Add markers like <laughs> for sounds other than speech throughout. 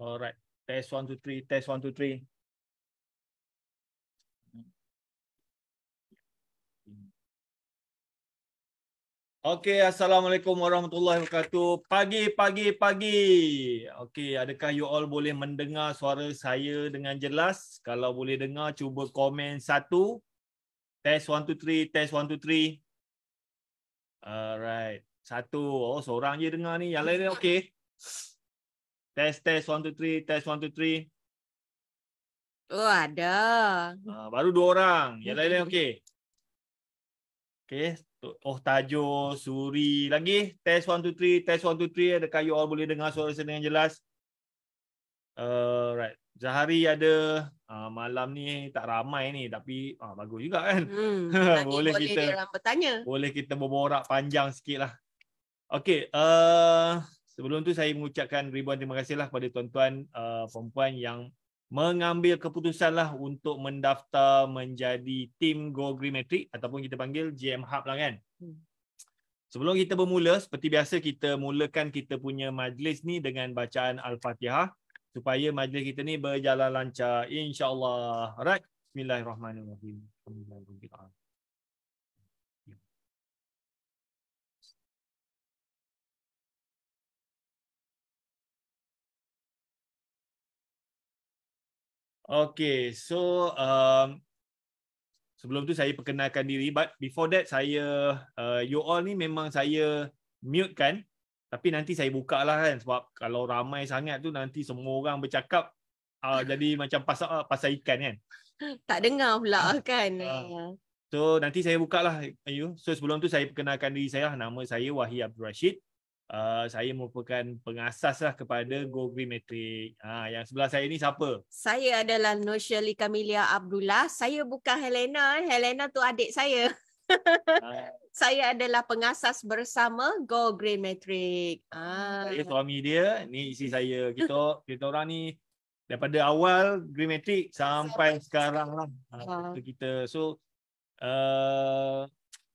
Alright. Test one, two, three. Test one, two, three. Okey, Assalamualaikum warahmatullahi wabarakatuh. Pagi, pagi, pagi. Okey, adakah you all boleh mendengar suara saya dengan jelas? Kalau boleh dengar, cuba komen satu. Test one, two, three. Test one, two, three. Alright. Satu. Oh, seorang je dengar ni. Yang lain ni okey. Test, test, one, two, three. Test, one, two, three. Oh, ada. Uh, baru dua orang. Yang lain-lain hmm. okey. Okey. Oh, Tajul, Suri. Lagi, test, one, two, three. Test, one, two, three. Adakah you all boleh dengar suara saya dengan jelas? Alright. Uh, Zahari ada uh, malam ni tak ramai ni tapi uh, bagus juga kan. Hmm, <laughs> boleh, boleh kita boleh kita bertanya. panjang kita lah. panjang Okey, uh, Sebelum tu saya mengucapkan ribuan terima kasihlah kepada tuan-tuan uh, perempuan yang mengambil keputusanlah untuk mendaftar menjadi tim Go Green Metric ataupun kita panggil GM Hub lah kan. Hmm. Sebelum kita bermula seperti biasa kita mulakan kita punya majlis ni dengan bacaan al-Fatihah supaya majlis kita ni berjalan lancar Insyaallah. allah Bismillahirrahmanirrahim. Bismillahirrahmanirrahim. Okay, so um, sebelum tu saya perkenalkan diri but before that saya uh, you all ni memang saya mute kan tapi nanti saya buka lah kan sebab kalau ramai sangat tu nanti semua orang bercakap uh, <laughs> jadi macam pasal, uh, pasal ikan kan. Tak dengar pula ah, kan. Uh, so nanti saya buka lah. So sebelum tu saya perkenalkan diri saya Nama saya Wahid Abdul Rashid. Ah, saya merupakan pengasas lah kepada Go Green Metric. Ha, ah, yang sebelah saya ni siapa? Saya adalah Nosheli Kamilia Abdullah. Saya bukan Helena. Eh. Helena tu adik saya. <laughs> Ah. saya adalah pengasas bersama Go Green Metric. Ah. Saya suami dia. Ni isi saya. Kita <laughs> kita orang ni daripada awal Green Metric sampai, sampai sekarang lah. Ha. kita. So, uh,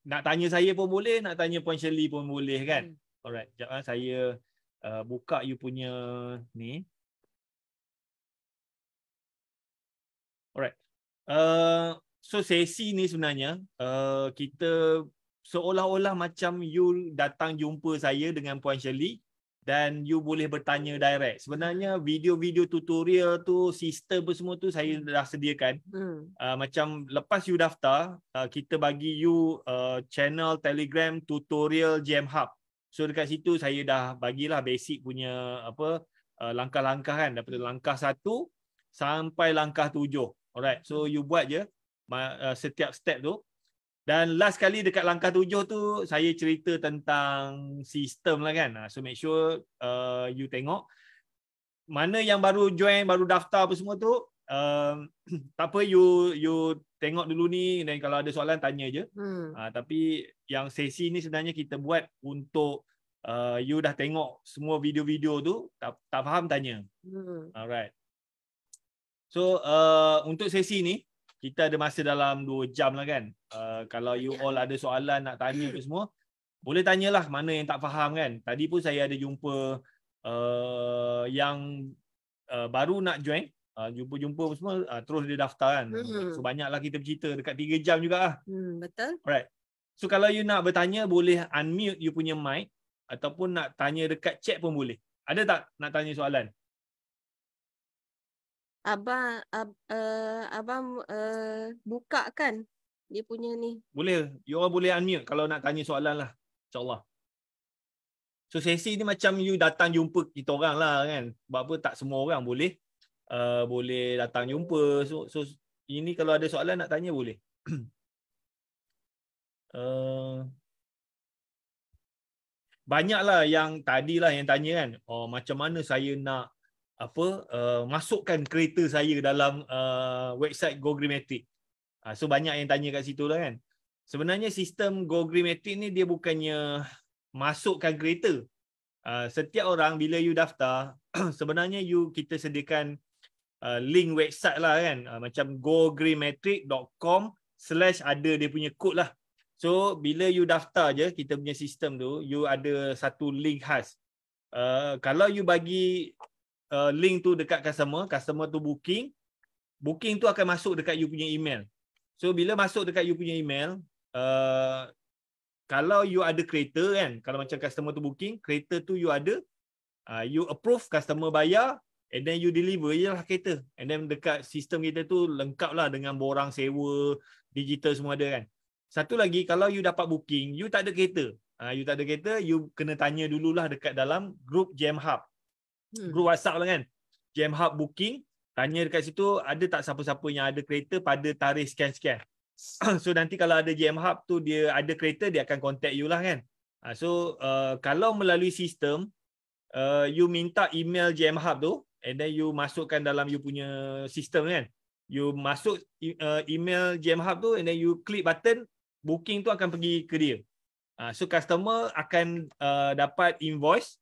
nak tanya saya pun boleh, nak tanya Puan Shirley pun boleh kan? Hmm. Alright, sekejap lah saya uh, buka you punya ni. Alright. Uh, so sesi ni sebenarnya, uh, kita seolah-olah macam you datang jumpa saya dengan Puan Shirley dan you boleh bertanya direct. Sebenarnya video-video tutorial tu, sistem pun semua tu saya dah sediakan. Hmm. Uh, macam lepas you daftar, uh, kita bagi you uh, channel Telegram Tutorial Jam Hub. So dekat situ saya dah bagilah basic punya apa uh, langkah-langkah kan daripada langkah satu sampai langkah tujuh. Alright. So you buat je uh, setiap step tu. Dan last kali dekat langkah tujuh tu saya cerita tentang sistem lah kan. Uh, so make sure uh, you tengok mana yang baru join, baru daftar apa semua tu, um, <clears throat> tak apa you you tengok dulu ni dan kalau ada soalan tanya je. Hmm. Uh, tapi yang sesi ni sebenarnya kita buat untuk uh, you dah tengok semua video-video tu tak tak faham tanya. Hmm. Alright. So uh, untuk sesi ni kita ada masa dalam 2 jam lah kan. Uh, kalau you all ada soalan nak tanya ke semua boleh tanyalah mana yang tak faham kan. Tadi pun saya ada jumpa uh, yang uh, baru nak join uh, jumpa-jumpa apa semua uh, terus dia daftar kan. Hmm. So banyaklah kita bercerita dekat 3 jam jugalah. Hmm betul. Alright. So kalau you nak bertanya boleh unmute you punya mic ataupun nak tanya dekat chat pun boleh. Ada tak nak tanya soalan? Abang ab, uh, abang uh, buka kan dia punya ni. Boleh. You orang boleh unmute kalau nak tanya soalan lah. InsyaAllah. So sesi ni macam you datang jumpa kita orang lah kan. Sebab apa tak semua orang boleh uh, boleh datang jumpa so, so ini kalau ada soalan nak tanya boleh <clears throat> uh, banyaklah yang tadi lah yang tanya kan oh macam mana saya nak apa uh, masukkan kereta saya dalam uh, website Gogrimatic uh, ah, so banyak yang tanya kat situ lah kan sebenarnya sistem Gogrimatic ni dia bukannya masukkan kereta Uh, setiap orang bila you daftar <clears throat> sebenarnya you kita sediakan Uh, link website lah kan uh, macam gogreenmetric.com slash ada dia punya kod lah so bila you daftar je kita punya sistem tu you ada satu link khas uh, kalau you bagi uh, link tu dekat customer customer tu booking booking tu akan masuk dekat you punya email so bila masuk dekat you punya email uh, kalau you ada creator kan kalau macam customer tu booking creator tu you ada uh, you approve customer bayar And then you deliver je lah kereta. And then dekat sistem kita tu lengkap lah dengan borang sewa, digital semua ada kan. Satu lagi, kalau you dapat booking, you tak ada kereta. Uh, you tak ada kereta, you kena tanya dululah dekat dalam group Jam Hub. Hmm. Group WhatsApp lah kan. Jam Hub booking, tanya dekat situ ada tak siapa-siapa yang ada kereta pada tarikh scan-scan. <clears throat> so nanti kalau ada Jam Hub tu dia ada kereta, dia akan contact you lah kan. Uh, so uh, kalau melalui sistem, uh, you minta email Jam Hub tu, and then you masukkan dalam you punya sistem kan you masuk uh, email GM Hub tu and then you click button booking tu akan pergi ke dia uh, so customer akan uh, dapat invoice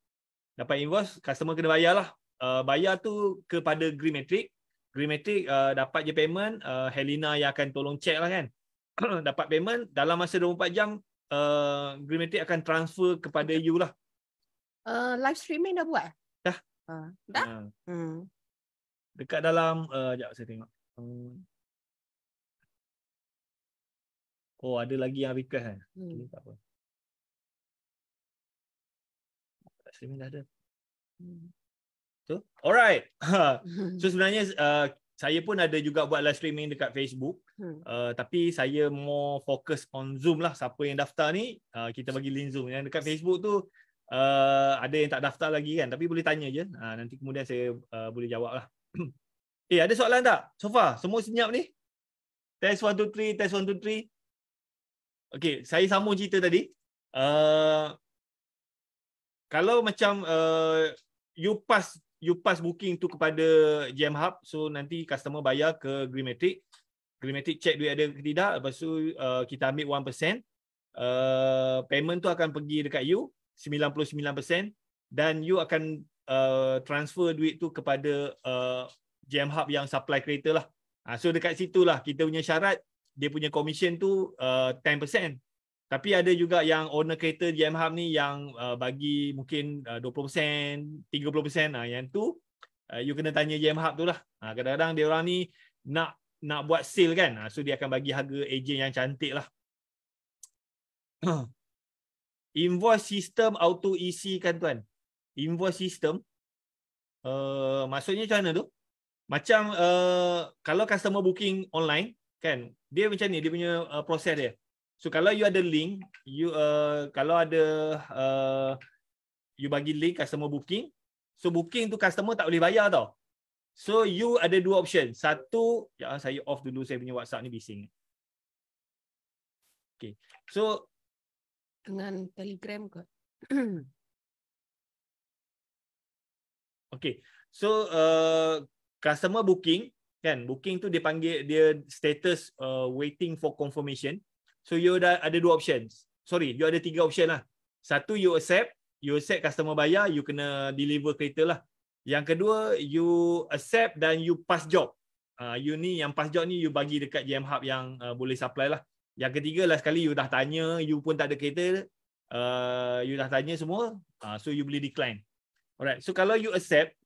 dapat invoice customer kena bayar lah uh, bayar tu kepada Greenmetric Greenmetric uh, dapat je payment uh, Helena yang akan tolong check lah kan <clears throat> dapat payment dalam masa 24 jam uh, Greenmetric akan transfer kepada you lah uh, live streaming dah buat? dah Ha. Dekat dalam uh, eh, jap saya tengok. Oh, ada lagi yang request kan? Hmm. Okay, tak apa. Streaming dah ada. Hmm. Tu. So, alright. <laughs> Hmm. so sebenarnya uh, saya pun ada juga buat live streaming dekat Facebook. Hmm. Uh, tapi saya more fokus on Zoom lah. Siapa yang daftar ni, uh, kita bagi link Zoom. Yang dekat Facebook tu, uh, ada yang tak daftar lagi kan tapi boleh tanya je uh, nanti kemudian saya uh, boleh lah. <clears throat> eh ada soalan tak so far semua senyap ni test 1 2 3 test 1 2 3 okey saya sambung cerita tadi uh, kalau macam uh, you pass you pass booking tu kepada GM Hub so nanti customer bayar ke Greenmetric Greenmetric check duit ada ke tidak lepas tu uh, kita ambil 1% uh, payment tu akan pergi dekat you 99% dan you akan uh, transfer duit tu kepada uh, GM Hub yang supply kereta lah. Uh, so dekat situ lah kita punya syarat dia punya komisen tu uh, 10%. Tapi ada juga yang owner kereta GM Hub ni yang uh, bagi mungkin uh, 20%, 30%. Uh, yang tu, uh, you kena tanya GM Hub tu lah. Uh, kadang-kadang dia orang ni nak nak buat sale kan. Uh, so, dia akan bagi harga agent yang cantik lah. <clears throat> invoice system auto isi e kan tuan invoice system uh, maksudnya macam mana tu macam uh, kalau customer booking online kan dia macam ni dia punya uh, proses dia so kalau you ada link you uh, kalau ada uh, you bagi link customer booking so booking tu customer tak boleh bayar tau so you ada dua option satu ya saya off dulu saya punya whatsapp ni bising Okay. So dengan Telegram kot. <clears throat> okay. So, uh, customer booking, kan? Booking tu dipanggil dia status uh, waiting for confirmation. So, you dah ada dua options. Sorry, you ada tiga option lah. Satu, you accept. You accept customer bayar, you kena deliver kereta lah. Yang kedua, you accept dan you pass job. Uh, you ni yang pass job ni you bagi dekat GM Hub yang uh, boleh supply lah. Yang ketiga lah sekali you dah tanya, you pun tak ada kereta, uh, you dah tanya semua, uh, so you boleh decline. Alright, so kalau you accept,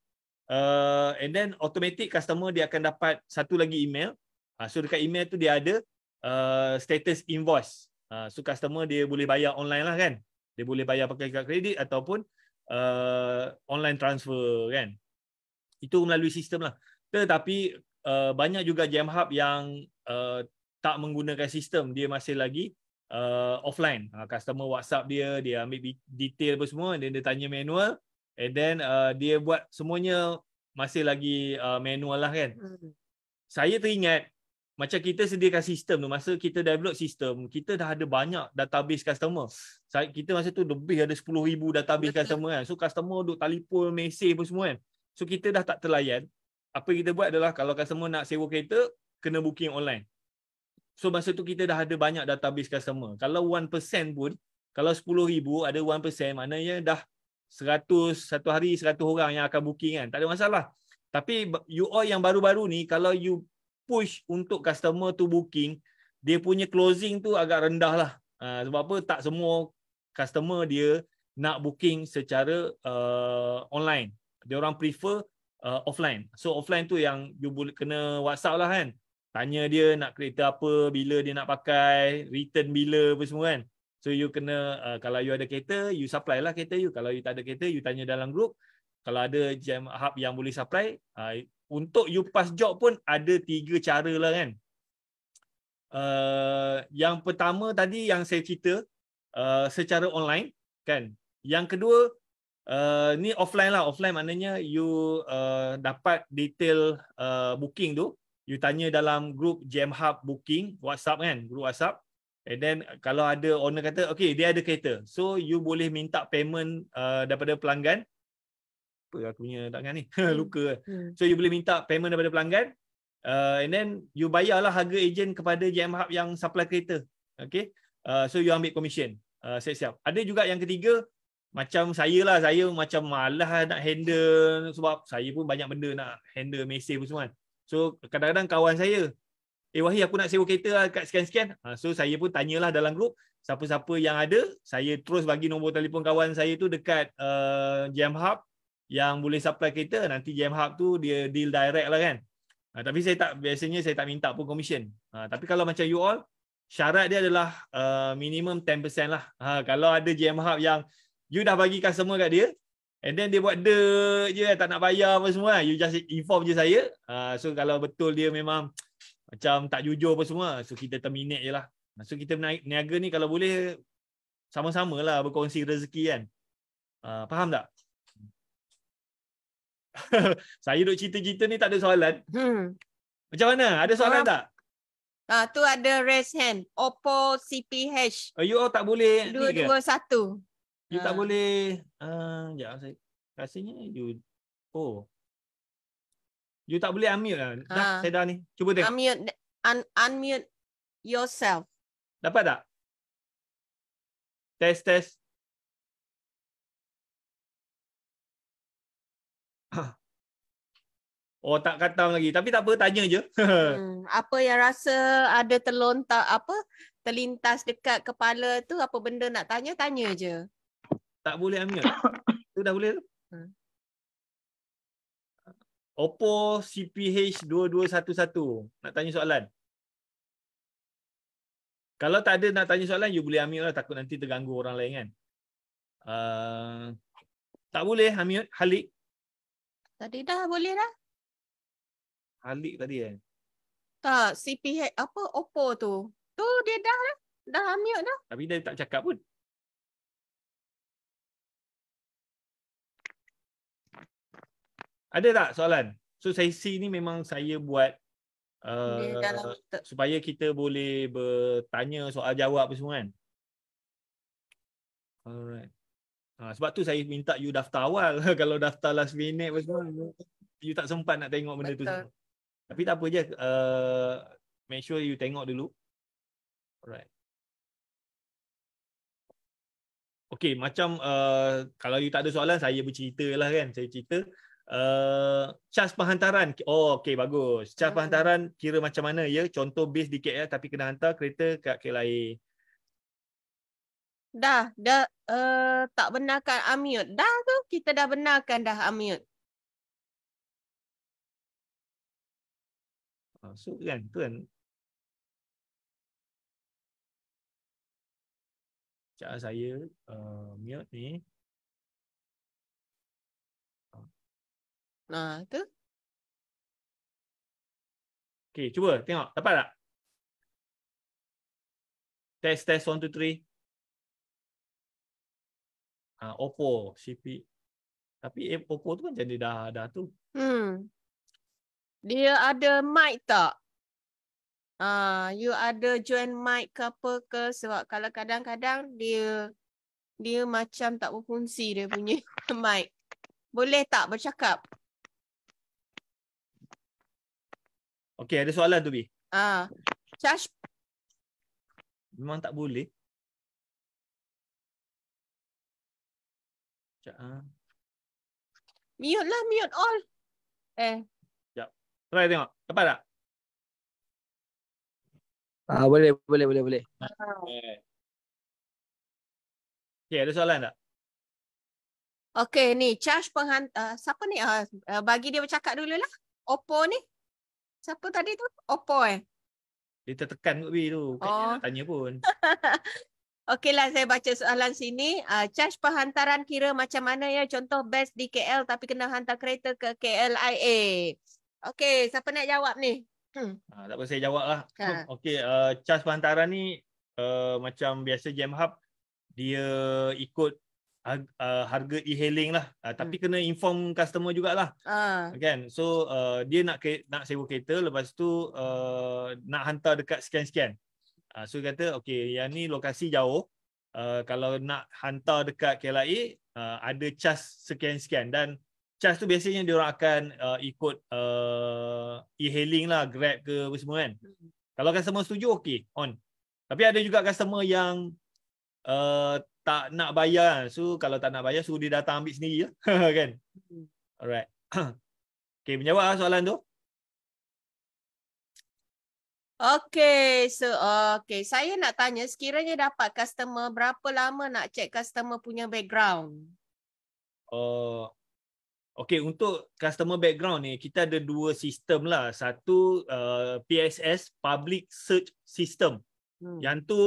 uh, and then automatic customer dia akan dapat satu lagi email. Uh, so dekat email tu dia ada uh, status invoice. Uh, so customer dia boleh bayar online lah kan. Dia boleh bayar pakai kad kredit ataupun uh, online transfer kan. Itu melalui sistem lah. Tetapi uh, banyak juga jam hub yang uh, tak menggunakan sistem dia masih lagi uh, offline uh, customer whatsapp dia dia ambil detail apa semua dan dia tanya manual and then uh, dia buat semuanya masih lagi uh, manual lah kan hmm. saya teringat macam kita sediakan sistem tu masa kita develop sistem kita dah ada banyak database customer saya, kita masa tu lebih ada 10000 database Betul. customer kan so customer duk telefon mesej apa semua kan so kita dah tak terlayan apa kita buat adalah kalau customer nak sewa kereta kena booking online So masa tu kita dah ada banyak database customer. Kalau 1% pun, kalau 10,000 ada 1%, maknanya dah 100, satu hari 100 orang yang akan booking kan. Tak ada masalah. Tapi you all yang baru-baru ni, kalau you push untuk customer tu booking, dia punya closing tu agak rendah lah. Uh, sebab apa tak semua customer dia nak booking secara uh, online. Dia orang prefer uh, offline. So offline tu yang you boleh kena WhatsApp lah kan tanya dia nak kereta apa, bila dia nak pakai, return bila apa semua kan. So you kena uh, kalau you ada kereta, you supply lah kereta you. Kalau you tak ada kereta, you tanya dalam group. Kalau ada jam hub yang boleh supply, uh, untuk you pass job pun ada tiga cara lah kan. Uh, yang pertama tadi yang saya cerita uh, secara online kan. Yang kedua uh, ni offline lah. Offline maknanya you uh, dapat detail uh, booking tu you tanya dalam group GM Hub booking WhatsApp kan group WhatsApp and then kalau ada owner kata okay dia ada kereta so you boleh minta payment uh, daripada pelanggan apa lah aku punya tangan ni <laughs> hmm. luka hmm. so you boleh minta payment daripada pelanggan uh, and then you bayarlah harga agent kepada GM Hub yang supply kereta okay uh, so you ambil commission uh, siap-siap ada juga yang ketiga macam saya lah saya macam malas lah nak handle sebab saya pun banyak benda nak handle mesej pun semua kan. So kadang-kadang kawan saya, eh Wahi aku nak sewa kereta lah kat sekian-sekian. Ha, so saya pun tanyalah dalam grup, siapa-siapa yang ada, saya terus bagi nombor telefon kawan saya tu dekat eh, Jam Hub yang boleh supply kereta. Nanti Jam Hub tu dia deal direct lah kan. Uh, tapi saya tak biasanya saya tak minta pun komisen. Uh, ha, tapi kalau macam you all, syarat dia adalah uh, minimum 10% lah. Uh, kalau ada jam Hub yang you dah bagi customer kat dia, And then dia buat de je tak nak bayar apa semua lah. You just inform je saya. Ah, so kalau betul dia memang <tsk> macam tak jujur apa semua. So kita terminate je lah. So kita naik niaga ni kalau boleh sama-sama lah berkongsi rezeki kan. Ah, faham tak? <laughs> saya duk cerita-cerita ni tak ada soalan. Hmm. Macam mana? Ada soalan Orang... tak? Ah, tu ada raise hand. Oppo CPH. Oh, you all tak boleh. 221. You uh, tak ah. boleh uh, ya saya rasanya you oh you tak boleh unmute lah. Uh, dah ah. saya dah ni. Cuba tengok. Unmute un- unmute yourself. Dapat tak? Test test. <clears throat> Oh tak kata lagi tapi tak apa tanya je. <laughs> hmm, apa yang rasa ada terlontar apa terlintas dekat kepala tu apa benda nak tanya tanya je. Tak boleh unmute. <coughs> Itu dah boleh tu. Hmm. Oppo CPH 2211 nak tanya soalan. Kalau tak ada nak tanya soalan, you boleh unmute lah. Takut nanti terganggu orang lain kan. Uh, tak boleh unmute. Halik. Tadi dah boleh dah. Halik tadi kan? Tak. CPH apa Oppo tu. Tu dia dah lah. Dah unmute dah. Tapi dia tak cakap pun. Ada tak soalan? So sesi ni memang saya buat uh, supaya kita boleh bertanya soal jawab apa semua kan. Alright. Ha, sebab tu saya minta you daftar awal. <laughs> Kalau daftar last minute apa semua, you tak sempat nak tengok benda Betul. tu semua. Tapi tak apa je. Uh, make sure you tengok dulu. Alright. Okay, macam uh, kalau you tak ada soalan, saya bercerita lah kan. Saya cerita. Uh, eh, charge penghantaran oh okey bagus charge penghantaran kira macam mana ya contoh base di KL tapi kena hantar kereta kat KL dah dah uh, tak benarkan amiot dah tu kita dah benarkan dah amiot masuk so, kan tu kan cara saya uh, eh, mute ni Nah, ha, tu. Okey, cuba tengok dapat tak? Test test 1 2 3. Uh, Oppo CP. Tapi eh, Oppo tu kan jadi dah dah tu. Hmm. Dia ada mic tak? Ah, uh, you ada join mic ke apa ke sebab kalau kadang-kadang dia dia macam tak berfungsi dia punya <laughs> mic. Boleh tak bercakap? Okay, ada soalan tu, B. Uh, ah. charge. Memang tak boleh. Sekejap. Uh. Mute lah, mute all. Eh. Sekejap. Try tengok. Dapat tak? Ah uh, boleh, boleh, boleh, boleh. Okay. Eh. okay, ada soalan tak? Okay, ni charge penghantar. Ah, siapa ni? Uh, bagi dia bercakap dulu lah. Oppo ni. Siapa tadi tu? Oppo eh? Dia tertekan kot B tu. Bukan oh. nak tanya pun. <laughs> okey lah saya baca soalan sini. Uh, charge perhantaran kira macam mana ya? Contoh best di KL tapi kena hantar kereta ke KLIA. Okey, siapa nak jawab ni? Hmm. Ha, tak apa, saya jawab lah. Ha. <clears throat> Okey, uh, charge perhantaran ni uh, macam biasa Jam Hub dia ikut uh, harga e-hailing lah uh, tapi hmm. kena inform customer jugalah uh. kan so uh, dia nak ke- nak sewa kereta lepas tu uh, nak hantar dekat scan-scan uh, so dia kata okay yang ni lokasi jauh uh, kalau nak hantar dekat KLIA uh, ada charge scan-scan dan charge tu biasanya dia orang akan uh, ikut uh, e-hailing lah grab ke apa semua kan hmm. kalau customer setuju okay on tapi ada juga customer yang uh, tak nak bayar kan? so kalau tak nak bayar suruh dia datang ambil sendiri lah. <laughs> kan hmm. alright <clears throat> okay menjawab lah soalan tu Okay, so okay. Saya nak tanya, sekiranya dapat customer, berapa lama nak check customer punya background? Oh, okay, untuk customer background ni, kita ada dua sistem lah. Satu, uh, PSS, Public Search System. Hmm. Yang tu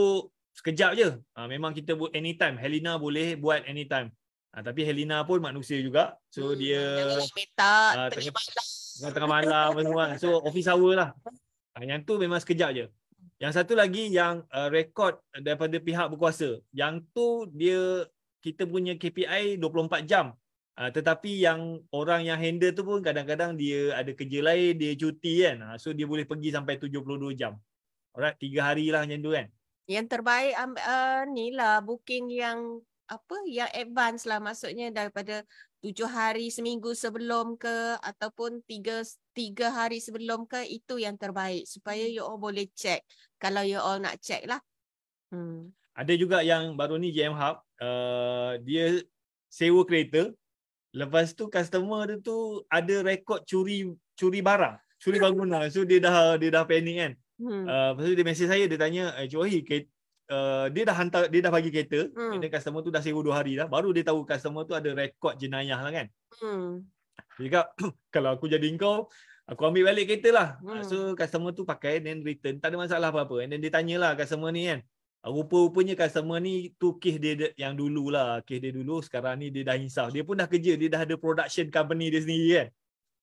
sekejap je. Ha, memang kita buat anytime. Helena boleh buat anytime. Ha, tapi Helena pun manusia juga. So hmm, dia... Tak, ha, tengah, ah, tengah, tengah malam. Tengah malam. So office hour lah. Ha, yang tu memang sekejap je. Yang satu lagi yang uh, rekod daripada pihak berkuasa. Yang tu dia kita punya KPI 24 jam. Uh, tetapi yang orang yang handle tu pun kadang-kadang dia ada kerja lain, dia cuti kan. Uh, so dia boleh pergi sampai 72 jam. Alright, 3 hari lah macam tu kan. Yang terbaik uh, ni lah booking yang apa yang advance lah maksudnya daripada tujuh hari seminggu sebelum ke ataupun tiga tiga hari sebelum ke itu yang terbaik supaya hmm. you all boleh check kalau you all nak check lah. Hmm. Ada juga yang baru ni JM Hub uh, dia sewa kereta lepas tu customer dia tu ada rekod curi curi barang curi bangunan so dia dah dia dah panic kan Hmm. Uh, lepas tu dia mesej saya, dia tanya, eh, Wahi, uh, dia dah hantar, dia dah bagi kereta, hmm. dan customer tu dah sewa dua hari dah, baru dia tahu customer tu ada rekod jenayah lah kan. Hmm. Dia cakap, <clears throat> kalau aku jadi kau, aku ambil balik kereta lah. Uh, hmm. So customer tu pakai, then return, tak ada masalah apa-apa. And then dia tanya lah customer ni kan, Rupa-rupanya customer ni tu kes dia yang dulu lah. Kes dia dulu sekarang ni dia dah insaf. Dia pun dah kerja. Dia dah ada production company dia sendiri kan.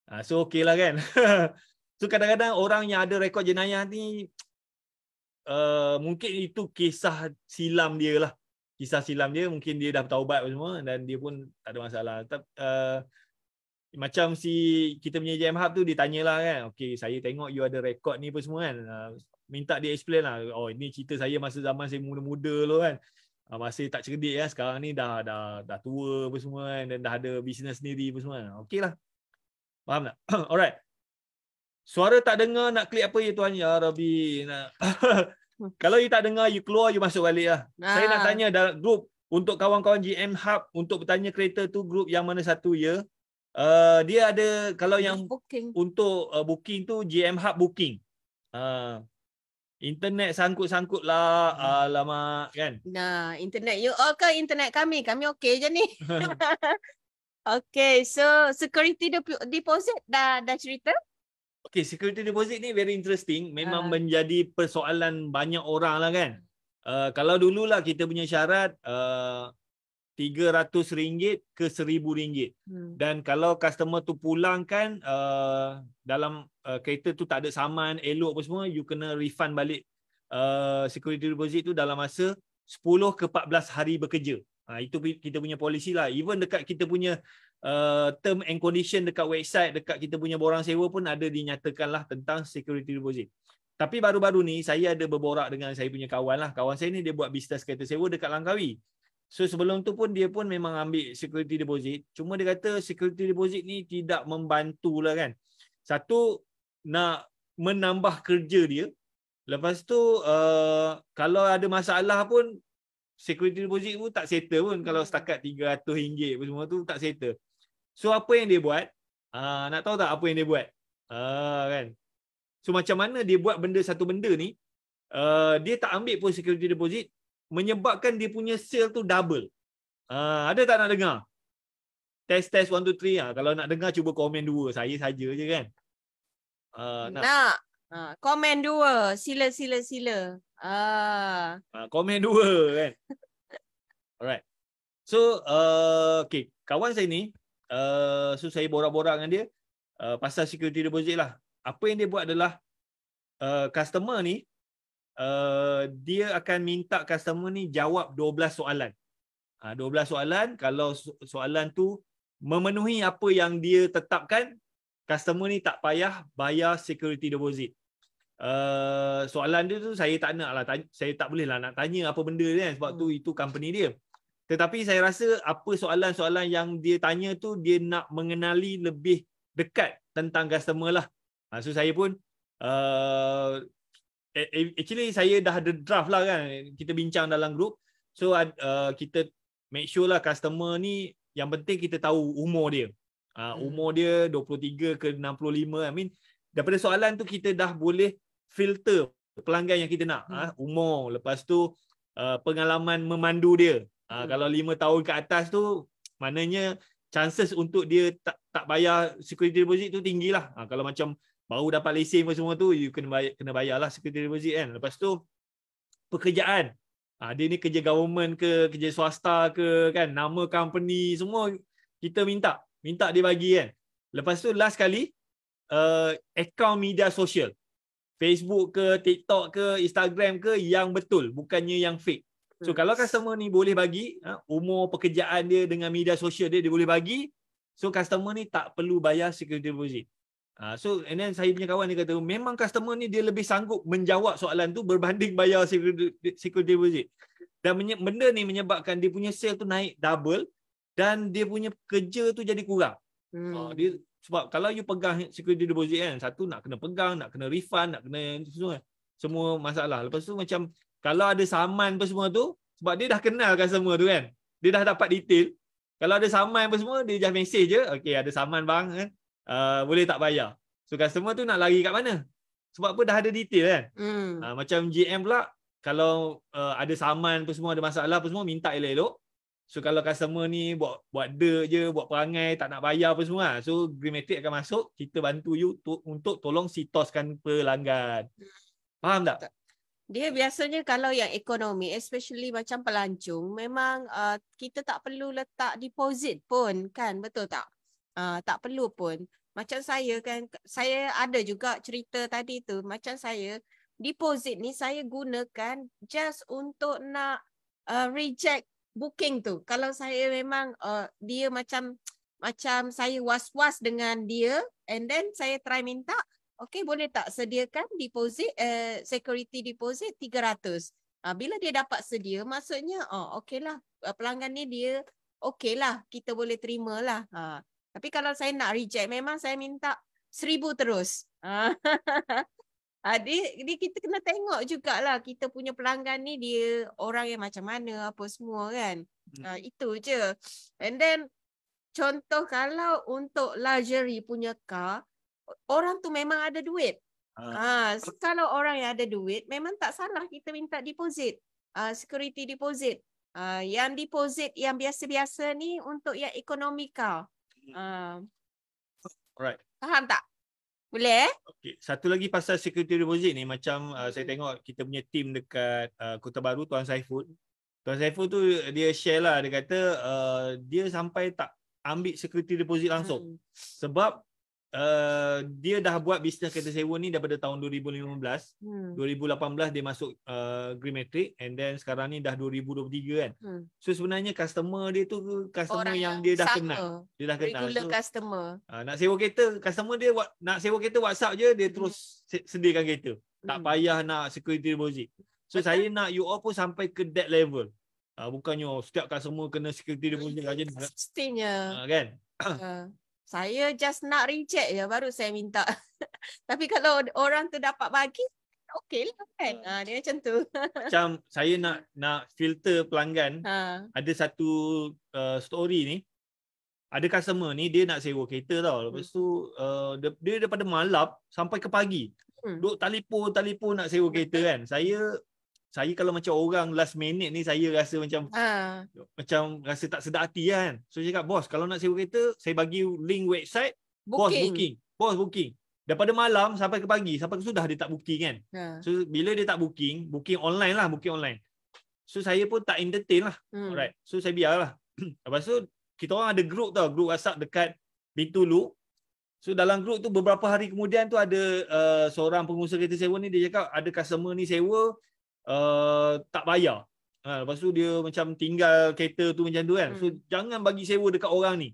Ah, so okey lah kan. <laughs> So kadang-kadang orang yang ada rekod jenayah ni uh, mungkin itu kisah silam dia lah. Kisah silam dia mungkin dia dah bertaubat semua dan dia pun tak ada masalah. Tapi uh, eh, macam si kita punya JM Hub tu dia tanyalah kan. Okay saya tengok you ada rekod ni pun semua kan. Uh, minta dia explain lah. Oh ini cerita saya masa zaman saya muda-muda dulu kan. Uh, masih tak cerdik ya sekarang ni dah dah dah tua apa semua kan dan dah ada bisnes sendiri apa semua. Kan. Okay lah. Faham tak? <coughs> Alright. Suara tak dengar nak klik apa ya tuan ya Rabbi. Nak. <laughs> Kalau you tak dengar you keluar you masuk balik lah. Ah. Saya nak tanya dalam grup untuk kawan-kawan GM Hub untuk bertanya kereta tu grup yang mana satu ya. Uh, dia ada kalau yang booking. untuk uh, booking tu GM Hub booking. Uh, internet sangkut-sangkut lah hmm. alamak kan. Nah, internet you all oh, ke internet kami? Kami okay je ni. <laughs> <laughs> okay, so security deposit dah dah cerita? Okay, security deposit ni very interesting. Memang uh. menjadi persoalan banyak orang lah kan. Uh, kalau dululah kita punya syarat uh, eh, RM300 ke RM1,000. Hmm. Dan kalau customer tu pulang kan uh, eh, dalam uh, kereta tu tak ada saman, elok apa semua, you kena refund balik uh, security deposit tu dalam masa 10 ke 14 hari bekerja. Ha, itu kita punya polisi lah. Even dekat kita punya uh, term and condition dekat website dekat kita punya borang sewa pun ada dinyatakan lah tentang security deposit. Tapi baru-baru ni saya ada berborak dengan saya punya kawan lah. Kawan saya ni dia buat bisnes kereta sewa dekat Langkawi. So sebelum tu pun dia pun memang ambil security deposit. Cuma dia kata security deposit ni tidak membantu lah kan. Satu, nak menambah kerja dia. Lepas tu uh, kalau ada masalah pun security deposit pun tak settle pun. Kalau setakat RM300 apa semua tu tak settle. So apa yang dia buat? uh, nak tahu tak apa yang dia buat? uh, kan. So macam mana dia buat benda satu benda ni? Uh, dia tak ambil pun security deposit menyebabkan dia punya sale tu double. uh, ada tak nak dengar? Test test one two three ah kalau nak dengar cuba komen dua saya saja je kan. Ah uh, nak. nak. Ha, komen dua. Sila, sila, sila. Ah. Ha, komen dua kan. <laughs> Alright. So, uh, okay. Kawan saya ni, Eh, so saya borak-borak dengan dia uh, pasal security deposit lah. Apa yang dia buat adalah uh, customer ni uh, dia akan minta customer ni jawab 12 soalan. Ha, uh, 12 soalan kalau soalan tu memenuhi apa yang dia tetapkan customer ni tak payah bayar security deposit. Uh, soalan dia tu saya tak nak lah tanya, saya tak boleh lah nak tanya apa benda ni kan sebab hmm. tu itu company dia. Hmm. Tetapi saya rasa apa soalan-soalan yang dia tanya tu dia nak mengenali lebih dekat tentang customer lah. So saya pun uh, actually saya dah ada draft lah kan kita bincang dalam group. So uh, kita make sure lah customer ni yang penting kita tahu umur dia. Uh, umur dia 23 ke 65. I mean daripada soalan tu kita dah boleh filter pelanggan yang kita nak. Hmm. Uh, umur lepas tu uh, pengalaman memandu dia. Ha, kalau lima tahun ke atas tu, maknanya chances untuk dia tak, tak bayar security deposit tu tinggilah. Ha, kalau macam baru dapat lesen apa semua tu, you kena bayar, kena bayarlah security deposit kan. Lepas tu, pekerjaan. Ha, dia ni kerja government ke, kerja swasta ke, kan nama company, semua kita minta. Minta dia bagi kan. Lepas tu, last kali, uh, account media sosial. Facebook ke, TikTok ke, Instagram ke, yang betul. Bukannya yang fake. Hmm. So kalau customer ni boleh bagi ha, umur pekerjaan dia dengan media sosial dia dia boleh bagi, so customer ni tak perlu bayar security deposit. Ha, so and then saya punya kawan ni kata memang customer ni dia lebih sanggup menjawab soalan tu berbanding <laughs> bayar security deposit. Dan benda ni menyebabkan dia punya sale tu naik double dan dia punya kerja tu jadi kurang. Hmm. Ha, dia sebab kalau you pegang security deposit kan satu nak kena pegang, nak kena refund, nak kena semua semua masalah. Lepas tu macam kalau ada saman apa semua tu sebab dia dah kenal customer tu kan dia dah dapat detail kalau ada saman apa semua dia just message je okay ada saman bang kan uh, boleh tak bayar so customer tu nak lari kat mana sebab apa dah ada detail kan hmm. uh, macam GM pula kalau uh, ada saman apa semua ada masalah apa semua minta elok-elok so kalau customer ni buat buat de je buat perangai tak nak bayar apa semua ah. so grammatic akan masuk kita bantu you to, untuk tolong sitoskan pelanggan hmm. faham tak, tak dia biasanya kalau yang ekonomi especially macam pelancong memang uh, kita tak perlu letak deposit pun kan betul tak uh, tak perlu pun macam saya kan saya ada juga cerita tadi tu macam saya deposit ni saya gunakan just untuk nak uh, reject booking tu kalau saya memang uh, dia macam macam saya was-was dengan dia and then saya try minta okey boleh tak sediakan deposit uh, security deposit 300. Uh, ah, bila dia dapat sedia maksudnya oh okeylah uh, pelanggan ni dia okeylah kita boleh terimalah. Ha. Uh, tapi kalau saya nak reject memang saya minta 1000 terus. <laughs> Ah. Uh, Adik kita kena tengok jugaklah kita punya pelanggan ni dia orang yang macam mana apa semua kan. Ha, itu je. And then contoh kalau untuk luxury punya car, orang tu memang ada duit. Ha. Ha, kalau orang yang ada duit, memang tak salah kita minta deposit. Uh, security deposit. Uh, yang deposit yang biasa-biasa ni untuk yang ekonomikal. Uh, hmm. ha. Alright. Faham tak? Boleh? Eh? Okay. Satu lagi pasal security deposit ni, macam uh, saya tengok kita punya team dekat uh, Kota Baru, Tuan Saiful. Tuan Saiful tu dia share lah, dia kata uh, dia sampai tak ambil security deposit langsung. Hmm. Sebab Eh, dia dah buat bisnes kereta sewa ni daripada tahun 2015. Hmm. 2018 dia masuk uh, Green Metric and then sekarang ni dah 2023 kan. Hmm. So sebenarnya customer dia tu customer Orang yang dia dah kenal. Dia dah kenal. Regular so, customer. Uh, nak sewa kereta, customer dia wa- nak sewa kereta WhatsApp je dia terus hmm. sediakan kereta. Tak hmm. payah nak security deposit. So Betul. saya nak you all pun sampai ke that level. Uh, ah, bukannya oh, setiap customer kena security deposit aja. Mestinya. Uh, kan? Uh. Saya just nak reject je baru saya minta. <laughs> Tapi kalau orang tu dapat bagi, okey lah kan. Ha, dia macam tu. <laughs> macam saya nak nak filter pelanggan, ha. ada satu uh, story ni, ada customer ni dia nak sewa kereta tau. Lepas hmm. tu uh, dia, dia daripada malap sampai ke pagi. Hmm. Duk telefon telefon nak sewa kereta kan. Saya saya kalau macam orang last minute ni saya rasa macam ha. macam rasa tak sedap hati kan. So saya cakap bos kalau nak sewa kereta saya bagi link website bos booking. Bos booking. Daripada malam sampai ke pagi sampai ke sudah dia tak booking kan. Ha. So bila dia tak booking, booking online lah, booking online. So saya pun tak entertain lah. Hmm. Alright. So saya biarlah. <clears throat> Lepas tu kita orang ada group tau, group WhatsApp dekat pintu lu. So dalam group tu beberapa hari kemudian tu ada uh, seorang pengusaha kereta sewa ni dia cakap ada customer ni sewa Uh, tak bayar. Ha, lepas tu dia macam tinggal kereta tu macam tu kan. Hmm. So jangan bagi sewa dekat orang ni.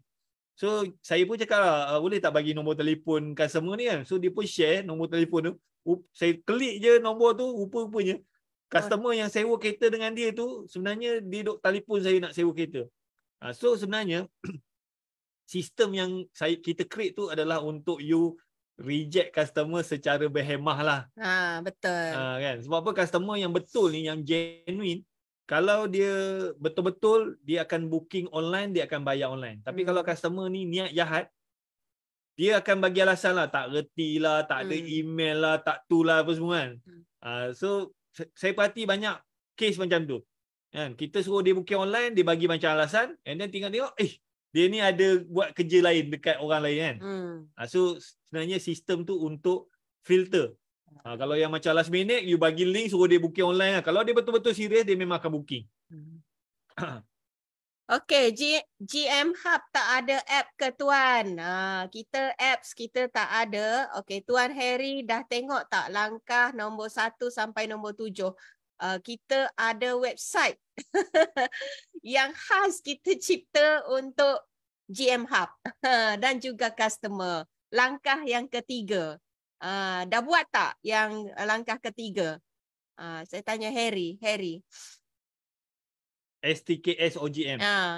So saya pun cakap lah, ah, boleh tak bagi nombor telefon customer ni kan. So dia pun share nombor telefon tu. Saya klik je nombor tu, rupa-rupanya customer yang sewa kereta dengan dia tu sebenarnya dia duk telefon saya nak sewa kereta. Ha, so sebenarnya <clears throat> sistem yang saya kita create tu adalah untuk you reject customer secara berhemah lah. Ha, betul. Ha, kan? Sebab apa customer yang betul ni, yang genuine, kalau dia betul-betul, dia akan booking online, dia akan bayar online. Tapi hmm. kalau customer ni niat jahat, dia akan bagi alasan lah, tak reti lah, tak hmm. ada email lah, tak tu lah apa semua kan. Hmm. Ha, so, saya perhati banyak case macam tu. Kan? Kita suruh dia booking online, dia bagi macam alasan, and then tinggal tengok, eh, dia ni ada buat kerja lain dekat orang lain kan. Hmm. Ah, so sebenarnya sistem tu untuk filter. Ha, kalau yang macam last minute, you bagi link suruh dia booking online lah. Kalau dia betul-betul serius, dia memang akan booking. Hmm. <clears throat> Okay, G- GM Hub tak ada app ke tuan? Ha, kita apps kita tak ada. Okay, tuan Harry dah tengok tak langkah nombor satu sampai nombor tujuh? uh, kita ada website <laughs> yang khas kita cipta untuk GM Hub <laughs> dan juga customer. Langkah yang ketiga. Uh, dah buat tak yang langkah ketiga? Uh, saya tanya Harry. Harry. STKS OGM. Uh. Ah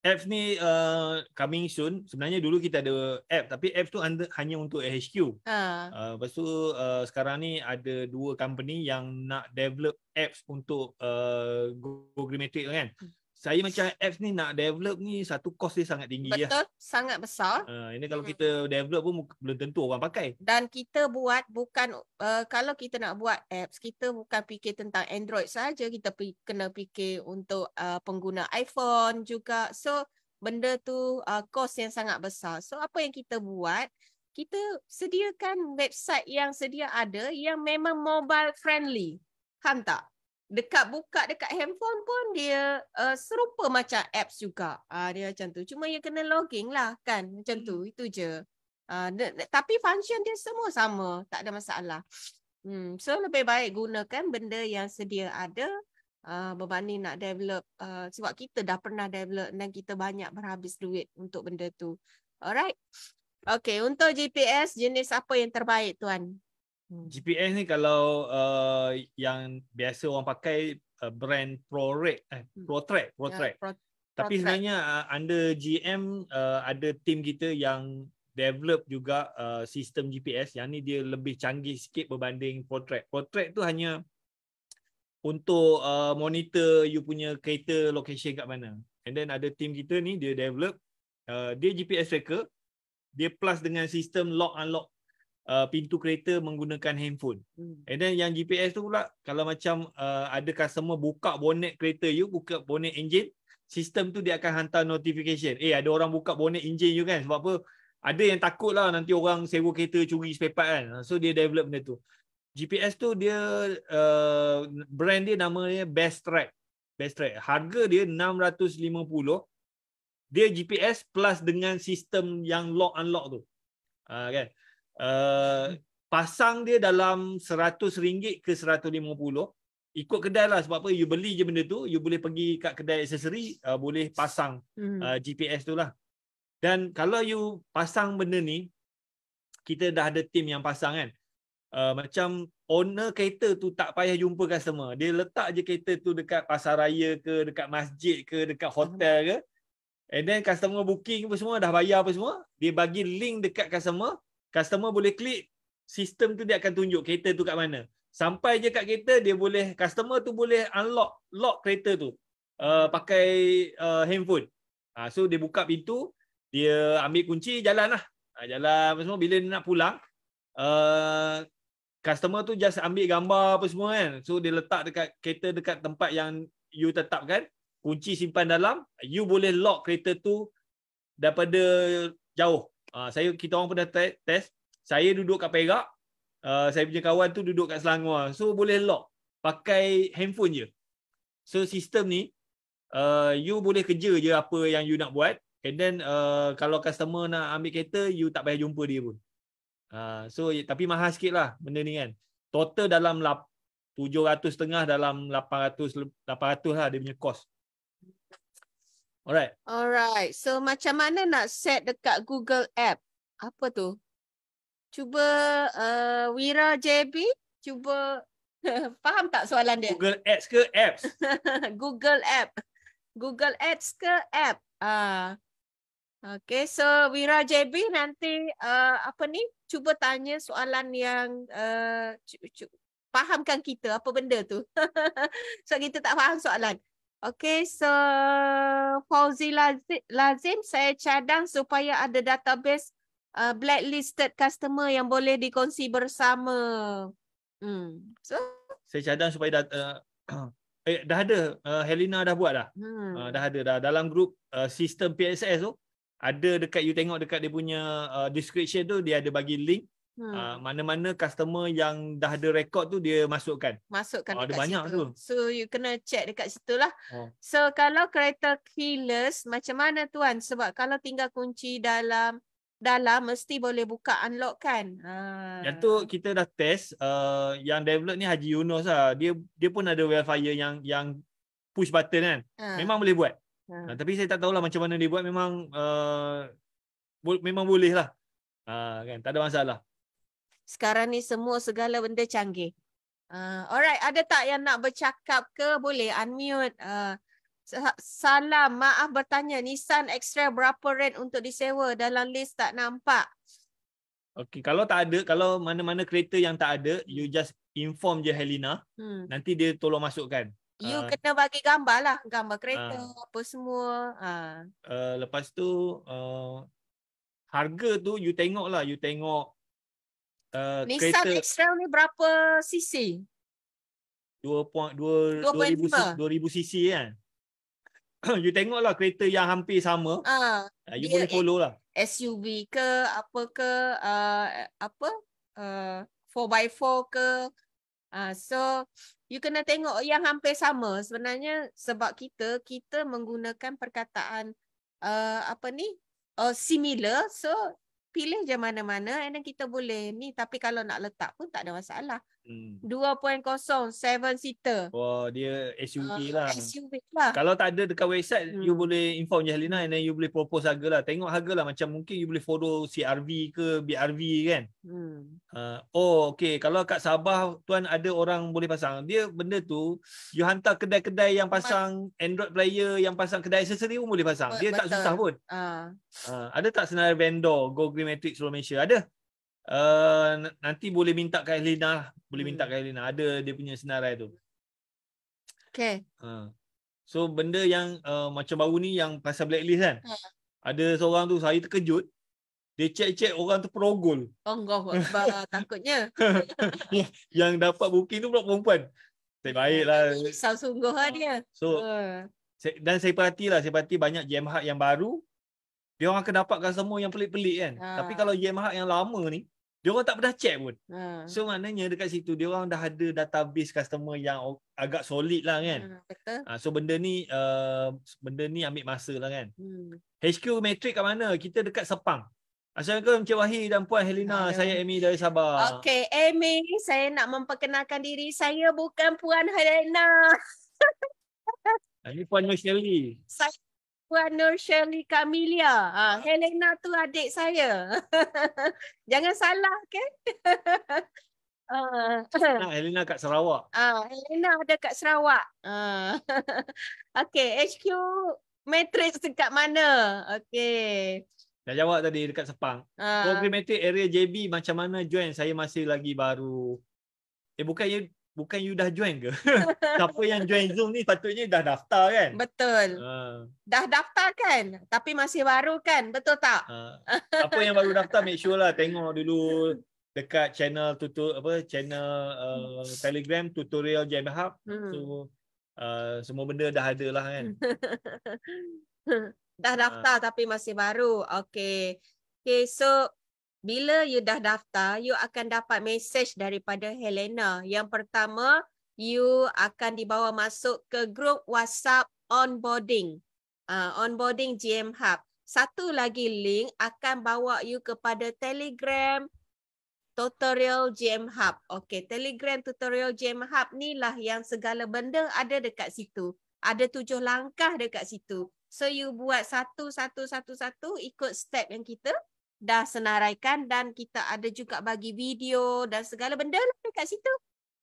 apps ni uh, coming soon. Sebenarnya dulu kita ada app tapi app tu under, hanya untuk HQ. Ha. Uh. Uh, lepas tu uh, sekarang ni ada dua company yang nak develop apps untuk uh, Google Metric kan. Hmm saya macam apps ni nak develop ni satu cost dia sangat tinggi lah. Betul, lah. sangat besar. Uh, ini kalau hmm. kita develop pun belum tentu orang pakai. Dan kita buat bukan uh, kalau kita nak buat apps, kita bukan fikir tentang Android saja, kita kena fikir untuk uh, pengguna iPhone juga. So benda tu uh, cost yang sangat besar. So apa yang kita buat, kita sediakan website yang sedia ada yang memang mobile friendly. Faham tak? dekat buka dekat handphone pun dia uh, serupa macam apps juga. Uh, dia macam tu. Cuma you kena login lah kan. Macam hmm. tu. Itu je. Uh, tapi function dia semua sama. Tak ada masalah. Hmm. So lebih baik gunakan benda yang sedia ada uh, berbanding nak develop. Uh, sebab kita dah pernah develop dan kita banyak berhabis duit untuk benda tu. Alright. Okay. Untuk GPS jenis apa yang terbaik tuan? Hmm. GPS ni kalau uh, yang biasa orang pakai uh, brand ProRate eh ProTrack hmm. ProTrack. Yeah, Pro, Tapi pro sebenarnya uh, under GM uh, ada team kita yang develop juga uh, sistem GPS yang ni dia lebih canggih sikit berbanding ProTrack. ProTrack tu hanya untuk uh, monitor you punya kereta location kat mana. And then ada team kita ni dia develop uh, dia GPS tracker dia plus dengan sistem lock unlock uh, pintu kereta menggunakan handphone. Hmm. And then yang GPS tu pula kalau macam uh, ada customer buka bonet kereta you, buka bonet enjin, sistem tu dia akan hantar notification. Eh ada orang buka bonet enjin you kan sebab apa? Ada yang takut lah nanti orang sewa kereta curi spare kan. Uh, so dia develop benda tu. GPS tu dia uh, brand dia nama dia Best Track. Best Track. Harga dia 650. Dia GPS plus dengan sistem yang lock unlock tu. Uh, kan? Eh, pasang dia dalam RM100 ke RM150 ikut kedai lah sebab apa you beli je benda tu you boleh pergi kat kedai aksesori uh, boleh pasang uh, hmm. eh, GPS tu lah dan kalau you pasang benda ni kita dah ada tim yang pasang kan uh, macam owner kereta tu tak payah jumpa customer dia letak je kereta tu dekat pasar raya ke dekat masjid ke dekat hotel ke and then customer booking apa semua dah bayar apa semua dia bagi link dekat customer customer boleh klik sistem tu dia akan tunjuk kereta tu kat mana sampai je kat kereta dia boleh customer tu boleh unlock lock kereta tu uh, pakai uh, handphone uh, so dia buka pintu dia ambil kunci jalan lah uh, jalan apa semua bila nak pulang uh, customer tu just ambil gambar apa semua kan so dia letak dekat kereta dekat tempat yang you tetapkan kunci simpan dalam you boleh lock kereta tu daripada jauh Ah saya kita orang pun dah test. Saya duduk kat Perak. Uh, saya punya kawan tu duduk kat Selangor. So boleh lock pakai handphone je. So sistem ni uh, you boleh kerja je apa yang you nak buat and then uh, kalau customer nak ambil kereta you tak payah jumpa dia pun. Uh, so tapi mahal sikit lah benda ni kan. Total dalam 700 setengah dalam 800 800 lah dia punya cost. Alright. Alright. So macam mana nak set dekat Google App? Apa tu? Cuba uh, Wira JB. Cuba. <laughs> Faham tak soalan dia? Google Ads ke Apps? <laughs> Google App. Google Ads ke App? Ah. Uh. Okay, so Wira JB nanti uh, apa ni? Cuba tanya soalan yang uh, fahamkan kita apa benda tu. <laughs> so kita tak faham soalan. Okay, so Fauzi Lazim saya cadang supaya ada database uh, blacklisted customer yang boleh dikongsi bersama. Hmm. So saya cadang supaya dah uh, <clears throat> eh dah ada uh, Helena dah buat dah. Hmm. Uh, dah ada dah dalam grup uh, sistem PSS tu ada dekat you tengok dekat dia punya uh, description tu dia ada bagi link Hmm. Uh, mana-mana customer yang dah ada rekod tu dia masukkan. Masukkan uh, ah, ada banyak situ. tu. So you kena check dekat situ lah. Oh. So kalau kereta keyless macam mana tuan? Sebab kalau tinggal kunci dalam dalam mesti boleh buka unlock kan. Uh. Yang tu kita dah test uh, yang develop ni Haji Yunus lah. Dia dia pun ada wildfire yang yang push button kan. Uh. Memang boleh buat. Uh. Uh, tapi saya tak tahulah macam mana dia buat memang uh, bo- memang boleh lah. Uh, kan tak ada masalah sekarang ni semua segala benda canggih. Uh, alright, ada tak yang nak bercakap ke? Boleh unmute. Uh, ah, salam, maaf ah bertanya. Nissan extra berapa rent untuk disewa? Dalam list tak nampak. Okay, kalau tak ada, kalau mana-mana kereta yang tak ada, you just inform je Helena. Hmm. Nanti dia tolong masukkan. You uh, kena bagi gambar lah. Gambar kereta, uh, apa semua. Uh. Uh, lepas tu, uh, harga tu you tengok lah. You tengok Eh, Nissan X-Trail ni berapa cc? 2.2 2000cc kan. <coughs> you tengoklah kereta yang hampir sama. Ah. Uh, you boleh follow lah. SUV ke apa ke uh, apa uh, ah, 4x4 ke uh, so you kena tengok yang hampir sama sebenarnya sebab kita kita menggunakan perkataan uh, apa ni uh, similar so pilih je mana-mana and then kita boleh ni tapi kalau nak letak pun tak ada masalah hmm. 2.0 seven seater. Wah, dia SUV uh, ah, lah. SUV lah. Kalau tak ada dekat website, hmm. you boleh inform je Helena and then you boleh propose harga lah. Tengok harga lah macam mungkin you boleh follow CRV ke BRV kan. Hmm. Uh, oh, okay. Kalau kat Sabah, tuan ada orang boleh pasang. Dia benda tu, you hantar kedai-kedai yang pasang Mas- Android player, yang pasang kedai accessory pun boleh pasang. Dia betul. tak susah pun. Uh. Uh, ada tak senarai vendor Go Green Matrix Malaysia? Ada? Eh, nanti boleh minta ke Elina, boleh minta ke Elina hmm. ada dia punya senarai tu. Okay. Uh, ha. so benda yang uh, macam baru ni yang pasal blacklist kan. Yeah. Ha. Ada seorang tu saya terkejut. Dia cek-cek orang tu perogol. Oh, <laughs> takutnya. <laughs> yang dapat booking tu pula perempuan. Tak baik lah. <laughs> Susah sungguh lah dia. So, uh. saya, dan saya perhati lah. Saya perhati banyak jam hard yang baru. Dia orang akan dapatkan semua yang pelik-pelik kan. Uh. Tapi kalau jam hard yang lama ni dia orang tak pernah check pun. Ha. So maknanya dekat situ dia orang dah ada database customer yang agak solid lah kan. Ha, ha, so benda ni uh, benda ni ambil masa lah kan. Hmm. HQ metric kat mana? Kita dekat Sepang. Assalamualaikum Cik Wahid dan Puan Helena. Ha, saya Amy dari Sabah. Okay Amy, saya nak memperkenalkan diri saya bukan Puan Helena. ini Puan Nur Saya Puan Nur Shirley Camilia, Ha, ah, Helena tu adik saya. <laughs> Jangan salah, okay? <laughs> Ah, uh, Helena kat Sarawak. Ah, Helena ada kat Sarawak. Ah. Uh. <laughs> Okey, HQ Matrix dekat mana? Okay. Dah jawab tadi dekat Sepang. Uh. Programmatic area JB macam mana join? Saya masih lagi baru. Eh bukan bukan you dah join ke? <laughs> Siapa yang join Zoom ni patutnya dah daftar kan? Betul. Uh. Dah daftar kan? Tapi masih baru kan? Betul tak? Uh. Ha. Apa yang baru daftar make sure lah tengok dulu dekat channel tutorial apa channel uh, Telegram tutorial Jam Hub. Hmm. So uh, semua benda dah ada lah kan. <laughs> dah ha. daftar uh. tapi masih baru. Okay. Okay, so bila you dah daftar, you akan dapat message daripada Helena. Yang pertama, you akan dibawa masuk ke grup WhatsApp onboarding. Uh, onboarding GM Hub. Satu lagi link akan bawa you kepada Telegram Tutorial GM Hub. Okey, Telegram Tutorial GM Hub ni lah yang segala benda ada dekat situ. Ada tujuh langkah dekat situ. So you buat satu, satu, satu, satu ikut step yang kita dah senaraikan dan kita ada juga bagi video dan segala benda lah dekat situ.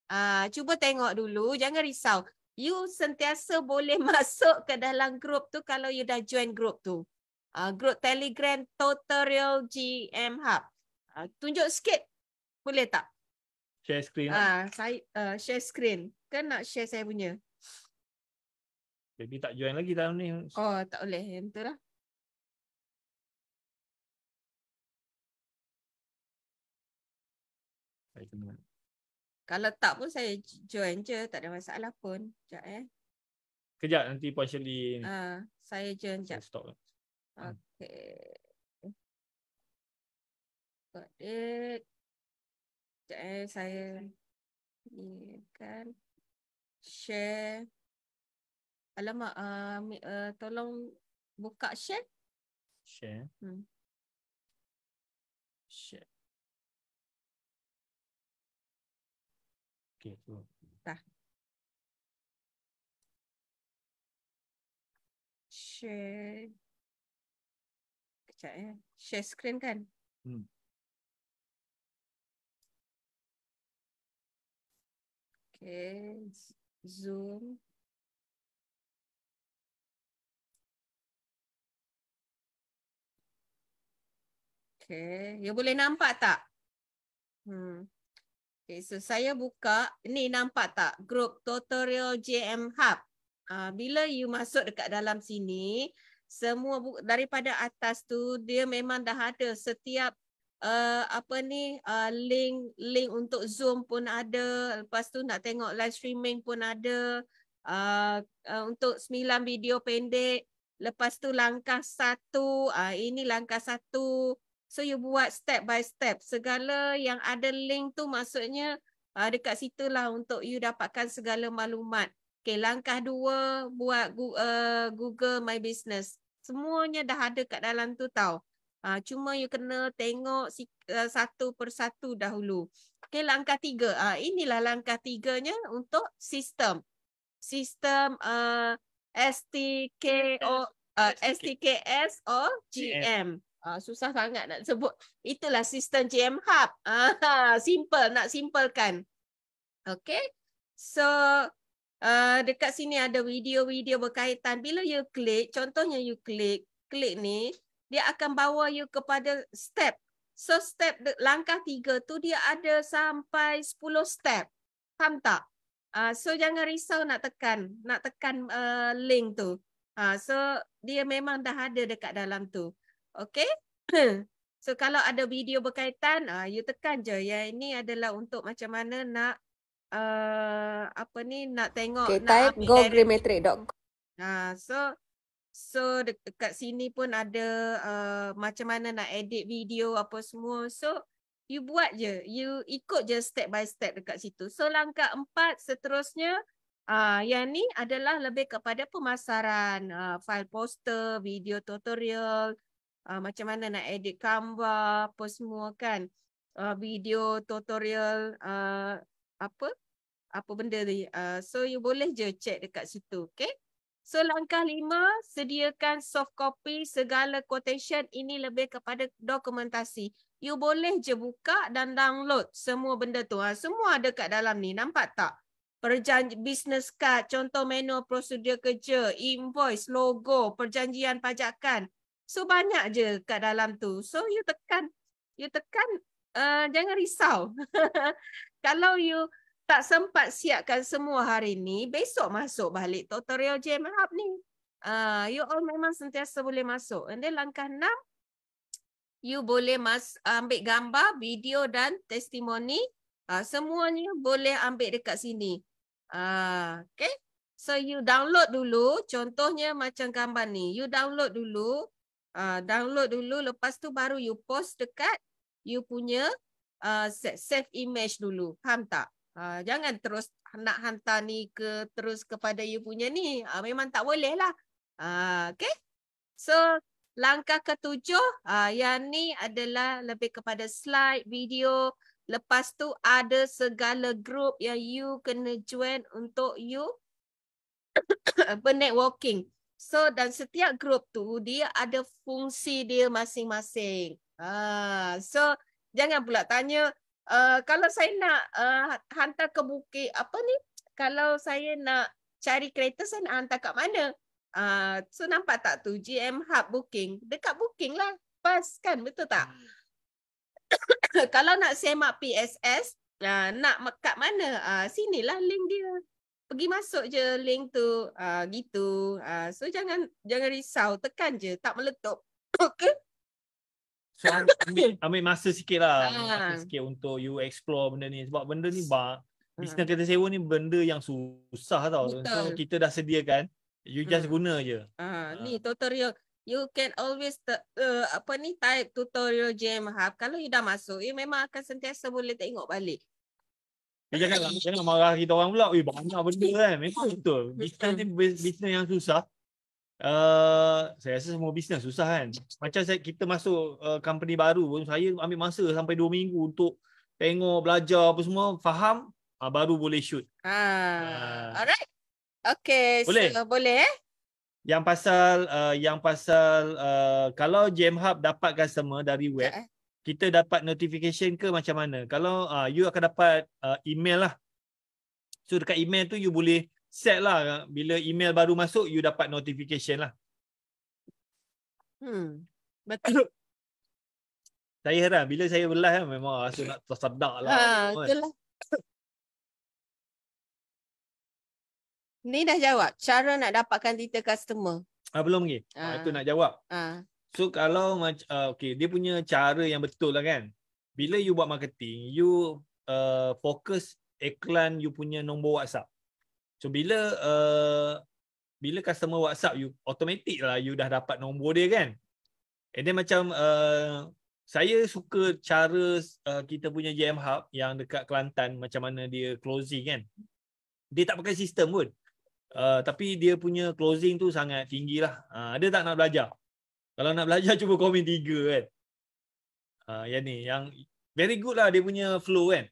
Uh, cuba tengok dulu, jangan risau. You sentiasa boleh <laughs> masuk ke dalam grup tu kalau you dah join grup tu. Uh, ah, grup Telegram Tutorial GM Hub. Uh, tunjuk sikit, boleh tak? Share screen. Lah. Ah, saya uh, share screen. Kan nak share saya punya? Baby tak join lagi tahun ni. Oh, tak boleh. Entahlah. Kalau tak pun saya join je tak ada masalah pun. Sekejap eh. Kejap nanti Puan Shirley. Uh, ah, saya join sekejap. Stop. Okay. Got it. Sekejap eh saya ni kan share. Alamak uh, uh, tolong buka share. Share. Hmm. Share. Okey, cuba. Dah. Share. Kejap ya. Share screen kan? Hmm. Okay. Zoom. Okay. Ya boleh nampak tak? Hmm. Okay, so saya buka, ni nampak tak? Group Tutorial JM Hub. Uh, bila you masuk dekat dalam sini, semua bu daripada atas tu, dia memang dah ada setiap uh, apa ni uh, link link untuk Zoom pun ada. Lepas tu nak tengok live streaming pun ada. Uh, uh, untuk 9 video pendek. Lepas tu langkah satu, uh, ini langkah satu. So you buat step by step. Segala yang ada link tu maksudnya uh, dekat situ lah untuk you dapatkan segala maklumat. Okay, langkah dua buat Google, uh, Google My Business. Semuanya dah ada kat dalam tu tau. Uh, cuma you kena tengok uh, satu persatu dahulu. Okay, langkah tiga. Uh, inilah langkah tiganya untuk sistem. Sistem uh, eh, STK uh, eh, STKS or GM. Uh, susah sangat nak sebut. Itulah sistem JM Hub. Uh, <laughs> simple, nak simplekan. Okay. So, uh, dekat sini ada video-video berkaitan. Bila you klik, contohnya you klik, klik ni, dia akan bawa you kepada step. So, step langkah tiga tu dia ada sampai 10 step. Faham tak? Uh, so, jangan risau nak tekan. Nak tekan uh, link tu. Uh, so, dia memang dah ada dekat dalam tu. Okay. <clears throat> So kalau ada video berkaitan, uh, you tekan je. ya. ini adalah untuk macam mana nak uh, apa ni nak tengok. Okay, nak type gogrimetric.com. Uh, ha, so so dekat sini pun ada uh, macam mana nak edit video apa semua. So you buat je. You ikut je step by step dekat situ. So langkah empat seterusnya uh, yang ni adalah lebih kepada pemasaran. Uh, file poster, video tutorial, uh, macam mana nak edit Canva apa semua kan uh, video tutorial uh, apa apa benda ni uh, so you boleh je check dekat situ okey so langkah lima, sediakan soft copy segala quotation ini lebih kepada dokumentasi you boleh je buka dan download semua benda tu uh, semua ada kat dalam ni nampak tak Perjanj business card, contoh manual prosedur kerja, invoice, logo, perjanjian pajakan, So banyak je kat dalam tu. So you tekan, you tekan uh, jangan risau. <laughs> Kalau you tak sempat siapkan semua hari ni, besok masuk balik tutorial jam up ni. Uh, you all memang sentiasa boleh masuk. And then langkah 6, you boleh mas ambil gambar, video dan testimoni. Uh, semuanya boleh ambil dekat sini. Uh, okay. So you download dulu. Contohnya macam gambar ni. You download dulu. Ah, download dulu lepas tu baru you post dekat you punya uh, ah, save image dulu faham tak uh, jangan terus nak hantar ni ke terus kepada you punya ni uh, memang tak boleh lah uh, okay so langkah ketujuh uh, yang ni adalah lebih kepada slide video lepas tu ada segala group yang you kena join untuk you <coughs> networking So dan setiap grup tu dia ada fungsi dia masing-masing. Ha, so jangan pula tanya uh, kalau saya nak uh, hantar ke bukit apa ni? Kalau saya nak cari kereta saya nak hantar kat mana? Uh, so nampak tak tu GM Hub Booking? Dekat booking lah. Pas kan betul tak? Hmm. <coughs> kalau nak semak PSS, uh, ah, nak kat mana? Uh, sinilah link dia pergi masuk je link tu uh, gitu uh, so jangan jangan risau tekan je tak meletup <coughs> okey so <coughs> ambil, ambil masa sikit lah ha. masa ah. sikit untuk you explore benda ni sebab benda ni ba ha. bisnes kereta sewa ni benda yang susah tau Betul. so kita dah sediakan you just ha. guna je ha. ha ni tutorial you can always uh, apa ni type tutorial jam hub kalau you dah masuk you memang akan sentiasa boleh tengok balik dia jangan lah, jangan marah kita orang pula. Weh banyak benda kan. Memang betul. Bisnes ni bisnes yang susah. Uh, saya rasa semua bisnes susah kan. Macam saya, kita masuk uh, company baru pun saya ambil masa sampai 2 minggu untuk tengok, belajar apa semua, faham uh, baru boleh shoot. Ah. Uh. Alright. Okay, boleh. So, boleh eh? Yang pasal uh, yang pasal uh, kalau Jam Hub dapat customer dari ya, web, ya, kita dapat notification ke macam mana kalau uh, you akan dapat uh, email lah so dekat email tu you boleh set lah bila email baru masuk you dapat notification lah hmm betul saya heran bila saya belah kan memang rasa nak tersedak lah. Ha, ah, itulah. Ni dah jawab. Cara nak dapatkan Twitter customer. Ah, belum lagi. Ha. Ha, itu nak jawab. Ah. So kalau macam uh, okay, dia punya cara yang betul lah kan. Bila you buat marketing, you uh, fokus iklan you punya nombor WhatsApp. So bila uh, bila customer WhatsApp you automatic lah you dah dapat nombor dia kan. And then macam uh, saya suka cara uh, kita punya JM Hub yang dekat Kelantan macam mana dia closing kan. Dia tak pakai sistem pun. Uh, tapi dia punya closing tu sangat tinggi lah. Uh, dia tak nak belajar. Kalau nak belajar cuba komen tiga kan. Uh, yang ni yang very good lah dia punya flow kan.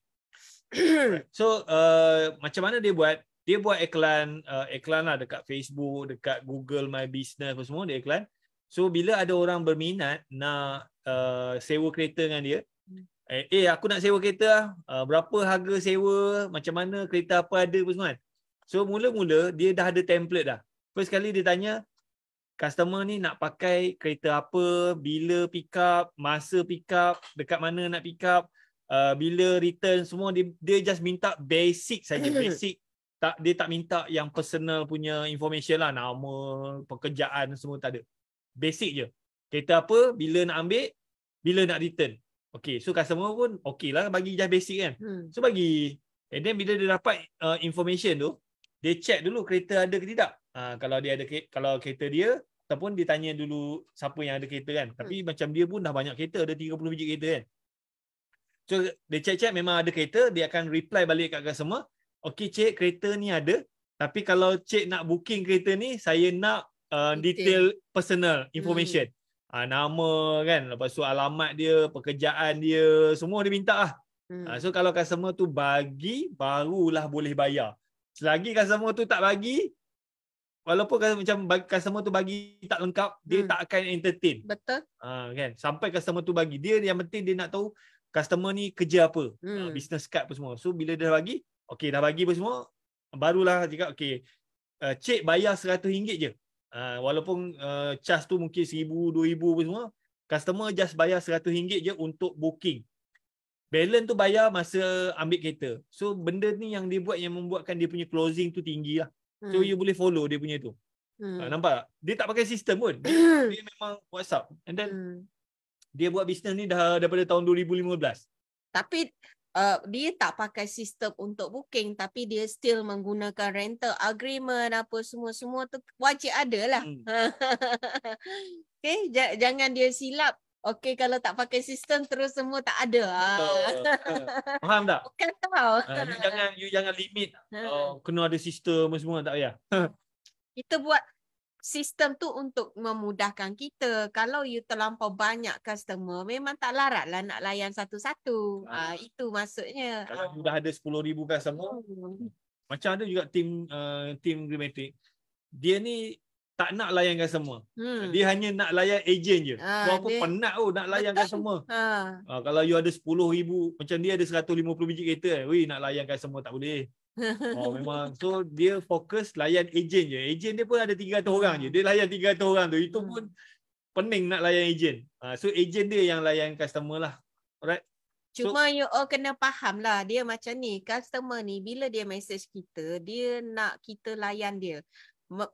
<coughs> so uh, macam mana dia buat? Dia buat iklan uh, iklan lah dekat Facebook, dekat Google My Business semua dia iklan. So bila ada orang berminat nak uh, sewa kereta dengan dia, eh, eh aku nak sewa kereta ah. Uh, berapa harga sewa? Macam mana kereta apa ada semua kan. So mula-mula dia dah ada template dah. First kali dia tanya, customer ni nak pakai kereta apa, bila pick up, masa pick up, dekat mana nak pick up, uh, bila return semua dia, dia just minta basic saja hmm. basic tak dia tak minta yang personal punya information lah nama pekerjaan semua tak ada basic je kereta apa bila nak ambil bila nak return okay, so customer pun okay lah bagi just basic kan hmm. so bagi and then bila dia dapat uh, information tu dia check dulu kereta ada ke tidak. Ha, kalau dia ada kalau kereta dia ataupun ditanya dulu siapa yang ada kereta kan. Tapi hmm. macam dia pun dah banyak kereta, ada 30 biji kereta kan. So dia check-check memang ada kereta, dia akan reply balik kat semua. Okey cik, kereta ni ada. Tapi kalau cik nak booking kereta ni, saya nak uh, detail. detail personal information. Hmm. Ha, nama kan, lepas tu alamat dia, pekerjaan dia, semua dia minta lah. Hmm. Ha, so kalau customer tu bagi, barulah boleh bayar. Selagi customer kan tu tak bagi, walaupun kan macam customer kan tu bagi tak lengkap, hmm. dia tak akan entertain. Betul. Ha, kan? Sampai customer tu bagi. Dia yang penting dia nak tahu customer ni kerja apa. Ha, hmm. Ha, business card apa semua. So bila dia dah bagi, okay dah bagi apa semua, barulah cakap okay, uh, eh, cik bayar RM100 je. Uh, walaupun uh, charge tu mungkin RM1,000, RM2,000 apa semua, customer just bayar RM100 je untuk booking balance tu bayar masa ambil kereta so benda ni yang dia buat yang membuatkan dia punya closing tu tinggi lah so hmm. you boleh follow dia punya tu hmm. ha, nampak tak dia tak pakai sistem pun dia, <coughs> dia memang whatsapp and then hmm. dia buat bisnes ni dah daripada tahun 2015 tapi Uh, dia tak pakai sistem untuk booking tapi dia still menggunakan rental agreement apa semua-semua tu wajib ada lah. Hmm. <laughs> okay, jangan dia silap Okay kalau tak pakai sistem terus semua tak ada lah. <laughs> Faham tak? Bukan tahu. you jangan you jangan limit. Ha. Oh, kena ada sistem semua tak payah. <laughs> kita buat sistem tu untuk memudahkan kita. Kalau you terlampau banyak customer, memang tak larat lah nak layan satu-satu. Ha. Ha, itu maksudnya. Kalau you dah ada 10,000 customer, hmm. macam ada juga tim uh, eh, tim Grimatic. Dia ni tak nak layankan semua. Hmm. Dia hanya nak layan ejen je. Ha, ah, aku dia... penat oh nak layankan semua. Ha. ha. kalau you ada 10,000 macam dia ada 150 biji kereta kan? eh. Wei nak layankan semua tak boleh. <laughs> oh memang so dia fokus layan ejen je. Ejen dia pun ada 300 hmm. orang je. Dia layan 300 orang tu. Itu hmm. pun pening nak layan ejen. Ha. so ejen dia yang layan customer lah. Alright. Cuma so, you all kena faham lah dia macam ni. Customer ni bila dia message kita, dia nak kita layan dia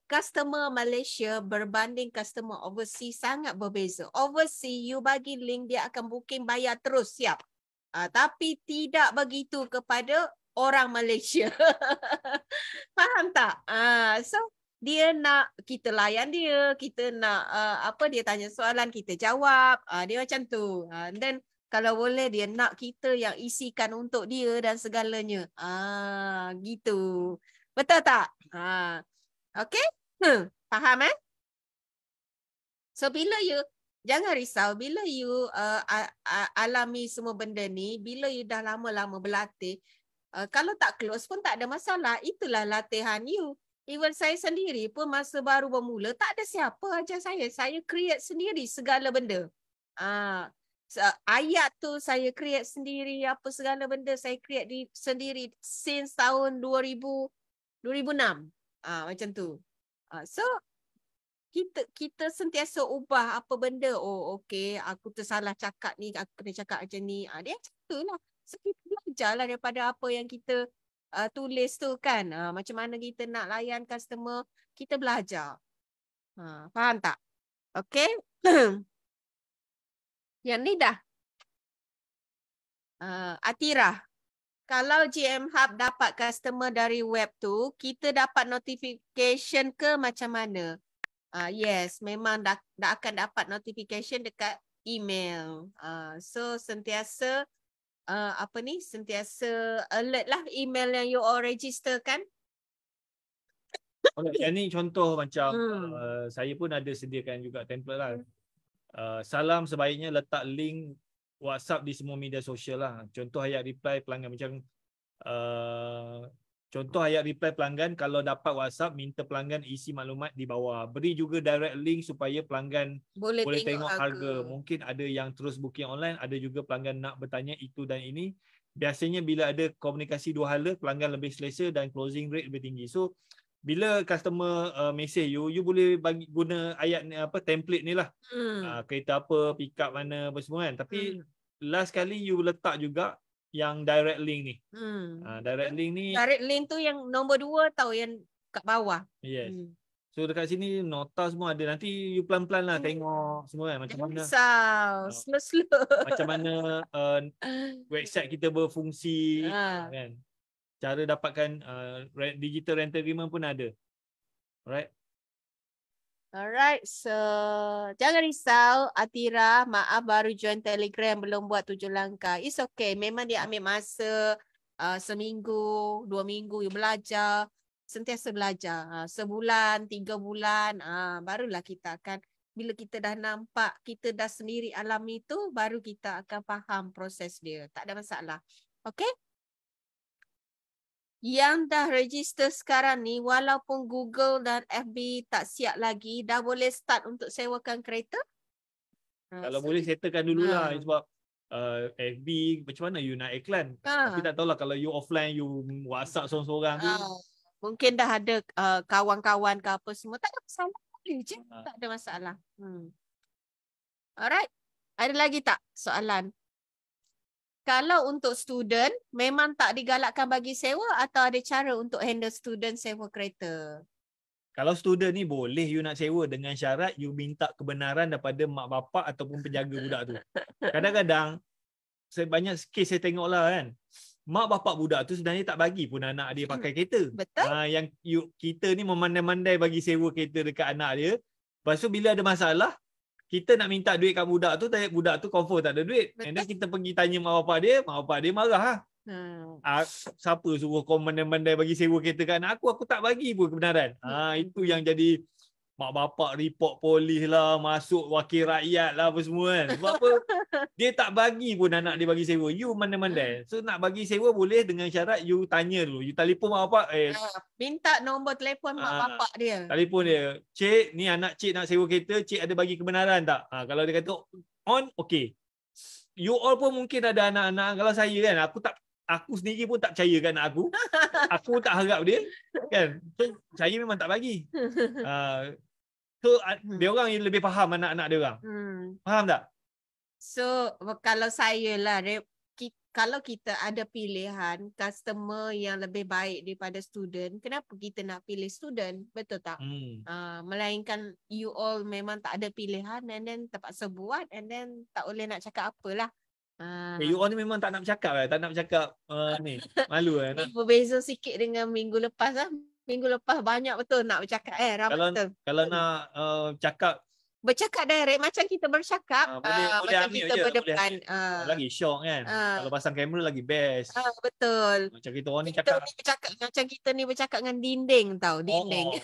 customer Malaysia berbanding customer overseas sangat berbeza. Overseas, you bagi link, dia akan booking, bayar terus, siap. Uh, tapi tidak begitu kepada orang Malaysia. <laughs> Faham tak? Uh, so, dia nak kita layan dia, kita nak uh, apa dia tanya soalan, kita jawab. Uh, dia macam tu. Uh, and then, kalau boleh dia nak kita yang isikan untuk dia dan segalanya. Ah, gitu. Betul tak? Ah. Okay? Hmm. Faham eh? So bila you, jangan risau. Bila you uh, alami semua benda ni, bila you dah lama-lama berlatih, uh, kalau tak close pun tak ada masalah. Itulah latihan you. Even saya sendiri pun masa baru bermula, tak ada siapa ajar saya. Saya create sendiri segala benda. Uh, ayat tu saya create sendiri apa segala benda saya create di, sendiri since tahun 2000 2006 Ah ha, macam tu. Ha, so kita kita sentiasa ubah apa benda. Oh okey, aku tersalah cakap ni, aku kena cakap macam ni. Ah ha, dia macam itulah. So kita belajarlah daripada apa yang kita uh, tulis tu kan. Ha, macam mana kita nak layan customer, kita belajar. Ha, faham tak? Okey. <clears throat> yang ni dah. Uh, Atira kalau GM Hub dapat customer dari web tu, kita dapat notification ke macam mana? Uh, yes, memang dah, dah akan dapat notification dekat email. Uh, so sentiasa uh, apa ni? Sentiasa alert lah email yang you all register kan? Okay, yang ni contoh macam hmm. uh, saya pun ada sediakan juga template lah. Uh, salam sebaiknya letak link WhatsApp di semua media sosial lah. Contoh ayat reply pelanggan macam uh, contoh ayat reply pelanggan kalau dapat WhatsApp minta pelanggan isi maklumat di bawah. Beri juga direct link supaya pelanggan boleh, boleh tengok, tengok lah harga. harga. Mungkin ada yang terus booking online, ada juga pelanggan nak bertanya itu dan ini. Biasanya bila ada komunikasi dua hala, pelanggan lebih selesa dan closing rate lebih tinggi. So, bila customer uh, message you you boleh bagi guna ayat ni, apa template ni lah mm. uh, kereta apa pick up mana apa semua kan tapi mm. last kali you letak juga yang direct link ni mm. uh, direct link ni direct link tu yang nombor dua tau yang kat bawah yes mm. So dekat sini nota semua ada. Nanti you pelan-pelan lah hmm. tengok semua kan macam mana. Risau. Slow-slow. Ah, macam mana uh, <laughs> website kita berfungsi. Ha. Kan? cara dapatkan uh, digital rental agreement pun ada. Alright. Alright, so jangan risau Atira, maaf baru join Telegram belum buat tujuh langkah. It's okay, memang dia ambil masa uh, seminggu, dua minggu you belajar, sentiasa belajar. Uh, sebulan, tiga bulan, uh, barulah kita akan bila kita dah nampak kita dah sendiri alami itu baru kita akan faham proses dia. Tak ada masalah. Okay? yang dah register sekarang ni walaupun Google dan FB tak siap lagi dah boleh start untuk sewakan kereta? Ha, kalau so, boleh settlekan dululah ha. sebab uh, eh, FB macam mana you nak iklan? Ha. Tapi tak tahulah kalau you offline you WhatsApp seorang-seorang ha. tu. Mungkin dah ada uh, kawan-kawan ke apa semua. Tak ada masalah. Boleh je. Ha. Tak ada masalah. Hmm. Alright. Ada lagi tak soalan? kalau untuk student memang tak digalakkan bagi sewa atau ada cara untuk handle student sewa kereta? Kalau student ni boleh you nak sewa dengan syarat you minta kebenaran daripada mak bapak ataupun penjaga budak tu. Kadang-kadang saya banyak kes saya lah kan. Mak bapak budak tu sebenarnya tak bagi pun anak dia hmm, pakai kereta. Betul. Ha, yang you, kita ni memandai-mandai bagi sewa kereta dekat anak dia. Lepas tu bila ada masalah, kita nak minta duit kat budak tu tapi budak tu confirm tak ada duit Betul. and then kita pergi tanya mak bapak dia mak bapak dia marah lah hmm. ah, siapa suruh kau mandai-mandai bagi sewa kereta kat anak aku aku tak bagi pun kebenaran hmm. ah, itu yang jadi mak bapak report polis lah, masuk wakil rakyat lah apa semua kan. Sebab apa? <laughs> Dia tak bagi pun anak dia bagi sewa. You mana-mana. So nak bagi sewa boleh dengan syarat you tanya dulu. You telefon mak bapak. Eh, ah, Minta nombor telefon mak aa, ah, bapak dia. Telefon dia. Cik, ni anak cik nak sewa kereta. Cik ada bagi kebenaran tak? Ha, kalau dia kata on, okay. You all pun mungkin ada anak-anak. Kalau saya kan, aku tak aku sendiri pun tak percaya kan aku. <laughs> Aku tak harap dia. Kan? So, saya memang tak bagi. Uh, <laughs> So hmm. dia orang yang lebih faham anak-anak dia orang. Hmm. Faham tak? So kalau saya lah kalau kita ada pilihan customer yang lebih baik daripada student, kenapa kita nak pilih student? Betul tak? Hmm. Uh, melainkan you all memang tak ada pilihan and then terpaksa buat and then tak boleh nak cakap apalah. Uh. You all ni memang tak nak cakap lah. Eh? Tak nak cakap uh, eh, ni. Malu lah. Berbeza sikit dengan minggu lepas lah minggu lepas banyak betul nak bercakap eh ramai kalau, betul. kalau nak uh, cakap bercakap direct macam kita bercakap uh, boleh, uh, boleh macam kita berdepan Uh, lagi syok kan uh, kalau pasang kamera lagi best uh, betul macam kita orang ni kita cakap ni bercakap, macam kita ni bercakap dengan dinding tau oh. dinding oh.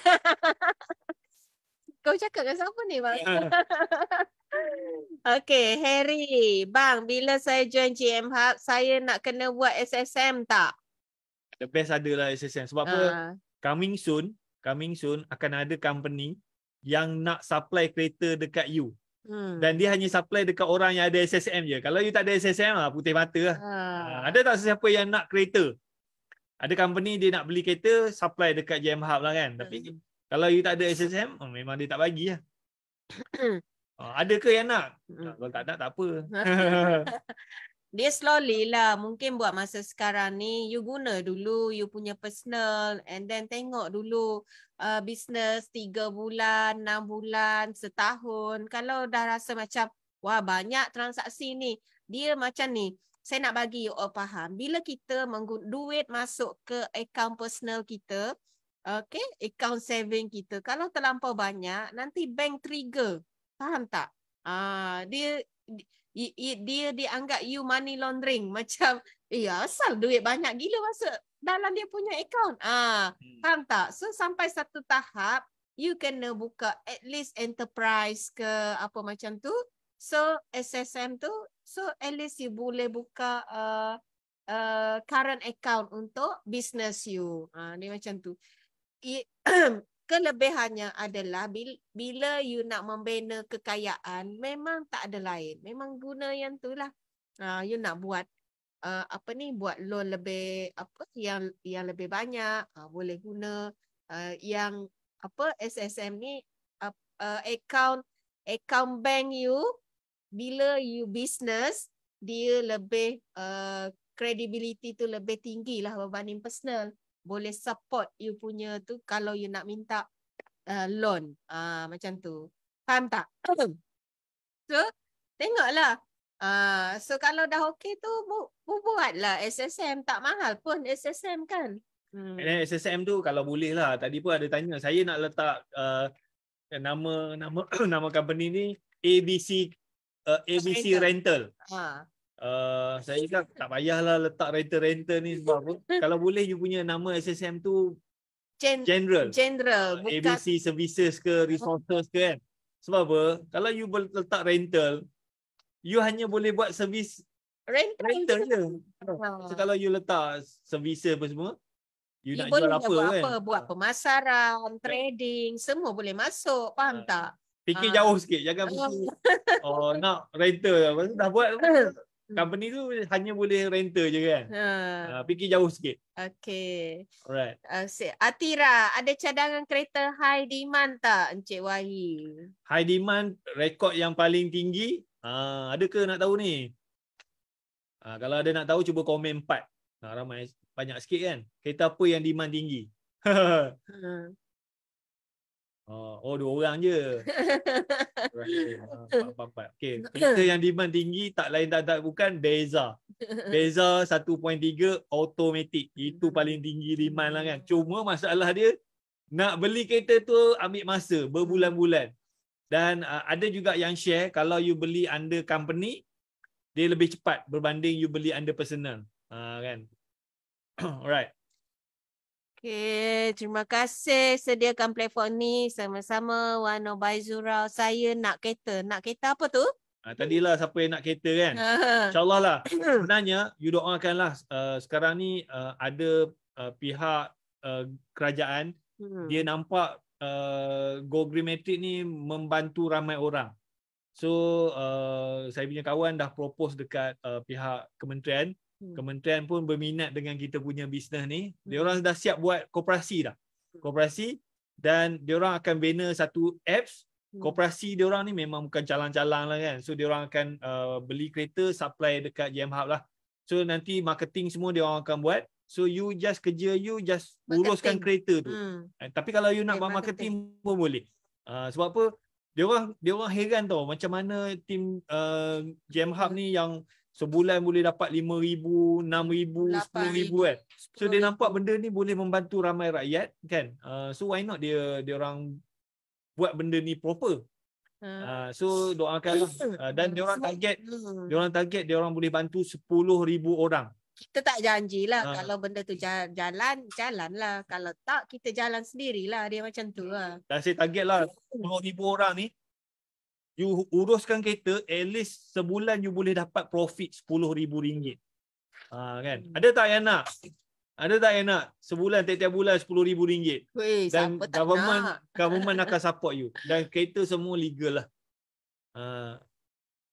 <laughs> kau cakap dengan siapa ni bang <laughs> Okay, Harry. Bang, bila saya join GM Hub, saya nak kena buat SSM tak? The best adalah SSM. Sebab uh. apa? coming soon, coming soon akan ada company yang nak supply kereta dekat you. Hmm. Dan dia hanya supply dekat orang yang ada SSM je. Kalau you tak ada SSM lah putih mata lah. Hmm. Ada tak sesiapa yang nak kereta? Ada company dia nak beli kereta supply dekat JM Hub lah kan. Tapi hmm. kalau you tak ada SSM oh, ah, memang dia tak bagi lah. <coughs> ada ke yang nak? Hmm. Kalau tak nak tak apa. <laughs> dia slowly lah mungkin buat masa sekarang ni you guna dulu you punya personal and then tengok dulu uh, business 3 bulan 6 bulan setahun kalau dah rasa macam wah banyak transaksi ni dia macam ni saya nak bagi you oh, all faham bila kita menggun- duit masuk ke account personal kita okay account saving kita kalau terlampau banyak nanti bank trigger faham tak ah uh, dia dia dianggap you money laundering <laughs> macam eh asal duit banyak gila masuk dalam dia punya account ah hmm. faham tak so sampai satu tahap you kena buka at least enterprise ke apa macam tu so SSM tu so at least you boleh buka uh, uh, current account untuk business you ah uh, dia macam tu <clears throat> hmm kelebihannya adalah bila you nak membina kekayaan memang tak ada lain memang guna yang itulah uh, ah, you nak buat uh, apa ni buat loan lebih apa yang yang lebih banyak uh, boleh guna uh, yang apa SSM ni uh, uh, account account bank you bila you business dia lebih uh, credibility tu lebih tinggi lah berbanding personal boleh support you punya tu kalau you nak minta uh, loan uh, macam tu. Faham tak? <clears throat> so, tengoklah. Uh, so, kalau dah okay tu, bu, bu buatlah SSM. Tak mahal pun SSM kan. Hmm. Eh, SSM tu kalau boleh lah. Tadi pun ada tanya. Saya nak letak uh, nama nama <clears throat> nama company ni ABC uh, ABC Rental. rental. Ha. Uh, saya cakap tak payahlah letak renter-renter ni sebab <laughs> kalau boleh you punya nama SSM tu Gen- general general uh, bukan services ke resources ke kan sebab apa kalau you boleh letak rental you hanya boleh buat servis rental, rental je ha. so kalau you letak services apa semua you, you nak jual apa buat kan? apa, buat ah. pemasaran kan. trading yeah. semua boleh masuk faham uh, tak fikir jauh sikit jangan fikir <laughs> oh nak rental dah buat <laughs> Hmm. company tu hanya boleh renter je kan. Ha. Uh, ah, fikir jauh sikit. Okay. Alright. Asyik. Ah, Atira, ada cadangan kereta high demand tak Encik Wahi? High demand, rekod yang paling tinggi. Ah, uh, ada ke nak tahu ni? Ah, uh, kalau ada nak tahu, cuba komen empat. Nah, ramai banyak sikit kan. Kereta apa yang demand tinggi? <laughs> Hmm. Oh, oh dua orang je. empat <laughs> ah, okay. Kita yang demand tinggi tak lain tak, tak bukan Beza. <laughs> Beza 1.3 automatic. Itu hmm. paling tinggi demand lah kan. Cuma masalah dia nak beli kereta tu ambil masa berbulan-bulan. Dan uh, ada juga yang share kalau you beli under company dia lebih cepat berbanding you beli under personal. Uh, kan. <clears throat> Alright. Okay, terima kasih sediakan platform ni sama-sama Wano Baizura. Saya nak kereta. Nak kereta apa tu? Ha, tadilah siapa yang nak kereta kan? Ha. InsyaAllah lah. <coughs> Sebenarnya, you doakanlah uh, sekarang ni uh, ada uh, pihak uh, kerajaan hmm. dia nampak uh, Go Green Matrix ni membantu ramai orang. So, uh, saya punya kawan dah propose dekat uh, pihak kementerian Hmm. Kementerian pun berminat dengan kita punya bisnes ni. Hmm. Dia orang dah siap buat koperasi dah. Hmm. Koperasi dan dia orang akan bina satu apps. Koperasi dia orang ni memang bukan calang-calang lah kan. So dia orang akan uh, beli kereta supply dekat GM Hub lah. So nanti marketing semua dia orang akan buat. So you just kerja you just uruskan marketing. kereta tu. Hmm. Eh, tapi kalau you nak eh, buat marketing. marketing pun boleh. Uh, sebab apa? Dia orang dia orang heran tau macam mana team uh, GM Hub ni yang sebulan boleh dapat 5000 6000 10000 kan so 10, dia nampak benda ni boleh membantu ramai rakyat kan uh, so why not dia dia orang buat benda ni proper hmm. uh, so doakanlah uh, dan dia orang target hmm. dia orang target dia orang boleh bantu 10000 orang kita tak janjilah ha. Ah. kalau benda tu jalan jalanlah kalau tak kita jalan sendirilah dia macam tu lah. Dah saya targetlah 10000 hmm. orang ni you uruskan kereta at least sebulan you boleh dapat profit RM10,000 ha, kan? Hmm. ada tak yang nak ada tak yang nak sebulan tiap-tiap bulan RM10,000 dan siapa government, nak? <laughs> government akan support you dan kereta semua legal lah ha,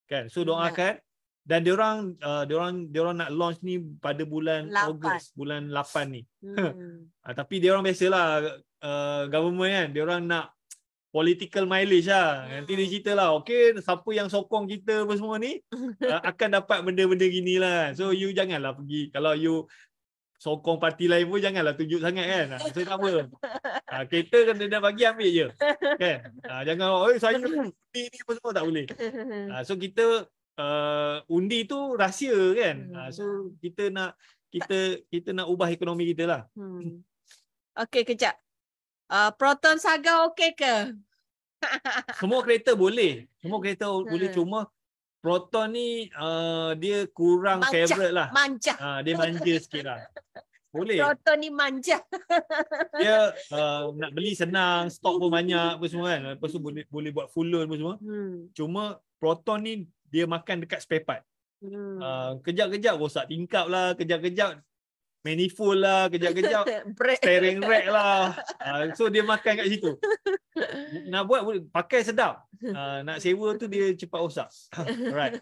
kan so doakan dan dia orang uh, dia orang dia orang nak launch ni pada bulan 8. Ogos bulan 8 ni. Hmm. uh, <laughs> tapi dia orang biasalah uh, government kan dia orang nak political mileage lah. Nanti dia cerita lah, okay, siapa yang sokong kita apa semua ni, uh, <laughs> akan dapat benda-benda gini lah. So, you janganlah pergi. Kalau you sokong parti lain pun, janganlah tunjuk sangat kan. Ah, so, tak apa. Uh, kereta kan dia dah bagi, ambil je. Kan? Uh, jangan, oh, saya ni, ni apa semua, tak boleh. Uh, so, kita uh, undi tu rahsia kan. Uh, so, kita nak kita kita nak ubah ekonomi kita lah. Hmm. Okay, kejap uh, Proton Saga okey ke? <laughs> Semua kereta boleh. Semua kereta hmm. boleh cuma Proton ni uh, dia kurang manja. favorite lah. Manja. Uh, ah, dia manja sikit lah. Boleh. Proton ni manja. <laughs> dia uh, nak beli senang, stok pun banyak apa semua kan. Lepas tu boleh, boleh buat full loan apa semua. Hmm. Cuma Proton ni dia makan dekat spare part. Hmm. Uh, kejap-kejap rosak tingkap lah. Kejap-kejap manifold lah, kejap-kejap, <laughs> steering rack lah. Uh, so dia makan kat situ. Nak buat, pakai sedap. Uh, nak sewa tu dia cepat rosak. <laughs> Alright.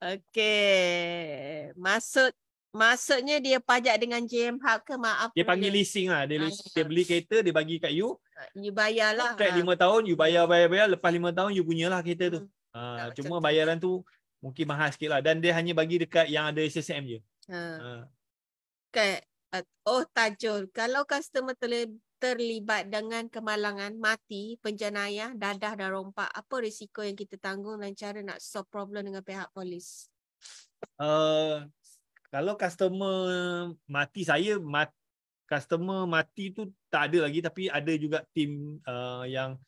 Okay. Maksud, maksudnya dia pajak dengan JM Hub ke? Maaf. Dia panggil dia. leasing lah. Dia, leasing, dia ah. beli kereta, dia bagi kat you. You bayar lah. Contract ha. 5 tahun, you bayar, bayar, bayar. Lepas 5 tahun, you lah kereta tu. Hmm. Uh, cuma bayaran tu mungkin mahal sikit lah. Dan dia hanya bagi dekat yang ada SSM je. Ha. Uh dekat uh, oh tajul kalau customer terlibat dengan kemalangan mati penjenayah dadah dan rompak apa risiko yang kita tanggung dan cara nak solve problem dengan pihak polis uh, kalau customer mati saya mat, customer mati tu tak ada lagi tapi ada juga tim uh, yang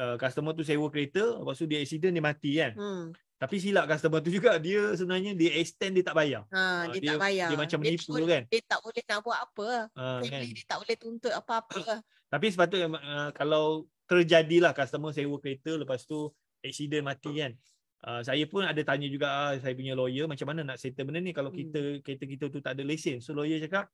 uh, customer tu sewa kereta lepas tu dia accident dia mati kan hmm. Tapi silap customer tu juga Dia sebenarnya Dia extend dia tak bayar ha, ah, dia, dia tak bayar Dia macam menipu dia kan Dia tak boleh nak buat apa ha, kan? Dia tak boleh tuntut apa-apa <coughs> Tapi sepatutnya uh, Kalau terjadilah Customer sewa kereta Lepas tu Accident mati kan uh, Saya pun ada tanya juga uh, Saya punya lawyer Macam mana nak settle benda ni Kalau hmm. kita hmm. kereta kita tu tak ada lesen So lawyer cakap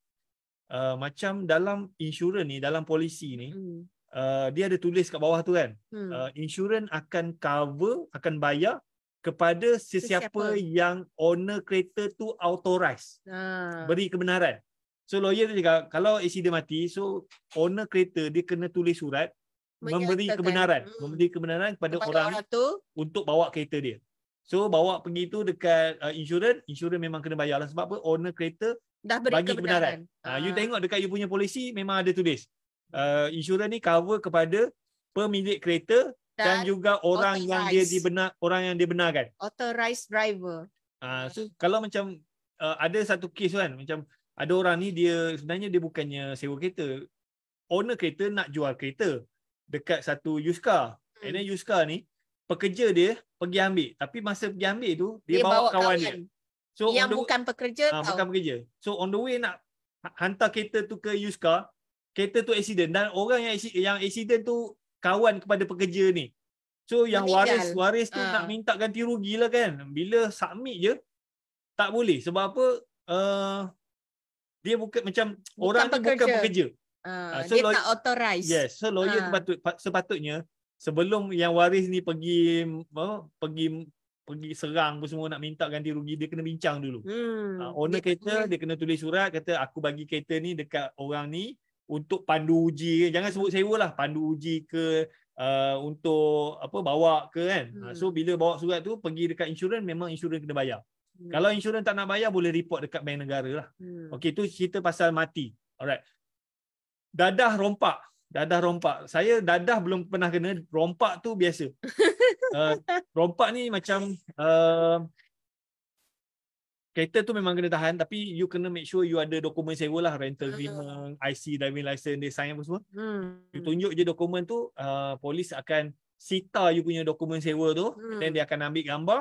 uh, Macam dalam insurans ni Dalam polisi ni hmm. uh, Dia ada tulis kat bawah tu kan hmm. uh, Insurans akan cover Akan bayar kepada sesiapa, sesiapa yang owner kereta tu authorize ah. beri kebenaran so lawyer tu cakap kalau AC dia mati so owner kereta dia kena tulis surat memberi kebenaran hmm. memberi kebenaran kepada, kepada orang, orang tu untuk bawa kereta dia so bawa pergi tu dekat uh, insurans insurans memang kena bayar lah sebab apa owner kereta dah beri bagi kebenaran, kebenaran. Ah. Uh, you ah. tengok dekat you punya polisi memang ada tulis uh, insurans ni cover kepada pemilik kereta dan, dan juga orang yang dia dibenar orang yang dibenarkan authorized driver uh, so kalau macam uh, ada satu case kan macam ada orang ni dia sebenarnya dia bukannya sewa kereta owner kereta nak jual kereta dekat satu used car hmm. and then used car ni pekerja dia pergi ambil tapi masa pergi ambil tu dia, dia bawa, bawa kawan dia so yang the, bukan pekerja uh, tau bukan pekerja so on the way nak ha-, hantar kereta tu ke used car kereta tu accident dan orang yang yang accident tu kawan kepada pekerja ni. So yang waris-waris tu uh. nak ah. minta ganti rugi lah kan. Bila submit je, tak boleh. Sebab apa? Uh, dia bukan macam bukan orang pekerja. bukan pekerja. Uh, uh, so dia tak authorize. Yes, so lawyer uh. patut, sepatutnya sebelum yang waris ni pergi uh, pergi pergi serang pun semua nak minta ganti rugi dia kena bincang dulu. Hmm. Uh, owner dia kereta dia kena tulis surat kata aku bagi kereta ni dekat orang ni untuk pandu uji ke jangan sebut sewa lah pandu uji ke uh, untuk apa bawa ke kan ha, hmm. so bila bawa surat tu pergi dekat insurans memang insurans kena bayar hmm. kalau insurans tak nak bayar boleh report dekat bank negara lah hmm. okey tu cerita pasal mati alright dadah rompak dadah rompak saya dadah belum pernah kena rompak tu biasa <laughs> uh, rompak ni macam uh, kereta tu memang kena tahan tapi you kena make sure you ada dokumen sewa lah rental agreement IC driving license dia sign apa semua hmm. you tunjuk je dokumen tu uh, polis akan sita you punya dokumen sewa tu hmm. then dia akan ambil gambar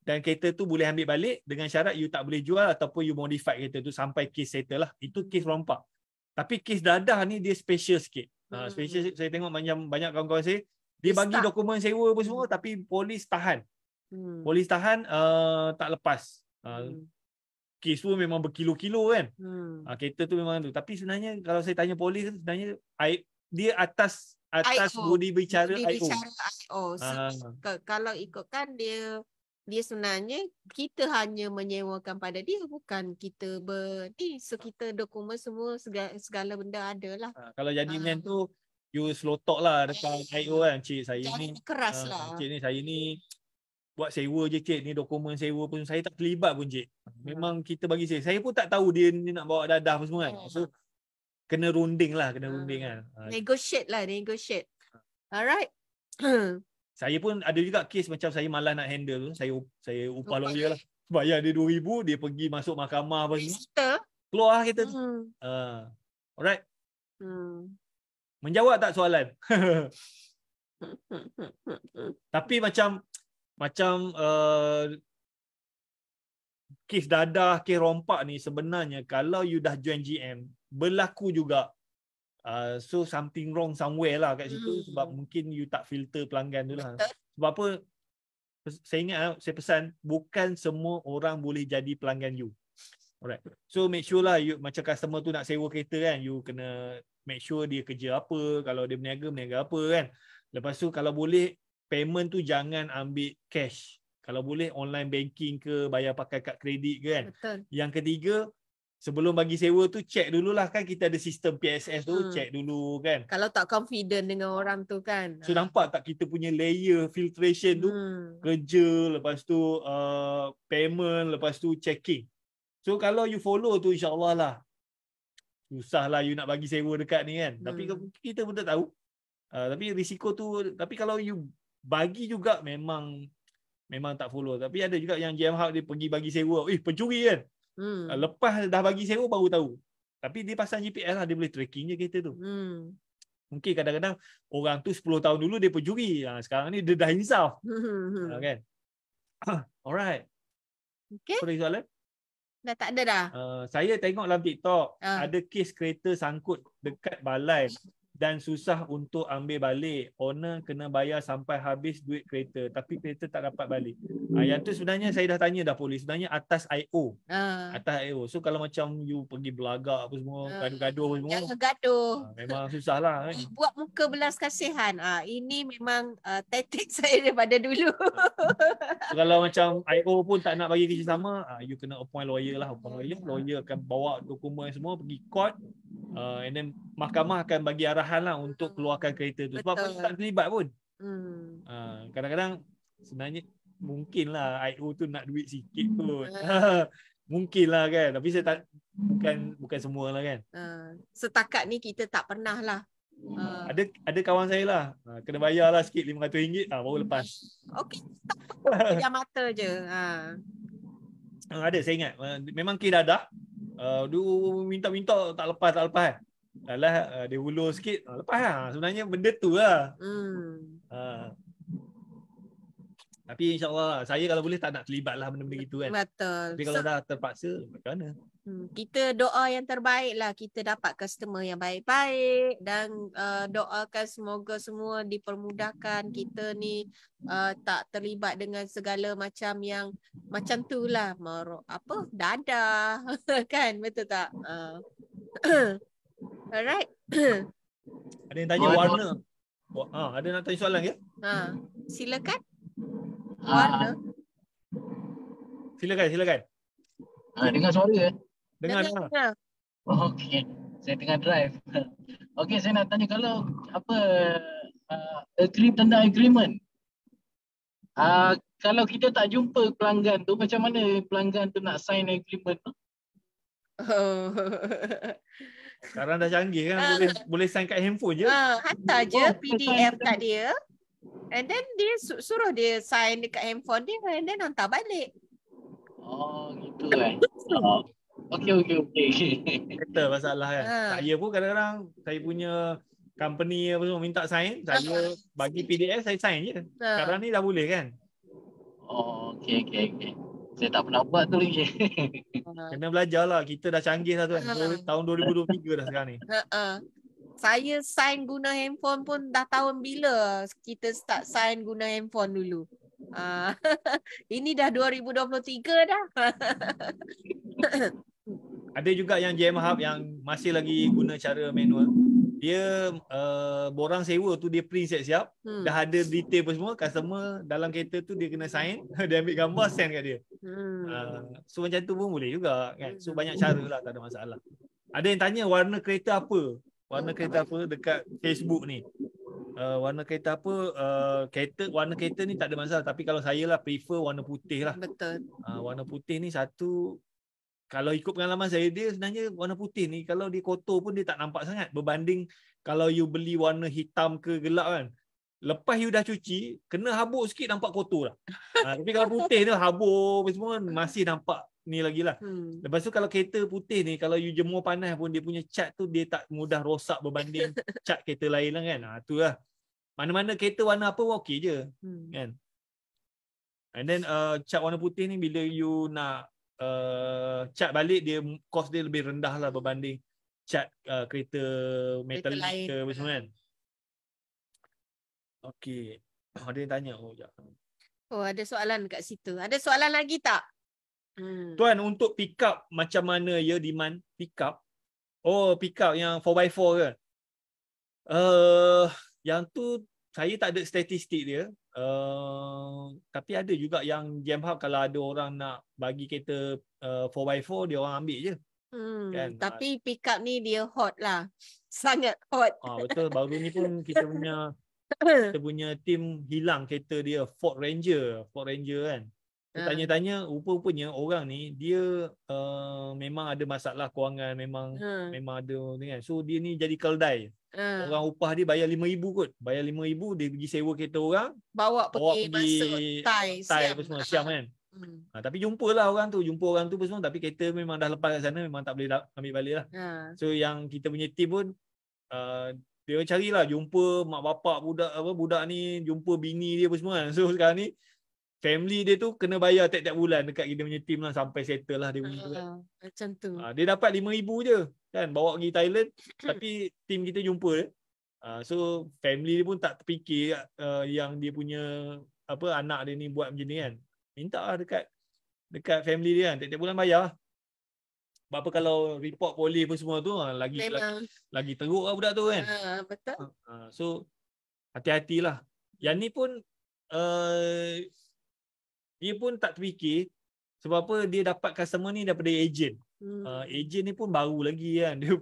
dan kereta tu boleh ambil balik dengan syarat you tak boleh jual ataupun you modify kereta tu sampai case settle lah itu case rompak tapi case dadah ni dia special sikit uh, special hmm. saya tengok banyak banyak kawan-kawan saya dia bagi Start. dokumen sewa apa semua hmm. tapi polis tahan hmm. polis tahan uh, tak lepas Ah, hmm. kes tu memang berkilo-kilo kan. Hmm. Ha, kereta tu memang tu. Tapi sebenarnya kalau saya tanya polis sebenarnya I, dia atas atas IO. budi bicara IO. So, ha. Kalau ikutkan dia dia sebenarnya kita hanya menyewakan pada dia bukan kita ber ni eh, so kita dokumen semua segala, segala benda adalah. Ha, kalau jadi ha. man tu you slow talk lah dekat IO kan cik saya jadi ni. Keras ha, lah. Cik ni saya ni buat sewa je cik ni dokumen sewa pun saya tak terlibat pun cik hmm. memang kita bagi saya saya pun tak tahu dia ni nak bawa dadah apa semua kan hmm. so kena runding lah kena runding kan negotiate lah negotiate ha. alright <clears throat> saya pun ada juga kes macam saya malas nak handle tu saya saya upah lawyer dia lah bayar dia 2000 dia pergi masuk mahkamah apa ni. keluar lah kita hmm. uh, alright hmm. menjawab tak soalan <laughs> Tapi macam macam uh, kes dadah, kes rompak ni sebenarnya kalau you dah join GM, berlaku juga uh, so something wrong somewhere lah kat situ hmm. sebab mungkin you tak filter pelanggan tu lah. Sebab apa, saya ingat ah, saya pesan, bukan semua orang boleh jadi pelanggan you. Alright. So make sure lah you, macam customer tu nak sewa kereta kan, you kena make sure dia kerja apa, kalau dia berniaga, berniaga apa kan. Lepas tu kalau boleh payment tu jangan ambil cash. Kalau boleh online banking ke bayar pakai kad kredit ke kan. Betul. Yang ketiga sebelum bagi sewa tu check dululah kan kita ada sistem PSS tu hmm. check dulu kan. Kalau tak confident dengan orang tu kan. So nampak tak kita punya layer filtration tu hmm. kerja lepas tu uh, payment lepas tu checking. So kalau you follow tu insyaAllah lah susahlah you nak bagi sewa dekat ni kan. Hmm. Tapi kita pun tak tahu. Uh, tapi risiko tu tapi kalau you bagi juga memang memang tak follow tapi ada juga yang GM Hub dia pergi bagi sewa eh pencuri kan hmm. Ah, lepas dah bagi sewa baru tahu tapi dia pasang GPS lah dia boleh tracking je kereta tu hmm. mungkin kadang-kadang orang tu 10 tahun dulu dia pencuri ah, sekarang ni dia dah insaf <laughs> hmm. Ah, kan <coughs> alright okay. so, ada soalan? dah tak ada dah uh, saya tengok dalam TikTok uh. ada kes kereta sangkut dekat balai dan susah untuk ambil balik. Owner kena bayar sampai habis duit kereta tapi kereta tak dapat balik. Ha, yang tu sebenarnya saya dah tanya dah polis. Sebenarnya atas IO. Uh. Ah. Atas IO. So kalau macam you pergi belaga, apa semua, uh. gaduh-gaduh semua. Jangan gaduh. Ha, memang susah lah. Kan? <laughs> Buat muka belas kasihan. Ah ini memang uh, taktik <laughs> saya daripada dulu. so, kalau macam IO pun tak nak bagi sama, ah you kena appoint lawyer lah. Appoint lawyer. Lawyer akan bawa dokumen semua pergi court uh, and then mahkamah akan bagi arahan lah untuk hmm. keluarkan kereta tu sebab Betul. tak terlibat pun hmm. uh, kadang-kadang sebenarnya mungkin lah IO tu nak duit sikit hmm. pun hmm. <laughs> mungkin lah kan tapi saya tak bukan bukan semua lah kan uh, setakat ni kita tak pernah lah Uh, ada ada kawan saya lah kena bayar lah sikit RM500 ah baru lepas. Okey. Dia mata je. Ha. Uh, ada saya ingat memang Kidada. dah. Uh, dia minta-minta tak lepas tak lepas. Alah uh, dia hulur sikit lepas lah. Sebenarnya benda tu lah. Hmm. Uh, tapi insyaAllah lah, saya kalau boleh tak nak terlibat lah benda-benda gitu kan. Betul. Tapi kalau so, dah terpaksa, macam mana? Hmm, kita doa yang terbaik lah. Kita dapat customer yang baik-baik. Dan uh, doakan semoga semua dipermudahkan. Kita ni uh, tak terlibat dengan segala macam yang macam tu lah. Apa? Dadah. <laughs> kan? Betul tak? Uh. <coughs> Alright. <coughs> ada yang tanya warna. Oh, ada nak tanya soalan ke? Ha, silakan warna. Silakan, silakan. Ha, dengar suara ke? Eh? Dengar, dengar. dengar. Okey, saya tengah drive. <laughs> Okay, saya nak tanya kalau apa uh, agreement tentang agreement. Uh, kalau kita tak jumpa pelanggan tu, macam mana pelanggan tu nak sign agreement tu? Oh. <laughs> Sekarang dah canggih kan, uh, boleh, boleh sign kat handphone je. Uh, hantar je oh, PDF kat dia. And then dia suruh dia sign dekat handphone dia and then hantar balik. Oh, gitu eh. oh. Okay, okay, okay. <laughs> Betul masalah kan. Ha. Saya pun kadang-kadang saya punya company apa semua minta sign, saya ha. bagi PDF saya sign je. Ha. Sekarang ni dah boleh kan? Oh, okay, okay, okay. Saya tak pernah buat tu lagi. <laughs> Ha. Kena belajar lah. Kita dah canggih lah tu kan. Ha. Tahun 2023 dah sekarang ni. Ha, uh saya sign guna handphone pun dah tahun bila kita start sign guna handphone dulu. Uh, <laughs> ini dah 2023 dah. <laughs> Ada juga yang JM Hub yang masih lagi guna cara manual. Dia uh, borang sewa tu dia print siap-siap. Hmm. Dah ada detail pun semua. Customer dalam kereta tu dia kena sign. <laughs> dia ambil gambar send kat dia. Hmm. Uh, so macam tu pun boleh juga. Kan? So hmm. banyak cara lah tak ada masalah. Ada yang tanya warna kereta apa? warna oh, kereta apa dekat Facebook ni. Uh, warna kereta apa uh, kereta warna kereta ni tak ada masalah tapi kalau saya lah prefer warna putih lah. Betul. Uh, warna putih ni satu kalau ikut pengalaman saya dia sebenarnya warna putih ni kalau dia kotor pun dia tak nampak sangat berbanding kalau you beli warna hitam ke gelap kan. Lepas you dah cuci, kena habuk sikit nampak kotor lah. Uh, tapi kalau putih tu habuk semua masih nampak ni lagi lah. Hmm. Lepas tu kalau kereta putih ni, kalau you jemur panas pun, dia punya cat tu dia tak mudah rosak berbanding <laughs> cat kereta lain lah kan. Ha, tu lah. Mana-mana kereta warna apa pun okey je. Hmm. Kan? And then uh, cat warna putih ni bila you nak uh, cat balik, dia kos dia lebih rendah lah berbanding cat uh, kereta metal ke apa semua kan. Okay. Oh, ada yang tanya. Oh, oh, ada soalan kat situ. Ada soalan lagi tak? Hmm. Tuan untuk pick up macam mana ya demand pick up? Oh, pick up yang 4x4 ke? Eh uh, yang tu saya tak ada statistik dia. Uh, tapi ada juga yang jam hub kalau ada orang nak bagi kereta uh, eh, 4x4 dia orang ambil je. Hmm, kan? Tapi pick up ni dia hot lah. <laughs> Sangat hot. Ah, betul. Baru ni pun kita punya <laughs> kita punya tim hilang kereta dia Ford Ranger. Ford Ranger kan. Ah. Tanya-tanya rupa-rupanya orang ni dia uh, memang ada masalah kewangan memang hmm. memang ada kan. So dia ni jadi keldai. Hmm. Orang upah dia bayar 5000 kot. Bayar 5000 dia pergi sewa kereta orang bawa pergi, bawa pergi masuk Thai, thai siam. apa semua siam kan. Hmm. Ha, tapi jumpalah orang tu, jumpa orang tu apa semua tapi kereta memang dah lepas kat sana memang tak boleh ambil balik lah. Hmm. So yang kita punya team pun uh, dia carilah jumpa mak bapak budak apa budak ni jumpa bini dia apa semua. Kan. So sekarang ni family dia tu kena bayar tiap-tiap bulan dekat kita punya team lah sampai settle lah dia punya. Uh, kan. Ah, macam tu. Ha, dia dapat RM5,000 je kan bawa pergi Thailand <clears throat> tapi team kita jumpa dia. Ah, so family dia pun tak terfikir uh, yang dia punya apa anak dia ni buat macam ni kan. Minta lah dekat dekat family dia kan tiap-tiap bulan bayar. Sebab apa kalau report polis pun semua tu lagi lagi, lagi teruk lah budak tu kan. Uh, betul. Ha, so hati-hatilah. Yang ni pun uh, dia pun tak terfikir sebab apa dia dapat customer ni daripada agent. Hmm. Uh, agent ni pun baru lagi kan. <laughs> Dia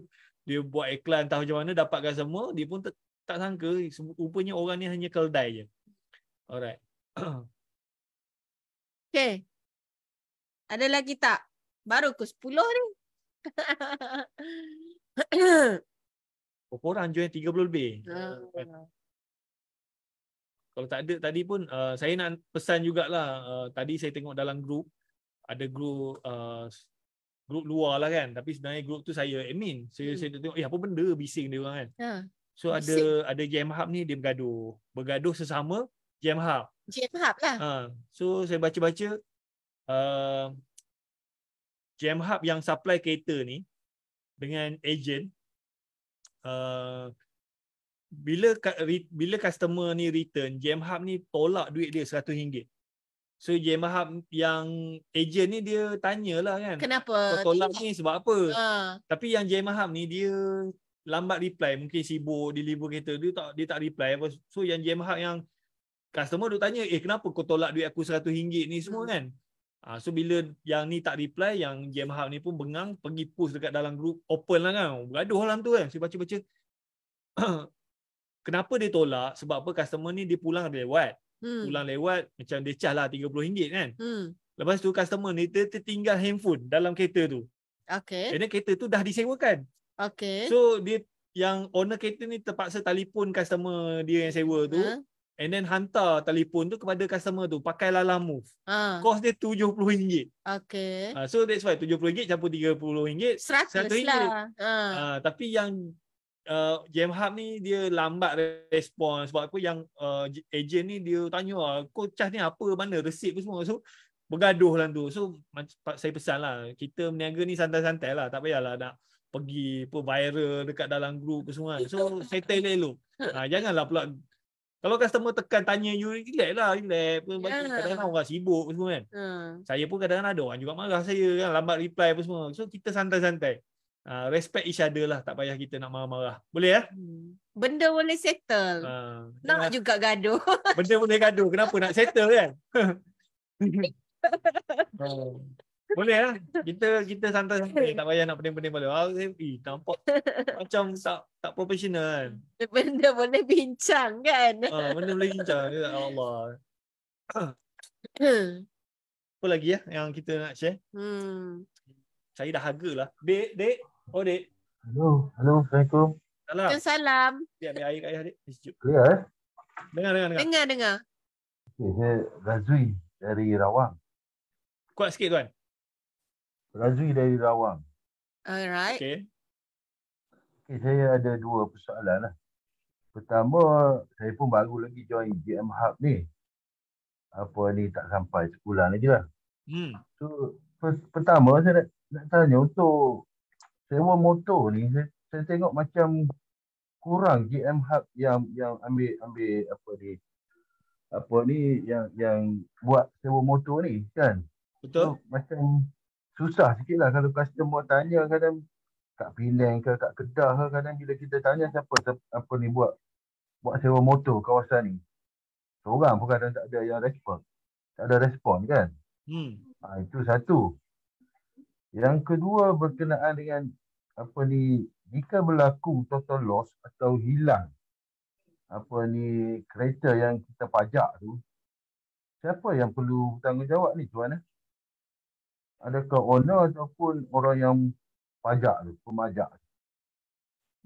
dia buat iklan tahu macam mana dapat customer, dia pun tak, tak sangka rupanya orang ni hanya keldai je. Alright. <clears throat> okay. Ada lagi tak? Baru ke 10 ni. <clears throat> Berapa orang join 30 lebih? Uh kalau tak ada tadi pun uh, saya nak pesan jugalah uh, tadi saya tengok dalam grup ada grup uh, grup luar lah kan tapi sebenarnya grup tu saya admin so, hmm. saya tengok eh apa benda bising dia orang kan ha. so bising. ada ada jam hub ni dia bergaduh bergaduh sesama jam hub jam hub lah ha. so saya baca-baca uh, jam hub yang supply kereta ni dengan agent uh, bila bila customer ni return, Jam Hub ni tolak duit dia RM100. So Jam Hub yang agent ni dia tanyalah kan. Kenapa? Kau tolak ni sebab apa? Uh. Tapi yang Jam Hub ni dia lambat reply. Mungkin sibuk deliver kereta dia tak, dia tak reply. So yang Jam Hub yang customer duk tanya, eh kenapa kau tolak duit aku RM100 ni semua uh. kan? Ha, so bila yang ni tak reply, yang Jam Hub ni pun bengang pergi post dekat dalam group open lah kan. Beraduh dalam lah tu kan. Saya baca-baca. <clears throat> kenapa dia tolak sebab apa customer ni dia pulang lewat hmm. pulang lewat macam dia cah lah RM30 kan hmm. lepas tu customer ni dia tertinggal handphone dalam kereta tu okay. kerana kereta tu dah disewakan okay. so dia yang owner kereta ni terpaksa telefon customer dia yang sewa tu huh? Hmm. And then hantar telefon tu kepada customer tu. Pakai lalang move. Ha. Cost dia RM70. Okay. Uh, ha, so that's why RM70 campur RM30. RM100 lah. Uh. Uh, tapi yang uh, Jam Hub ni dia lambat respon sebab apa yang uh, agent ni dia tanya ah kau cas ni apa mana resip pun semua so bergaduh lah tu so saya pesan lah kita meniaga ni santai-santai lah tak payahlah nak pergi apa viral dekat dalam grup ke semua kan. so settle elok elok ha, janganlah pula kalau customer tekan tanya you relax lah relax yeah. kadang-kadang orang sibuk semua kan hmm. saya pun kadang-kadang ada orang juga marah saya kan lambat reply apa semua so kita santai-santai uh, respect each other lah tak payah kita nak marah-marah boleh ya hmm. benda boleh settle uh, nak lah. juga gaduh <laughs> benda boleh gaduh kenapa nak settle kan <laughs> oh, boleh lah kita kita santai-santai tak payah nak pening-pening boleh ah, eh, nampak macam tak tak profesional kan benda boleh bincang kan uh, benda boleh bincang ya Allah hmm. apa lagi ya yang kita nak share hmm. saya dah harga lah dek dek Oh, Dik. Hello. Hello. Assalamualaikum. Salam. Assalamualaikum. ambil air kat ayah, Dik. Sejuk. Clear, ya, eh? Dengar, dengar, dengar. Dengar, dengar. Okay, saya Razui dari Rawang. Kuat sikit, tuan. Razui dari Rawang. Alright. Okay. okay saya ada dua persoalan. Lah. Pertama, saya pun baru lagi join GM Hub ni. Apa ni tak sampai sebulan lagi lah. Hmm. So, per- pertama saya nak, nak tanya untuk sewa motor ni saya, saya tengok macam kurang GM hub yang yang ambil ambil apa ni apa ni yang yang buat sewa motor ni kan betul so, macam susah sikit lah kalau customer tanya kadang kat Penang ke kat Kedah ke kadang bila kita tanya siapa apa ni buat buat sewa motor kawasan ni seorang pun kadang tak ada yang respon tak ada respon kan hmm. Ha, itu satu yang kedua berkenaan dengan apa ni jika berlaku total loss atau hilang apa ni kereta yang kita pajak tu siapa yang perlu tanggungjawab ni tuan eh? Adakah owner ataupun orang yang pajak tu, pemajak tu?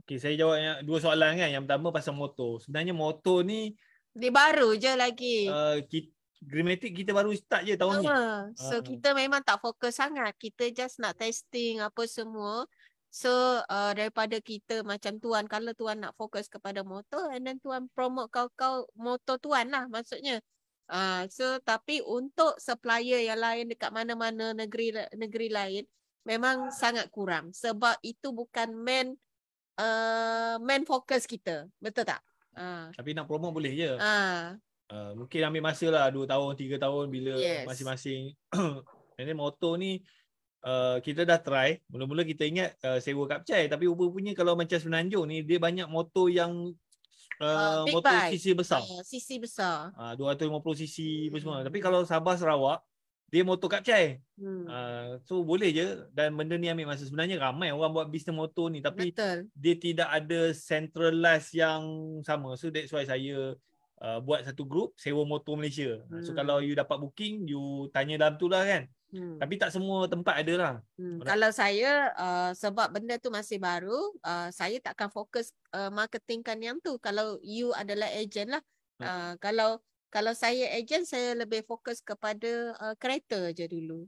Okay, saya jawab yang, dua soalan kan. Yang pertama pasal motor. Sebenarnya motor ni... Dia baru je lagi. Uh, kita, Grammatic kita baru start je tahun Sama. ni. Ah, ah. So uh. kita memang tak fokus sangat. Kita just nak testing apa semua. So uh, daripada kita macam tuan. Kalau tuan nak fokus kepada motor. And then tuan promote kau-kau motor tuan lah maksudnya. Uh, so tapi untuk supplier yang lain dekat mana-mana negeri negeri lain. Memang uh. sangat kurang. Sebab itu bukan main uh, main fokus kita. Betul tak? Uh. Tapi nak promote boleh je. Uh. Ah, mungkin ambil masa lah 2 tahun, 3 tahun bila yes. masing-masing. <clears throat> And then motor ni uh, kita dah try. Mula-mula kita ingat uh, sewa kapcai. Tapi rupanya kalau macam Semenanjung ni dia banyak motor yang uh, uh, motor bike. CC besar. CC uh, besar. Uh, 250 CC apa semua. Tapi kalau Sabah, Sarawak dia motor kapcai. Hmm. Uh, so boleh je. Dan benda ni ambil masa. Sebenarnya ramai orang buat bisnes motor ni. Tapi Betul. dia tidak ada centralized yang sama. So that's why saya uh, buat satu grup sewa motor Malaysia. Uh, hmm. So kalau you dapat booking, you tanya dalam tu lah kan. Hmm. Tapi tak semua tempat ada lah. Hmm. Kalau saya uh, sebab benda tu masih baru, uh, saya takkan fokus uh, marketingkan yang tu. Kalau you adalah agent lah. Hmm. Uh, Kalau kalau saya agent, saya lebih fokus kepada uh, kereta je dulu.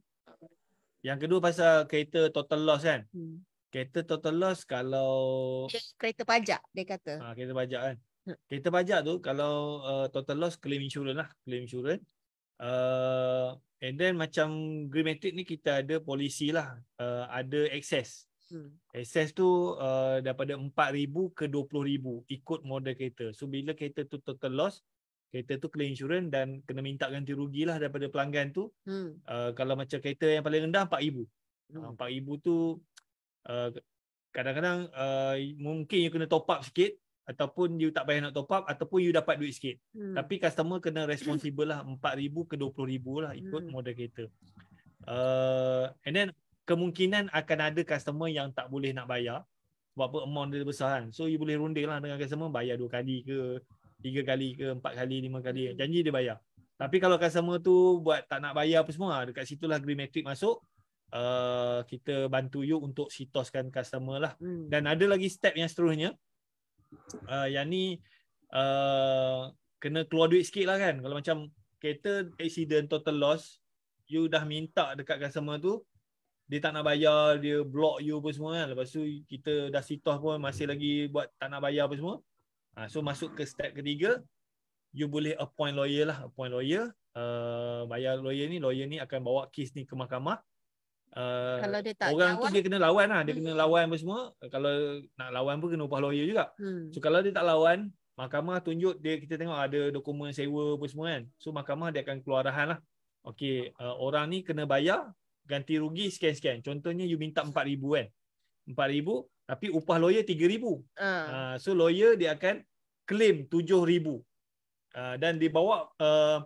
Yang kedua pasal kereta total loss kan. Hmm. Kereta total loss kalau... Kereta pajak dia kata. Ha, kereta pajak kan. <laughs> kereta pajak tu kalau uh, total loss claim insurance lah claim insurance uh, and then macam grimatic ni kita ada polisi lah uh, ada excess hmm. excess tu uh, daripada 4000 ke 20000 ikut model kereta so bila kereta tu total loss kereta tu claim insurans dan kena minta ganti rugi lah daripada pelanggan tu hmm. uh, kalau macam kereta yang paling rendah 4000 hmm. uh, 4000 tu uh, kadang-kadang uh, mungkin you kena top up sikit ataupun you tak payah nak top up ataupun you dapat duit sikit. Hmm. Tapi customer kena responsible lah 4000 ke 20000 lah ikut hmm. model kereta. Uh, and then kemungkinan akan ada customer yang tak boleh nak bayar sebab apa amount dia besar kan. So you boleh rundil lah dengan customer bayar dua kali ke tiga kali ke empat kali lima kali hmm. janji dia bayar. Tapi kalau customer tu buat tak nak bayar apa semua ah, dekat situlah green metric masuk uh, kita bantu you untuk sitoskan customer lah. Hmm. Dan ada lagi step yang seterusnya uh, yang ni uh, kena keluar duit sikit lah kan. Kalau macam kereta accident total loss, you dah minta dekat customer tu, dia tak nak bayar, dia block you apa semua kan. Lepas tu kita dah sitoh pun masih lagi buat tak nak bayar apa semua. Uh, so masuk ke step ketiga, you boleh appoint lawyer lah. Appoint lawyer, uh, bayar lawyer ni, lawyer ni akan bawa kes ni ke mahkamah. Uh, kalau dia tak orang lawan, tu dia kena lawan lah. Dia kena hmm. lawan apa semua. Kalau nak lawan pun kena upah lawyer juga. Hmm. So kalau dia tak lawan, mahkamah tunjuk dia kita tengok ada dokumen sewa apa semua kan. So mahkamah dia akan keluar arahan lah. Okay, uh, orang ni kena bayar ganti rugi sekian-sekian. Contohnya you minta RM4,000 kan. RM4,000 tapi upah lawyer RM3,000. Uh. Uh, so lawyer dia akan claim RM7,000. Uh, ah, dan dia bawa uh,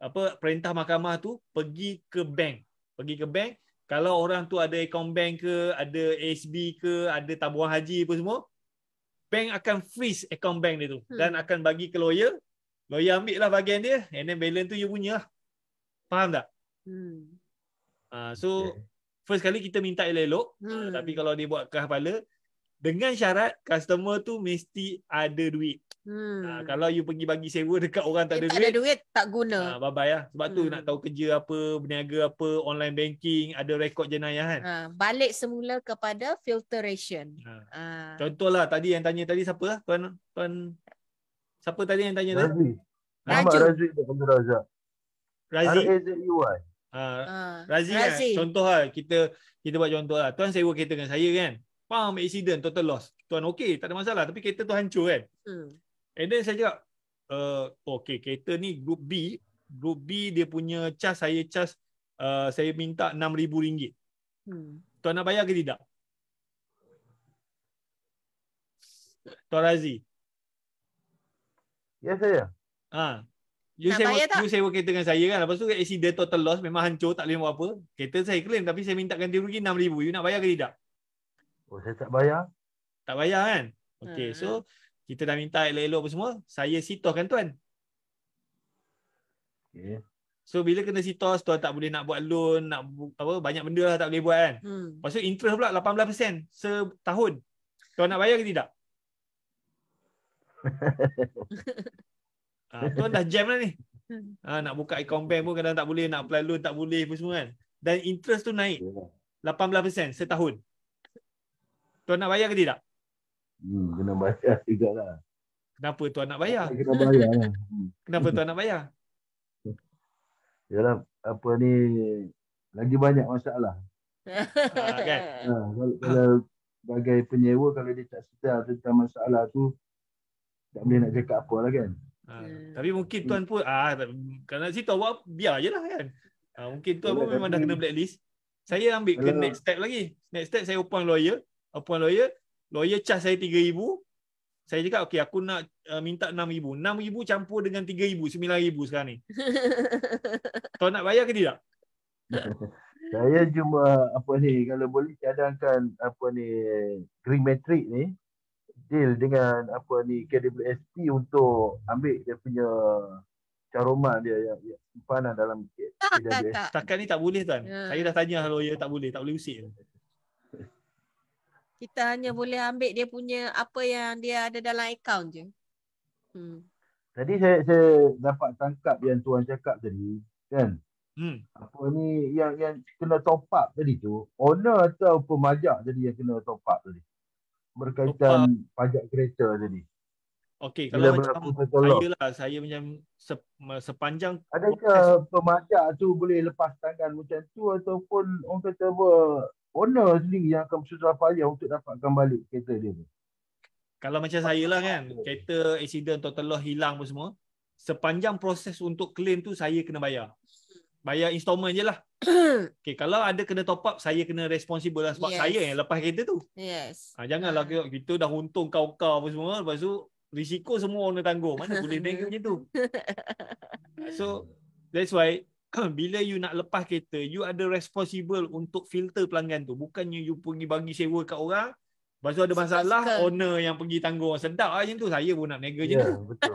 apa perintah mahkamah tu pergi ke bank. Pergi ke bank, kalau orang tu ada account bank ke, ada ASB ke, ada tabung haji pun semua, bank akan freeze account bank dia tu hmm. dan akan bagi ke lawyer. Lawyer ambil lah bagian dia and then balance tu you punya lah. Faham tak? Hmm. Uh, so, okay. first kali kita minta elok-elok. Hmm. tapi kalau dia buat kepala, dengan syarat customer tu mesti ada duit. Hmm. Ha, kalau you pergi bagi sewa dekat orang tak, ada, tak duit, ada duit, tak guna. Ha, ah, bye bye lah. Sebab hmm. tu nak tahu kerja apa, berniaga apa, online banking, ada rekod jenayah kan. Ha, balik semula kepada filtration. Ha. Ha. Contohlah tadi yang tanya tadi siapa lah? Tuan, tuan, siapa tadi yang tanya tadi? Razi. Ha? Razi. Razi. E Razi. Kan? Razi. Contoh lah, kita, kita buat contoh lah. Tuan sewa kereta dengan saya kan? Pam, accident, total loss. Tuan okey, tak ada masalah. Tapi kereta tu hancur kan? Hmm. And then saya cakap, uh, okay, kereta ni group B, group B dia punya cas saya cas uh, saya minta RM6,000. Hmm. Tuan nak bayar ke tidak? Tuan Razi? Ya saya. Ha. You saya you sewa kereta dengan saya kan. Lepas tu AC dia total loss memang hancur tak boleh buat apa. Kereta saya claim tapi saya minta ganti rugi RM6,000. You nak bayar ke tidak? Oh saya tak bayar. Tak bayar kan? Hmm. Okay, hmm. so kita dah minta elok-elok semua, saya sitoskan tuan. Okay. So bila kena sitos, tuan tak boleh nak buat loan, nak bu- apa banyak benda lah tak boleh buat kan. Hmm. Pasal interest pula 18% setahun. Tuan nak bayar ke tidak? ha, <laughs> tuan dah jam lah ni. Ha, nak buka account bank pun kadang tak boleh, nak apply loan tak boleh apa semua kan. Dan interest tu naik 18% lah. setahun. Tuan nak bayar ke tidak? Hmm, kena bayar <laughs> juga lah. Kenapa tu anak bayar? Kena bayar. Lah. Hmm. Kenapa tu anak bayar? Yalah, apa ni lagi banyak masalah. Ha, ha, <laughs> kalau, sebagai penyewa kalau dia tak sedar tentang masalah tu tak boleh nak cakap apa lah kan. Ha, tapi mungkin tuan pun ah kalau nak cerita awak biar je lah kan. Ha, mungkin tuan pun memang dah kena blacklist. Saya ambil ke next step lagi. Next step saya upang lawyer. Upang lawyer, lawyer charge saya 3000 saya cakap okay, aku nak uh, minta 6000 6000 campur dengan 3000 9000 sekarang ni <laughs> kau nak bayar ke tidak <laughs> saya cuma apa ni kalau boleh cadangkan apa ni green metric ni deal dengan apa ni KWSP untuk ambil dia punya caroma dia yang simpanan dalam tak, KWSP. Takkan ni tak boleh tuan. Yeah. Saya dah tanya lawyer tak boleh, tak boleh usik kita hanya boleh ambil dia punya apa yang dia ada dalam account je. Hmm. Tadi saya saya dapat tangkap yang tuan cakap tadi kan. Hmm. Apa ni yang yang kena top up tadi tu owner atau pemajak tadi yang kena top up tadi. Berkaitan up. pajak kereta tadi. Okey kalau Bila macam saya lah saya macam sepanjang Adakah proses... pemajak tu boleh lepas tangan macam tu ataupun orang kata apa owner sendiri yang akan bersusah payah untuk dapatkan balik kereta dia tu. Kalau macam saya lah kan, kereta accident total loss hilang pun semua, sepanjang proses untuk claim tu saya kena bayar. Bayar installment je lah. <coughs> okay, kalau ada kena top up, saya kena responsible lah sebab yes. saya yang lepas kereta tu. Yes. Ha, janganlah ah. kita, kita dah untung kau-kau apa semua, lepas tu risiko semua orang tanggung. Mana boleh tengok macam tu. <laughs> So, that's why <coughs> bila you nak lepas kereta, you ada responsible untuk filter pelanggan tu. Bukannya you pergi bagi sewa kat orang, lepas tu ada masalah, Suka. owner yang pergi tanggung. Sedap lah macam tu. Saya pun nak nega je yeah, tu. Betul.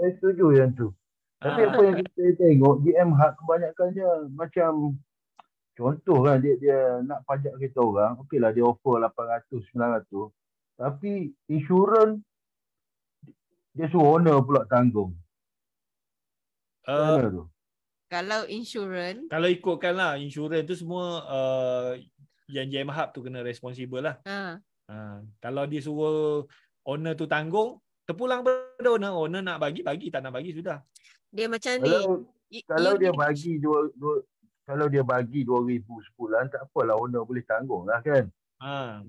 Saya setuju yang tu. Tapi ah. apa yang kita tengok, GM hak kebanyakannya macam contoh kan dia, dia nak pajak kereta orang, okey lah dia offer 800, 900. Tapi insurans dia suruh owner pula tanggung. Uh, kalau insurans Kalau ikutkan lah Insurans tu semua uh, Yang jam hub tu Kena responsible lah uh. Uh, Kalau dia suruh Owner tu tanggung Terpulang pada owner Owner nak bagi Bagi tak nak bagi Sudah Dia macam kalau, ni Kalau i- dia bagi dua, dua, Kalau dia bagi Dua ribu sebulan Tak apalah Owner boleh tanggung lah kan uh.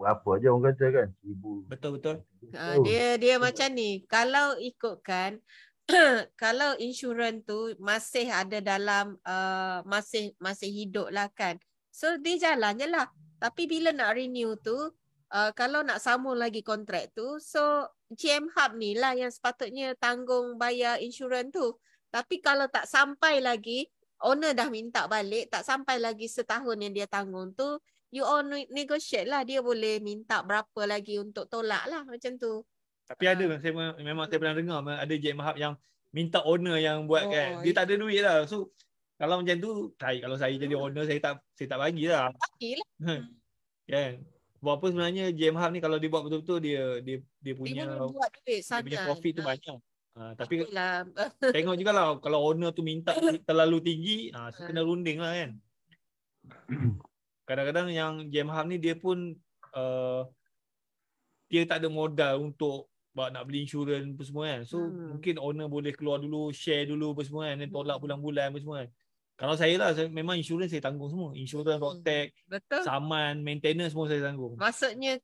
berapa aja orang kata kan 1000 betul betul uh, dia dia macam ni kalau ikutkan <coughs> kalau insurans tu masih ada dalam uh, masih masih hidup lah kan. So dia jalan je lah. Tapi bila nak renew tu, uh, kalau nak sambung lagi kontrak tu, so GM Hub ni lah yang sepatutnya tanggung bayar insurans tu. Tapi kalau tak sampai lagi, owner dah minta balik, tak sampai lagi setahun yang dia tanggung tu, you all negotiate lah. Dia boleh minta berapa lagi untuk tolak lah macam tu. Tapi ada uh. saya memang saya pernah dengar ada Jack Mahab yang minta owner yang buat oh, kan. Dia yeah. tak ada duit lah. So kalau macam tu, saya, kalau saya jadi hmm. owner, saya tak saya tak lah. bagilah. lah. kan? Buat apa sebenarnya JM Hub ni kalau dia buat betul-betul dia dia dia punya dia, buat duit, dia punya profit nah. tu lah. banyak. Ha, tapi Bagilah. <laughs> tengok juga lah kalau owner tu minta terlalu tinggi, ha, so ah. kena runding lah kan. <coughs> Kadang-kadang yang JM Hub ni dia pun uh, dia tak ada modal untuk sebab nak beli insurans apa semua kan. So hmm. mungkin owner boleh keluar dulu, share dulu apa semua kan, dan tolak hmm. bulan-bulan apa semua kan. Kalau saya lah, saya, memang insurans saya tanggung semua. Insurans, hmm. rock saman, maintenance semua saya tanggung. Maksudnya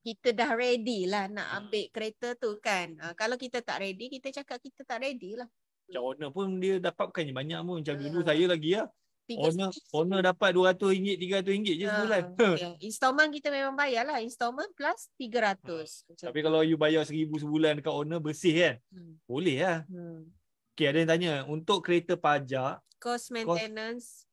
kita dah ready lah nak hmm. ambil kereta tu kan. Uh, kalau kita tak ready, kita cakap kita tak ready lah. Macam owner pun dia dapatkan banyak pun. Macam hmm. dulu saya lagi lah. Owner, owner dapat RM200, RM300 je sebulan. Ah, okay. Installment kita memang bayar lah. Installment plus RM300. Ah, tapi kalau you bayar RM1,000 sebulan dekat owner bersih kan? Hmm. Boleh lah. Hmm. Okay, ada yang tanya. Untuk kereta pajak. Cost maintenance. Cost...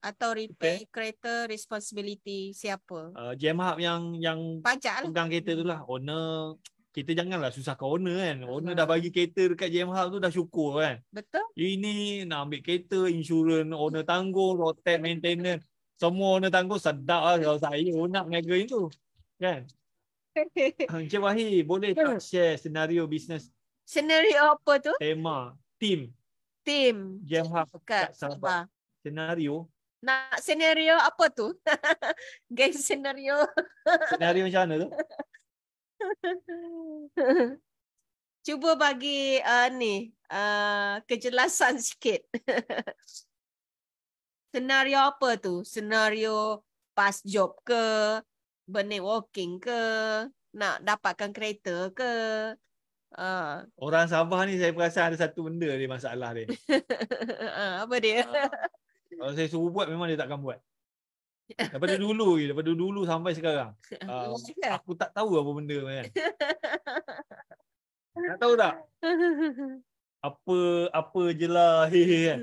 Atau repair okay. kereta responsibility siapa? Uh, ah, GM Hub yang, yang pajak lah. pegang kereta tu lah. Owner, kita janganlah susahkan owner kan. Owner dah bagi kereta dekat JM tu dah syukur kan. Betul. Ini nak ambil kereta, insurans, owner tanggung, rotate, maintenance. Semua owner tanggung sedap lah kalau saya nak niaga itu. Kan? <laughs> Ah, Encik Wahid, boleh tak hmm. share senario bisnes? Senario apa tu? Tema. Team. Team. JM Hub. Kat Sabah. Senario. Nak senario apa tu? Game <laughs> senario. Senario macam mana tu? <laughs> <laughs> Cuba bagi uh, ni uh, kejelasan <laughs> sikit. Senario apa tu? Senario pas job ke? Benih walking ke? Nak dapatkan kereta ke? Uh. Orang Sabah ni saya perasan ada satu benda ni masalah dia. uh, <laughs> apa dia? Uh, kalau saya suruh buat memang dia takkan buat. Daripada dulu je, daripada dulu sampai sekarang. Uh, <laughs> aku tak tahu apa benda kan. <laughs> Tak tahu tak? Apa apa je lah. Hey, <laughs> hey, kan?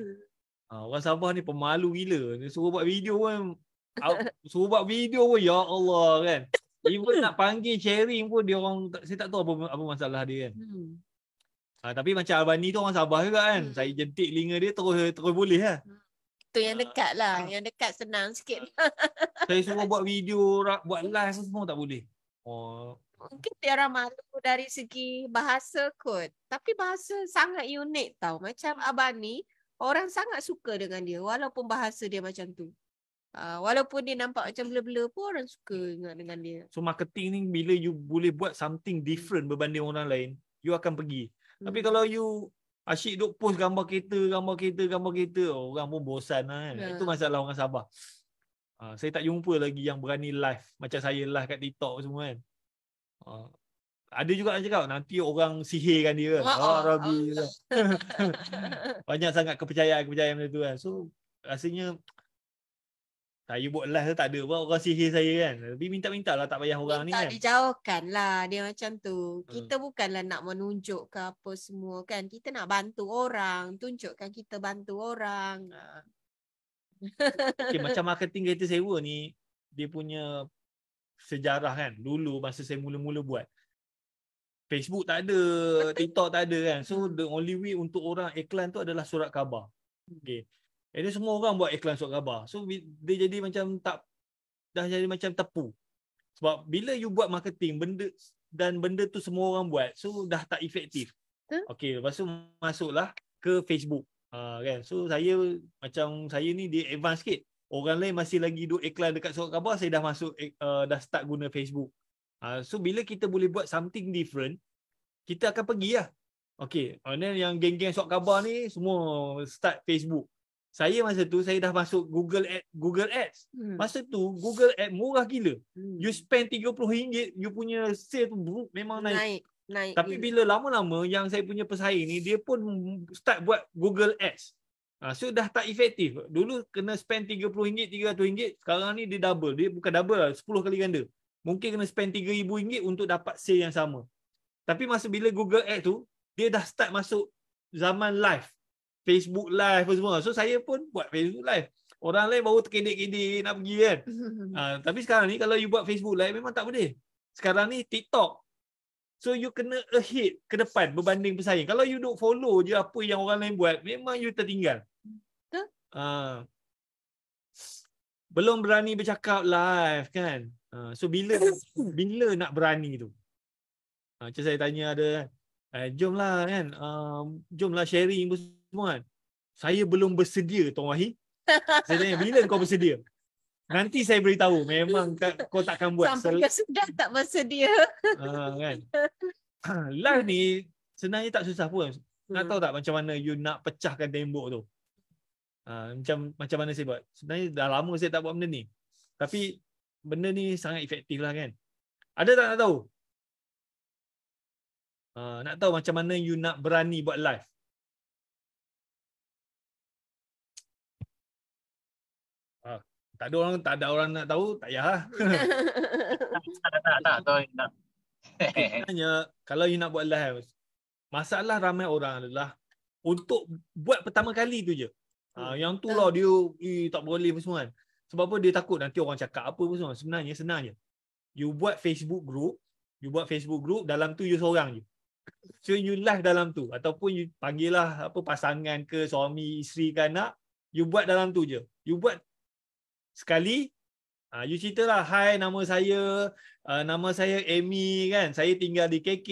Uh, orang Sabah ni pemalu gila. Dia suruh buat video pun. Suruh buat video pun, ya Allah kan. Even nak panggil sharing pun, dia orang saya tak tahu apa apa masalah dia kan. Uh, tapi macam Abani tu orang Sabah juga kan. Hmm. Saya jentik linga dia, terus terus boleh lah. Ya? tu yang ah. dekat lah. Uh. Yang dekat senang sikit. Ah. Saya semua buat video, buat <laughs> live semua tak boleh. Oh. Mungkin dia orang malu dari segi bahasa kot. Tapi bahasa sangat unik tau. Macam Abang ni, orang sangat suka dengan dia. Walaupun bahasa dia macam tu. Uh, walaupun dia nampak macam blur-blur pun orang suka dengan, dengan dia. So marketing ni bila you boleh buat something different hmm. berbanding orang lain, you akan pergi. Hmm. Tapi kalau you Asyik duk post gambar kereta, gambar kereta, gambar kereta. Orang pun bosan lah kan. Yeah. Itu ya. masalah orang Sabah. Uh, saya tak jumpa lagi yang berani live. Macam saya live kat TikTok semua kan. Uh, ada juga yang cakap, nanti orang sihirkan dia. Wah, oh, Rabi. Banyak sangat kepercayaan-kepercayaan macam tu kan. So, rasanya saya buat last tak ada pun orang sihir saya kan. Tapi minta-minta lah tak payah orang Minta ni kan. Tak dijauhkan lah dia macam tu. Hmm. Kita hmm. bukanlah nak menunjuk ke apa semua kan. Kita nak bantu orang. Tunjukkan kita bantu orang. Ha. Okay, macam marketing kereta sewa ni. Dia punya sejarah kan. Dulu masa saya mula-mula buat. Facebook tak ada. TikTok tak ada kan. So hmm. the only way untuk orang iklan tu adalah surat khabar. Hmm. Okay. And then semua orang buat iklan surat khabar. So dia jadi macam tak dah jadi macam tepu. Sebab bila you buat marketing benda dan benda tu semua orang buat, so dah tak efektif. Huh? Okay, lepas tu masuklah ke Facebook. Ha, kan? So saya macam saya ni dia advance sikit. Orang lain masih lagi duk iklan dekat surat khabar, saya dah masuk eh, uh, dah start guna Facebook. Ha, so bila kita boleh buat something different, kita akan pergi lah. Okay, and then yang geng-geng sok khabar ni semua start Facebook. Saya masa tu saya dah masuk Google Ad, Google Ads. Hmm. Masa tu Google Ad murah gila. Hmm. You spend RM30 you punya sale tu buruk memang naik. Naik. naik Tapi bila lama-lama yang saya punya pesaing ni dia pun start buat Google Ads. Ha, so dah tak efektif. Dulu kena spend RM30, RM300. Sekarang ni dia double. Dia bukan double lah. 10 kali ganda. Mungkin kena spend RM3,000 untuk dapat sale yang sama. Tapi masa bila Google Ads tu, dia dah start masuk zaman live. Facebook live semua. So saya pun buat Facebook live. Orang lain baru terkedik-kedik nak pergi kan. Uh, <laughs> tapi sekarang ni kalau you buat Facebook live memang tak boleh. Sekarang ni TikTok. So you kena ahead ke depan berbanding pesaing. Kalau you duk follow je apa yang orang lain buat, memang you tertinggal. Uh, belum berani bercakap live kan. Uh, so bila <laughs> bila nak berani tu? Uh, macam saya tanya ada, eh, jomlah kan. Uh, jomlah kan. lah sharing. Wan saya belum bersedia Tuan Wahid saya tanya bila kau bersedia nanti saya beritahu memang tak, kau tak akan buat sampai kau sudah tak bersedia ha, kan lah <clears throat> ni sebenarnya tak susah pun nak hmm. tahu tak macam mana you nak pecahkan tembok tu ha, macam macam mana saya buat sebenarnya dah lama saya tak buat benda ni tapi benda ni sangat efektif lah kan ada tak nak tahu Uh, nak tahu macam mana you nak berani buat live. tak ada orang tak ada orang nak tahu tak payahlah <laughs> tak tak tak tak tak tak kalau you nak buat live masalah ramai orang adalah untuk buat pertama kali tu je ha, hmm. yang tu hmm. lah dia eh, tak boleh apa semua kan sebab apa dia takut nanti orang cakap apa pun semua sebenarnya senang je you buat facebook group you buat facebook group dalam tu you seorang je so you live dalam tu ataupun you panggil lah apa pasangan ke suami isteri ke anak you buat dalam tu je you buat sekali uh, you ceritalah hi nama saya uh, nama saya Amy kan saya tinggal di KK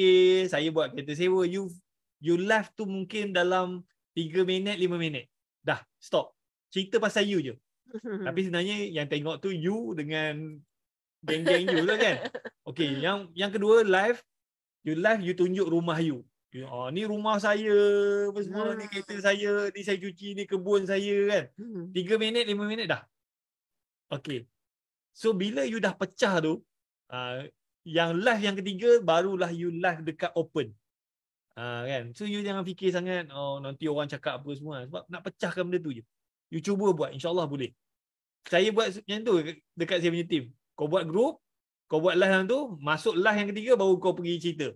saya buat kereta sewa you you left tu mungkin dalam 3 minit 5 minit dah stop cerita pasal you je <laughs> tapi sebenarnya yang tengok tu you dengan geng-geng you lah kan okey yang yang kedua live you live you tunjuk rumah you Oh, ni rumah saya apa semua hmm. ni kereta saya ni saya cuci ni kebun saya kan 3 hmm. minit 5 minit dah Okay. So bila you dah pecah tu, uh, yang live yang ketiga barulah you live dekat open. Uh, kan? So you jangan fikir sangat, oh nanti orang cakap apa semua. Sebab nak pecahkan benda tu je. You cuba buat, insyaAllah boleh. Saya buat macam tu dekat saya punya team. Kau buat group, kau buat live yang tu, masuk live yang ketiga baru kau pergi cerita.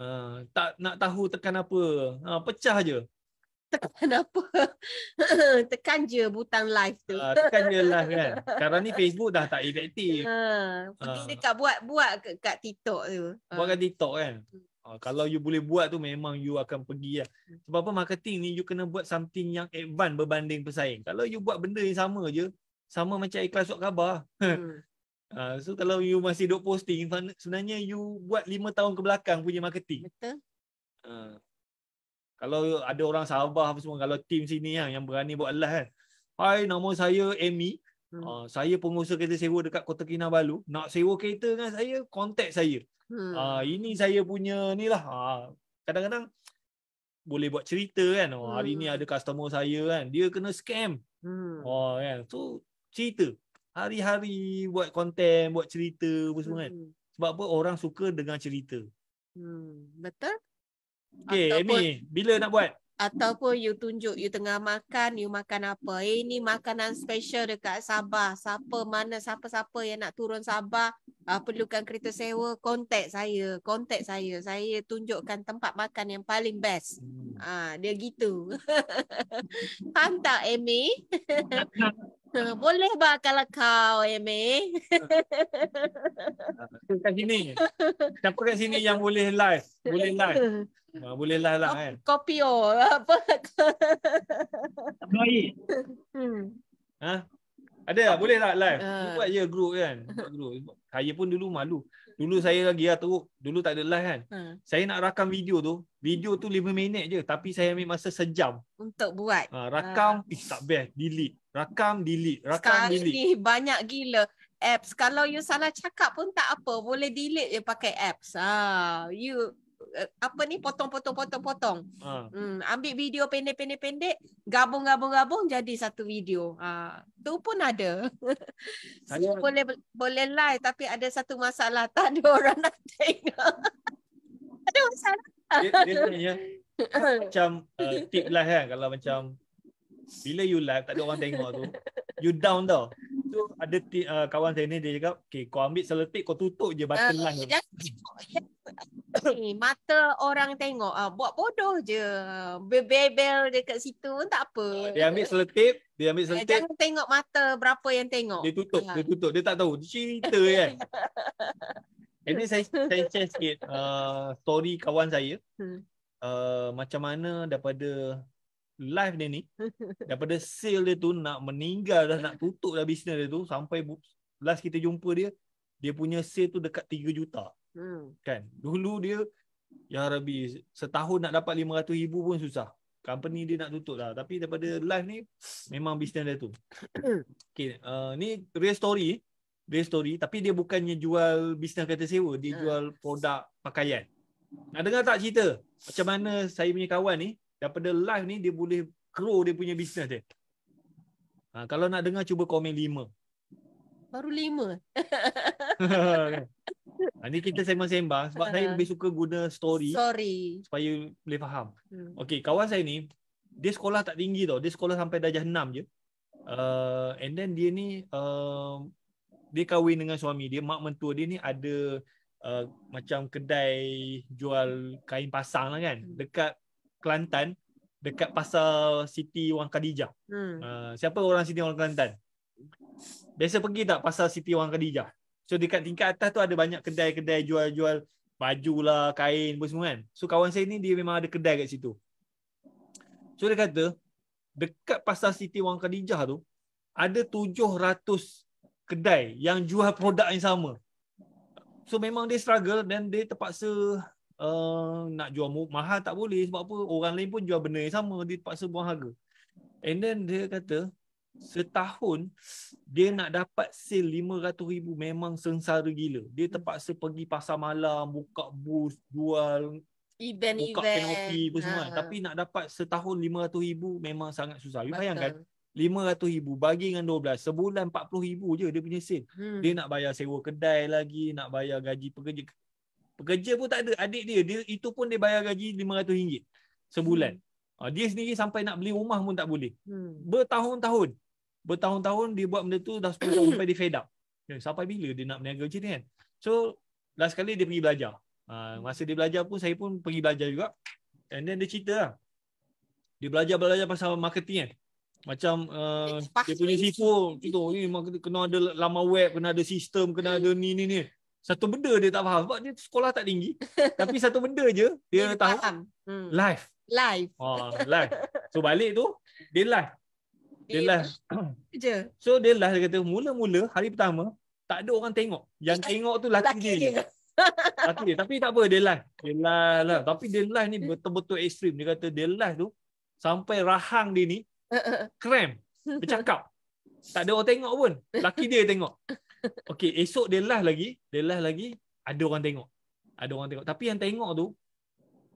Uh, tak nak tahu tekan apa. Uh, pecah je tekan apa? <laughs> tekan je butang live tu. Uh, tekan je live kan. Sekarang ni Facebook dah tak efektif. Ha, uh, uh. Ah. dekat buat buat kat, kat TikTok tu. Ah. Buat kat TikTok kan. Uh, kalau you boleh buat tu memang you akan pergi lah. Sebab apa marketing ni you kena buat something yang advance berbanding pesaing. Kalau you buat benda yang sama je, sama macam ikhlas sok khabar. <laughs> Hmm. Uh, so kalau you masih dok posting, sebenarnya you buat 5 tahun ke belakang punya marketing. Betul. Uh kalau ada orang Sabah apa semua kalau team sini yang yang berani buat live kan hai nama saya Amy hmm. uh, saya pengusaha kereta sewa dekat Kota Kinabalu nak sewa kereta dengan saya contact saya hmm. uh, ini saya punya ni lah uh, kadang-kadang boleh buat cerita kan oh, hari hmm. ni ada customer saya kan dia kena scam hmm. oh kan so cerita hari-hari buat konten buat cerita apa semua kan. hmm. kan sebab apa orang suka dengan cerita hmm. betul Okay, ataupun, Amy, bila nak buat? Ataupun you tunjuk you tengah makan, you makan apa. Eh, ini makanan special dekat Sabah. Siapa mana, siapa-siapa yang nak turun Sabah, uh, perlukan kereta sewa, contact saya. Contact saya. Saya tunjukkan tempat makan yang paling best. Hmm. Uh, dia gitu. <laughs> Faham tak, Amy? Boleh ba kalau kau, Eme? <laughs> kat sini. Siapa kat sini yang boleh live? Boleh <laughs> live. Ah, boleh live lah kan. Kopi o. Apa? Melayu. Hmm. Ha? Ada boleh lah live. Ah. Buat je group kan. Buat group. Saya pun dulu malu. Dulu saya lagi lah teruk. Dulu tak ada live kan. Ha. Saya nak rakam video tu. Video tu lima minit je. Tapi saya ambil masa sejam. Untuk buat. Ha, rakam. Ha. Ih, tak best. Delete. Rakam, delete. Rakam, Sekarang delete. Sekarang ni banyak gila apps. Kalau you salah cakap pun tak apa. Boleh delete je pakai apps. Ha. You Eh, apa ni potong potong potong potong. Ha. Hmm, ambil video pendek pendek pendek, gabung gabung gabung jadi satu video. Ha. tu pun ada. Saya... <laughs> boleh boleh live tapi ada satu masalah <laughs> tak ada orang nak tengok. <laughs> ada masalah. Dia, dia tanya, macam uh, tip lah kan kalau macam bila you live tak ada orang tengok tu, you down tau tu ada t- uh, kawan saya ni dia cakap, okay, kau ambil seletik kau tutup je button uh, line. Eh, mata orang tengok ah buat bodoh je. Bebel dekat situ pun tak apa. Ah, dia ambil seletip, dia ambil eh, seletip. Jangan tengok mata berapa yang tengok. Dia tutup, ha. dia tutup. Dia tak tahu dia cerita kan. <laughs> Ini saya saya share sikit uh, story kawan saya. Hmm. Uh, macam mana daripada live dia ni <laughs> daripada sale dia tu nak meninggal dah nak tutup dah bisnes dia tu sampai last kita jumpa dia dia punya sale tu dekat 3 juta. Hmm. Kan? Dulu dia ya Rabbi setahun nak dapat 500 ribu pun susah. Company dia nak tutup lah. Tapi daripada live ni memang bisnes dia tu. <coughs> okay. Uh, ni real story. Real story. Tapi dia bukannya jual bisnes kereta sewa. Dia hmm. jual produk pakaian. Nak dengar tak cerita? Macam mana saya punya kawan ni daripada live ni dia boleh grow dia punya bisnes dia. Ha, kalau nak dengar cuba komen lima. Baru lima. <laughs> ha, ni kita sembang-sembang sebab uh-huh. saya ha. lebih suka guna story. Story. Supaya boleh faham. Hmm. Okey, kawan saya ni dia sekolah tak tinggi tau. Dia sekolah sampai darjah enam je. Uh, and then dia ni uh, dia kahwin dengan suami dia, mak mentua dia ni ada uh, macam kedai jual kain pasang lah kan hmm. dekat Kelantan dekat pasar Siti Wang Khadijah. Hmm. Uh, siapa orang Siti Wang Kelantan? Biasa pergi tak pasar Siti Wang Khadijah? So dekat tingkat atas tu ada banyak kedai-kedai jual-jual baju lah, kain pun semua kan. So kawan saya ni dia memang ada kedai kat situ. So dia kata dekat pasar Siti Wang Khadijah tu ada 700 kedai yang jual produk yang sama. So memang dia struggle dan dia terpaksa Eh, nak jual mahal tak boleh sebab apa orang lain pun jual benda yang sama dia terpaksa buang harga and then dia kata setahun dia nak dapat sale 500 ribu memang sengsara gila dia terpaksa pergi pasar malam buka bus jual event buka event kenopi apa semua uh tapi nak dapat setahun 500 ribu memang sangat susah you bayangkan 500 ribu bagi dengan 12 sebulan 40 ribu je dia punya sale hmm. dia nak bayar sewa kedai lagi nak bayar gaji pekerja Pekerja pun tak ada. Adik dia, dia itu pun dia bayar gaji RM500 sebulan. Hmm. Dia sendiri sampai nak beli rumah pun tak boleh. Hmm. Bertahun-tahun. Bertahun-tahun dia buat benda tu dah 10 sampai dia fed up. Eh, sampai bila dia nak berniaga macam ni kan? So, last kali dia pergi belajar. Ah, masa dia belajar pun, saya pun pergi belajar juga. And then dia cerita lah. Dia belajar-belajar pasal marketing kan? Macam uh, dia punya sifu, itu, eh, kena ada lama web, kena ada sistem, kena ada ni, ni, ni satu benda dia tak faham sebab dia sekolah tak tinggi <laughs> tapi satu benda je dia, dia tahu Hmm. live live ha oh, live so balik tu dia live dia, dia live <coughs> je so dia live dia kata mula-mula hari pertama tak ada orang tengok yang dia tengok tu laki dia je. <laughs> laki dia tapi tak apa dia live dia live lah tapi dia live ni betul-betul ekstrim dia kata dia live tu sampai rahang dia ni <laughs> krem bercakap tak ada orang tengok pun laki dia tengok Okay esok dia last lagi Dia last lagi Ada orang tengok Ada orang tengok Tapi yang tengok tu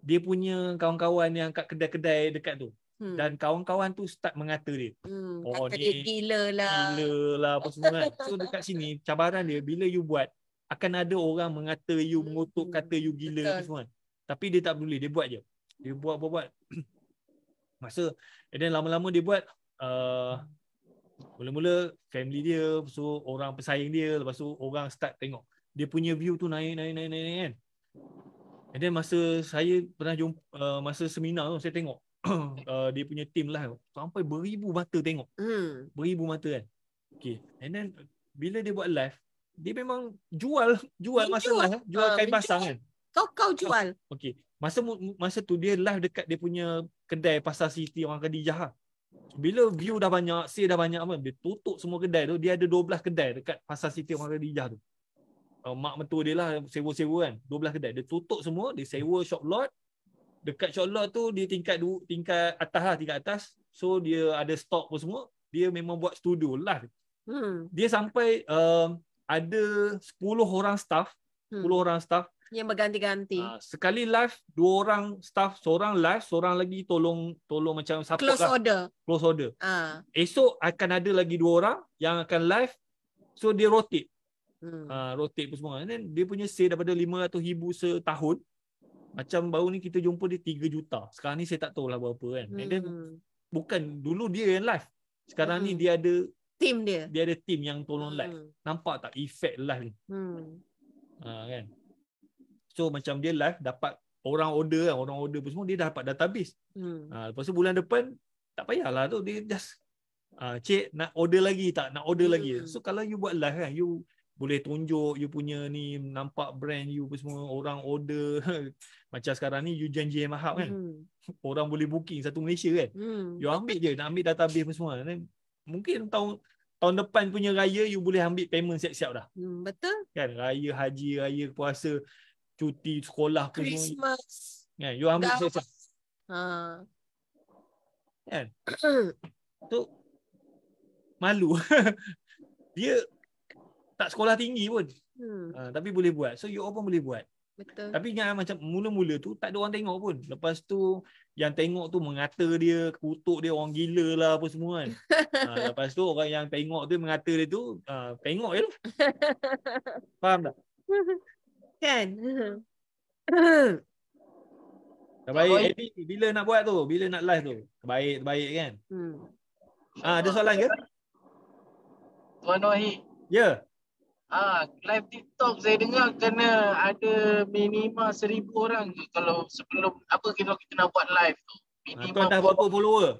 Dia punya kawan-kawan yang kat kedai-kedai dekat tu hmm. Dan kawan-kawan tu start mengata dia hmm, oh, Kata dia, dia gila lah Gila lah apa semua kan So dekat sini cabaran dia Bila you buat Akan ada orang mengata you hmm. Mengutuk kata you gila apa semua kan. Tapi dia tak peduli Dia buat je Dia buat-buat-buat <clears throat> Masa And then lama-lama dia buat uh, Mula-mula family dia, so orang pesaing dia, lepas tu orang start tengok. Dia punya view tu naik, naik, naik, naik, naik kan. And then masa saya pernah jumpa, uh, masa seminar tu saya tengok. <clears throat> uh, dia punya team lah sampai beribu mata tengok hmm. beribu mata kan okay. and then bila dia buat live dia memang jual jual masa lah jual ah, kain pasang kan kau kau jual okey masa masa tu dia live dekat dia punya kedai pasar city orang kedai jahat bila view dah banyak, sale dah banyak apa, dia tutup semua kedai tu, dia ada 12 kedai dekat Pasar City Orang Khadijah tu. Uh, mak metu dia lah sewa-sewa kan, 12 kedai. Dia tutup semua, dia sewa hmm. shop lot. Dekat shop lot tu dia tingkat du- tingkat atas lah, tingkat atas. So dia ada stock pun semua. Dia memang buat studio lah. Hmm. Dia sampai uh, ada 10 orang staff, 10 hmm. orang staff yang berganti-ganti. Uh, sekali live dua orang staff seorang live seorang lagi tolong tolong macam support close lah. order. Close order. Uh. Esok akan ada lagi dua orang yang akan live so dia rotate. Hmm. Uh, rotate pun semua. Then dia punya sale daripada 500 ribu setahun. Macam baru ni kita jumpa dia 3 juta. Sekarang ni saya tak tahu lah berapa kan. Hmm. then bukan dulu dia yang live. Sekarang hmm. ni dia ada team dia. Dia ada team yang tolong live. Hmm. Nampak tak effect live ni? Hmm. Uh, kan. So macam dia live dapat orang order kan, orang order pun semua dia dapat database. Hmm. Ha, lepas tu bulan depan tak payahlah tu dia just ah uh, cik nak order lagi tak nak order hmm. lagi. So kalau you buat live kan, you boleh tunjuk you punya ni nampak brand you pun semua orang order <laughs> macam sekarang ni you janji yang mahal kan. Hmm. Orang boleh booking satu Malaysia kan. Hmm. You ambil je nak ambil database pun semua. Then, mungkin tahun tahun depan punya raya you boleh ambil payment siap-siap dah. Hmm, betul. Kan raya haji, raya puasa cuti sekolah pun, Christmas. Kan, ya, yeah, you ambil selesai. Ha. Kan? Yeah. <coughs> tu malu. <laughs> dia tak sekolah tinggi pun. Hmm. Uh, tapi boleh buat. So you all pun boleh buat. Betul. Tapi ingat macam mula-mula tu tak ada orang tengok pun. Lepas tu yang tengok tu mengata dia, kutuk dia orang gila lah apa semua kan. uh, <laughs> lepas tu orang yang tengok tu mengata dia tu, uh, tengok je lah. <laughs> Faham tak? kan. Mhm. <laughs> Terbaik. Edi, bila nak buat tu? Bila nak live tu? Terbaik, terbaik kan? Hmm. Ah, ada soalan ke? Tuan Wahid. Ya. Yeah. Ah, live TikTok saya dengar kena ada minima seribu orang ke kalau sebelum apa kita kita nak buat live tu. Ah, minima tuan dah berapa follower?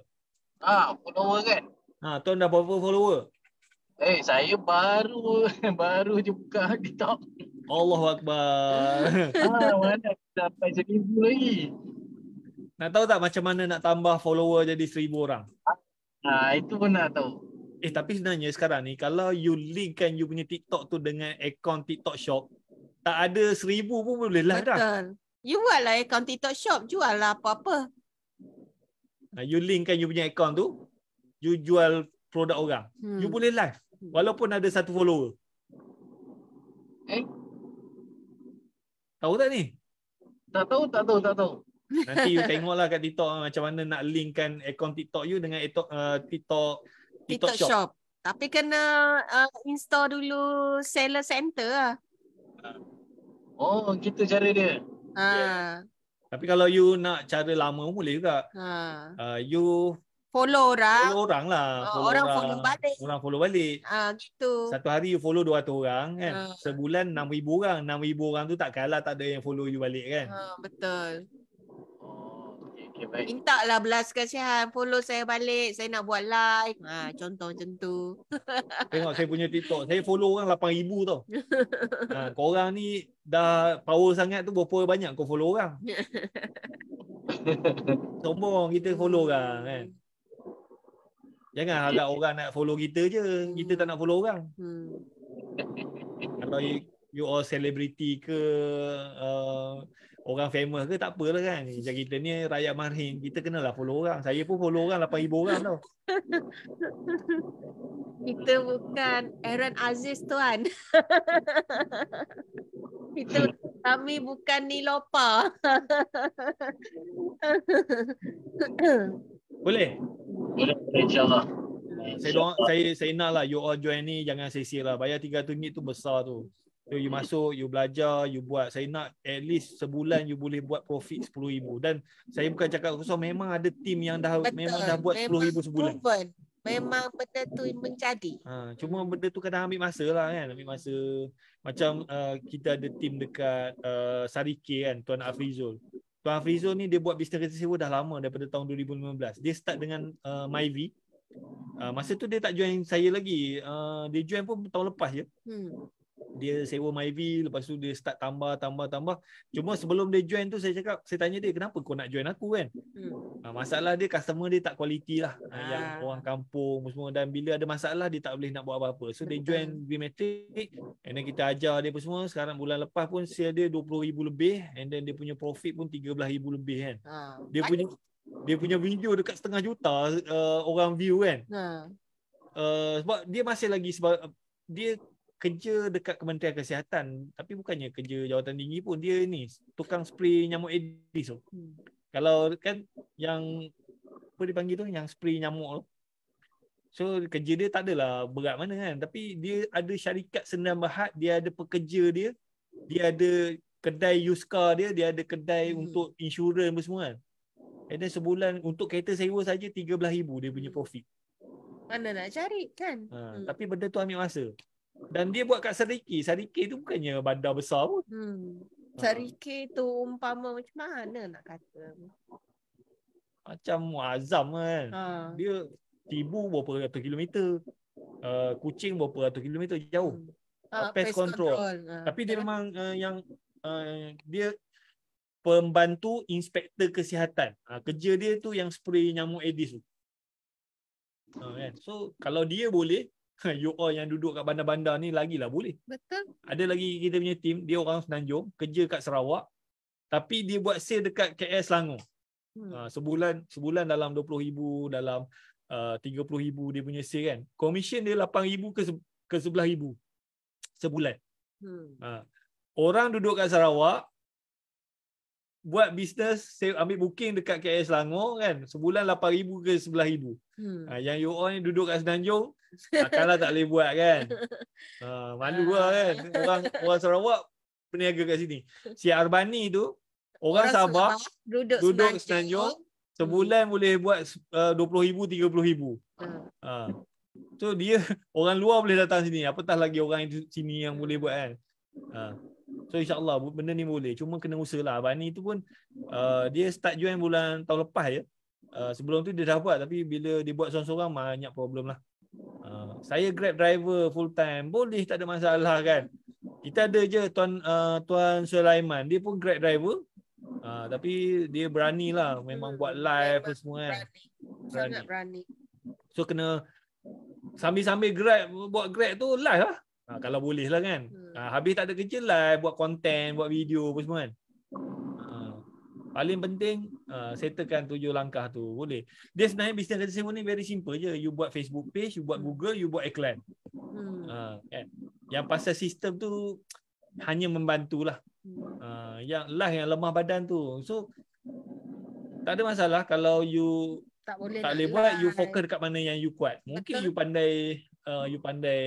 Ah, follower kan? Ah, tuan dah berapa follower? Eh, saya baru <laughs> baru je buka TikTok. Allah wakbar. Ah, mana sampai seribu lagi. Nak tahu tak macam mana nak tambah follower jadi seribu orang? Ah, itu pun nak tahu. Eh tapi sebenarnya sekarang ni kalau you linkkan you punya TikTok tu dengan akaun TikTok Shop, tak ada seribu pun boleh lah dah. Betul. You buat lah akaun TikTok Shop, jual lah apa-apa. Nah, you linkkan you punya akaun tu, you jual produk orang. Hmm. You boleh live walaupun ada satu follower. Eh, Tahu tak ni? Tak tahu, tak tahu, tak tahu. Nanti you tengoklah kat TikTok ah, macam mana nak linkkan akaun TikTok you dengan ah, TikTok TikTok, TikTok shop. shop. Tapi kena uh, install dulu seller center lah. Oh, gitu cara dia. Ha. Yeah. Tapi kalau you nak cara lama pun boleh juga. Ha. Uh, you follow orang. Follow orang lah. Ah, follow orang, orang follow balik. Orang follow balik. uh, gitu. Satu hari you follow 200 orang kan. Uh. Sebulan 6000 orang. 6000 orang tu tak kalah tak ada yang follow you balik kan. Uh, betul. Okay, Minta lah belas kasihan Follow saya balik Saya nak buat live ha, Contoh macam tu <laughs> Tengok saya punya TikTok Saya follow orang 8,000 tau ha, <laughs> Korang ni Dah power sangat tu Berapa banyak kau follow orang <laughs> Sombong kita follow orang kan Jangan harap <laughs> orang nak follow kita je. Kita tak nak follow orang. Hmm. Kalau you, you all celebrity ke uh, orang famous ke tak apalah kan. Macam kita ni rakyat marhin. Kita kenalah follow orang. Saya pun follow orang 8,000 orang tau. <laughs> kita bukan Aaron Aziz tuan. <laughs> kita kami bukan Nilopa. Boleh? Boleh, insyaAllah. Saya doang, saya saya nak lah you all join ni jangan sia-sia lah. Bayar 300 ringgit tu besar tu. So you masuk, you belajar, you buat. Saya nak at least sebulan you boleh buat profit 10,000. Dan saya bukan cakap kosong, memang ada team yang dah Betul. memang dah buat 10,000 sebulan. Proven. Memang benda tu menjadi. Ha, cuma benda tu kadang ambil masa lah kan. Ambil masa macam uh, kita ada team dekat uh, Sarike kan, Tuan Afrizul. Tuan Frizo ni dia buat bisnes kereta sewa dah lama daripada tahun 2015. Dia start dengan uh, MyV. Uh, masa tu dia tak join saya lagi. Uh, dia join pun tahun lepas je. Hmm dia sewa Myvi lepas tu dia start tambah tambah tambah cuma sebelum dia join tu saya cakap saya tanya dia kenapa kau nak join aku kan hmm. Ah, masalah dia customer dia tak kualiti lah ha. yang orang kampung semua dan bila ada masalah dia tak boleh nak buat apa-apa so dia join Vmatic and then kita ajar dia apa semua sekarang bulan lepas pun sale dia 20,000 lebih and then dia punya profit pun 13,000 lebih kan ha. dia punya dia punya video dekat setengah juta uh, orang view kan ha. uh, sebab dia masih lagi sebab dia kerja dekat Kementerian Kesihatan tapi bukannya kerja jawatan tinggi pun dia ni tukang spray nyamuk Aedes tu. Hmm. Kalau kan yang apa dipanggil tu yang spray nyamuk tu. So kerja dia tak adalah berat mana kan tapi dia ada syarikat senam bahat, dia ada pekerja dia, dia ada kedai used car dia, dia ada kedai hmm. untuk insurans apa semua kan. And then sebulan untuk kereta sewa saja 13000 dia punya profit. Mana nak cari kan? Ha, hmm. Tapi benda tu ambil masa. Dan dia buat kat Sarike. Sarike tu bukannya bandar besar pun. Hmm. Ha. Sarike tu umpama macam mana nak kata? Macam Azam kan. Ha. Dia tibu berapa ratus kilometer. Uh, kucing berapa ratus kilometer jauh. Ha, uh, pest control. control. Ha. Tapi dia memang uh, yang uh, dia pembantu inspektor kesihatan. Ha, kerja dia tu yang spray nyamuk Aedes tu. Ha, kan? So kalau dia boleh <laughs> you all yang duduk kat bandar-bandar ni lagi lah boleh. Betul. Ada lagi kita punya team, dia orang Senanjung, kerja kat Sarawak. Tapi dia buat sale dekat KL Selangor. Hmm. Uh, sebulan sebulan dalam 20,000 dalam ah, uh, 30,000 dia punya sale kan. Commission dia 8,000 ke ke 11,000 sebulan. Hmm. Uh, orang duduk kat Sarawak, buat bisnes saya ambil booking dekat KL Selangor kan sebulan 8000 ke 11000 hmm. ha, yang you all ni duduk kat Senanjung takkanlah tak boleh buat kan ha, <laughs> malu ha. kan orang, orang Sarawak peniaga kat sini si Arbani tu orang, orang Sabah duduk, duduk Senanjung, Senanjung sebulan hmm. boleh buat uh, 20000 30000 ha. ha. so dia orang luar boleh datang sini apatah lagi orang sini yang boleh buat kan ha. So insyaAllah benda ni boleh. Cuma kena usaha lah. Abang Ani tu pun uh, dia start join bulan tahun lepas ya. Uh, sebelum tu dia dah buat tapi bila dia buat seorang-seorang banyak problem lah. Uh, saya grab driver full time boleh tak ada masalah kan. Kita ada je Tuan, uh, Tuan Sulaiman dia pun grab driver. Uh, tapi dia berani lah memang buat hmm, live dan semua kan. Berani. berani. So kena sambil-sambil grab buat grab tu live lah. Ha, hmm. kalau boleh lah kan. Hmm. Ha, habis tak ada kerja lah, buat konten, buat video apa semua kan. Ha, paling penting, ha, settlekan tujuh langkah tu. Boleh. Dia sebenarnya bisnes kata semua ni very simple je. You buat Facebook page, you buat Google, you buat iklan. Hmm. Ha, kan? Yang pasal sistem tu, hanya membantulah. Ha, yang lah yang lemah badan tu. So, tak ada masalah kalau you tak boleh, tak boleh buat, you lah, fokus dekat mana yang you kuat. Mungkin Betul. you pandai uh, hmm. you pandai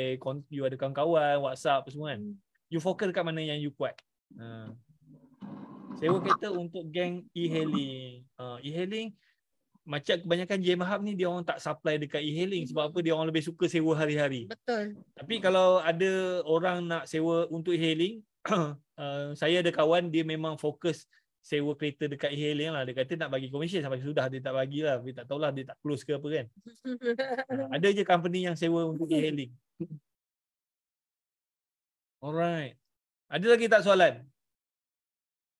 you ada kawan-kawan WhatsApp apa semua kan. Hmm. You fokus dekat mana yang you kuat. Uh. Hmm. Sewa kereta untuk geng e-hailing. Uh, e-hailing macam kebanyakan Jemahab ni dia orang tak supply dekat e-hailing sebab apa dia orang lebih suka sewa hari-hari. Betul. Tapi kalau ada orang nak sewa untuk e-hailing, <clears throat> uh, saya ada kawan dia memang fokus sewa kereta dekat e lah. Dia kata nak bagi commission sampai sudah dia tak bagi lah Dia tak tahulah dia tak close ke apa kan. Uh, <laughs> ada je company yang sewa untuk e-hailing. Alright. Ada lagi tak soalan?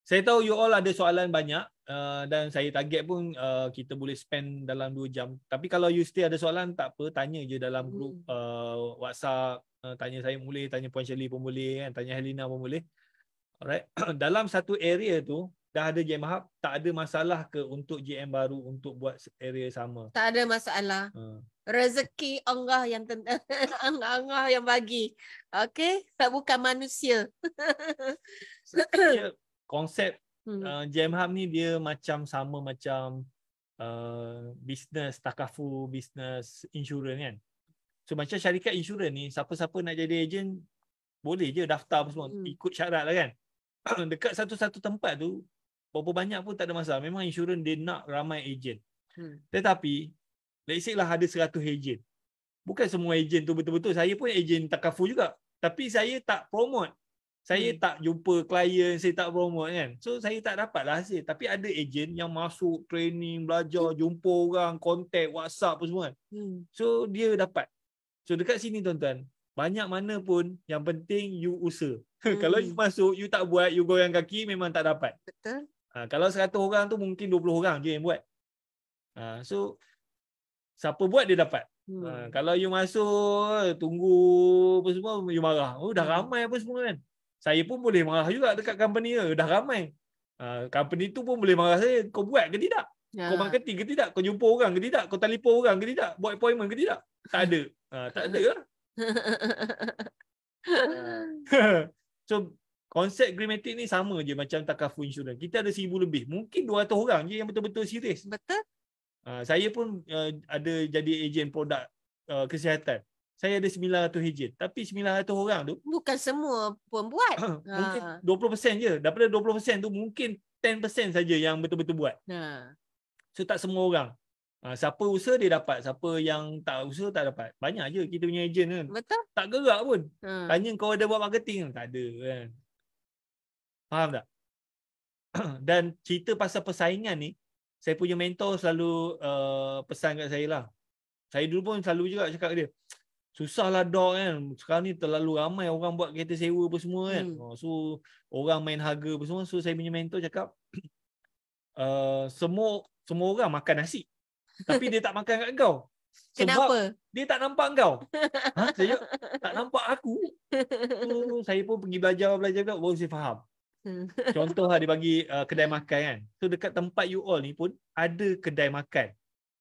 Saya tahu you all ada soalan banyak uh, dan saya target pun uh, kita boleh spend dalam 2 jam. Tapi kalau you still ada soalan tak apa tanya je dalam hmm. grup uh, WhatsApp. Uh, tanya saya boleh, tanya Puan Shelly pun boleh, kan? tanya Helena pun boleh. Alright. <clears throat> dalam satu area tu dah ada GM hub tak ada masalah ke untuk GM baru untuk buat area sama tak ada masalah hmm. rezeki Allah yang ten- <laughs> Allah yang bagi okey tak bukan manusia ya, konsep GM hmm. uh, hub ni dia macam sama macam uh, business takafu bisnes insurans. kan so macam syarikat insurans ni siapa-siapa nak jadi ejen boleh je daftar semua hmm. ikut syarat lah kan <clears throat> dekat satu-satu tempat tu berapa banyak pun tak ada masalah. Memang insurans dia nak ramai ejen. Hmm. Tetapi, let's say lah ada 100 ejen. Bukan semua ejen tu betul-betul. Saya pun ejen takaful juga. Tapi saya tak promote. Saya hmm. tak jumpa klien, saya tak promote kan. So, saya tak dapat lah hasil. Tapi ada ejen yang masuk training, belajar, hmm. jumpa orang, contact, whatsapp pun semua kan. Hmm. So, dia dapat. So, dekat sini tuan-tuan, banyak mana pun yang penting you usaha. <laughs> Hmm. Kalau you masuk, you tak buat, you goyang kaki, memang tak dapat. Betul. Ha, kalau 100 orang tu mungkin 20 orang je yang buat. Ha, so siapa buat dia dapat. Ha, hmm. Ha, kalau you masuk tunggu apa semua you marah. Oh dah hmm. ramai apa semua kan. Saya pun boleh marah juga dekat company ya. Dah ramai. Ha, company tu pun boleh marah saya. Kau buat ke tidak? Ya. Kau marketing ke tidak? Kau jumpa orang ke tidak? Kau telefon orang ke tidak? Buat appointment ke tidak? Tak ada. Ha, tak ada lah. <laughs> Ha. <laughs> so Konsep grammatik ni sama je macam takaful insurans. Kita ada seribu lebih. Mungkin dua atau orang je yang betul-betul serius. Betul. Uh, saya pun uh, ada jadi ejen produk uh, kesihatan. Saya ada 900 ejen. Tapi 900 orang tu. Bukan semua pun buat. Ah, ah. mungkin ha. 20% je. Daripada 20% tu mungkin 10% saja yang betul-betul buat. Ha. So tak semua orang. Uh, siapa usaha dia dapat. Siapa yang tak usaha tak dapat. Banyak je kita punya ejen kan. Betul. Tak gerak pun. Ha. Tanya kau ada buat marketing kan. Tak ada kan. Faham tak? <clears throat> Dan cerita pasal persaingan ni, saya punya mentor selalu uh, pesan kat saya lah. Saya dulu pun selalu juga cakap dia, susah lah dok kan. Sekarang ni terlalu ramai orang buat kereta sewa apa semua kan. Hmm. Oh, so, orang main harga apa semua. So, saya punya mentor cakap, <clears throat> uh, semua semua orang makan nasi. Tapi dia tak makan kat kau. <laughs> Sebab Kenapa? Dia tak nampak kau. <laughs> Ha? Saya tak nampak aku. So, saya pun pergi belajar-belajar. Baru oh, saya faham. Hmm. <laughs> Contoh lah dia bagi uh, kedai makan kan. So dekat tempat you all ni pun ada kedai makan.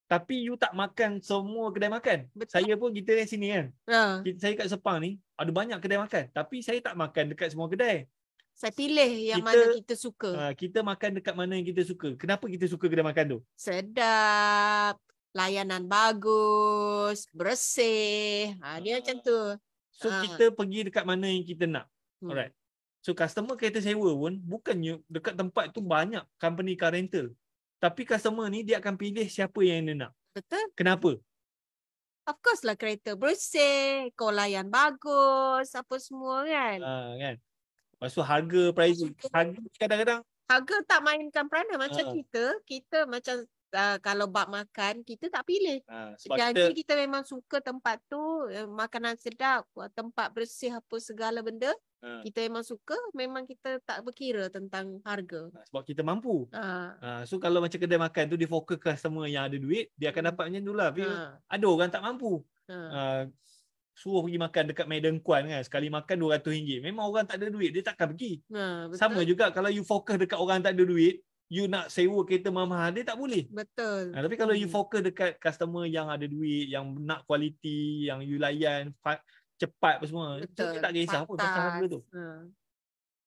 Tapi you tak makan semua kedai makan. Betul. Saya pun kita kat sini kan. Uh. Saya kat Sepang ni ada banyak kedai makan. Tapi saya tak makan dekat semua kedai. Saya pilih yang kita, mana kita suka. Uh, kita makan dekat mana yang kita suka. Kenapa kita suka kedai makan tu? Sedap. Layanan bagus. Bersih. Ha, dia uh. macam tu. So uh. kita pergi dekat mana yang kita nak. Hmm. Alright. So customer kereta sewa pun bukannya dekat tempat tu banyak company car rental. Tapi customer ni dia akan pilih siapa yang dia nak. Betul. Kenapa? Of course lah kereta bersih, kau layan bagus, apa semua kan. Ha, kan. Lepas tu harga, price, harga kadang-kadang. Harga tak mainkan peranan macam uh. kita. Kita macam uh, kalau bak makan, kita tak pilih. Uh, Jadi kita... kita memang suka tempat tu, eh, makanan sedap, tempat bersih apa segala benda ha. kita memang suka memang kita tak berkira tentang harga ah, sebab kita mampu ha. Ha. so kalau macam kedai makan tu dia fokus ke semua yang ada duit dia akan hmm. dapat macam itulah tapi ha. ada orang tak mampu ha. Ha. suruh pergi makan dekat Medan Kuan kan sekali makan RM200 memang orang tak ada duit dia takkan pergi ha. sama juga kalau you fokus dekat orang tak ada duit you nak sewa kereta mahal-mahal dia tak boleh. Betul. Ha, tapi kalau hmm. you fokus dekat customer yang ada duit, yang nak kualiti, yang you layan, cepat apa semua. Betul. Kita tak kisah pun pasal harga tu. Hmm.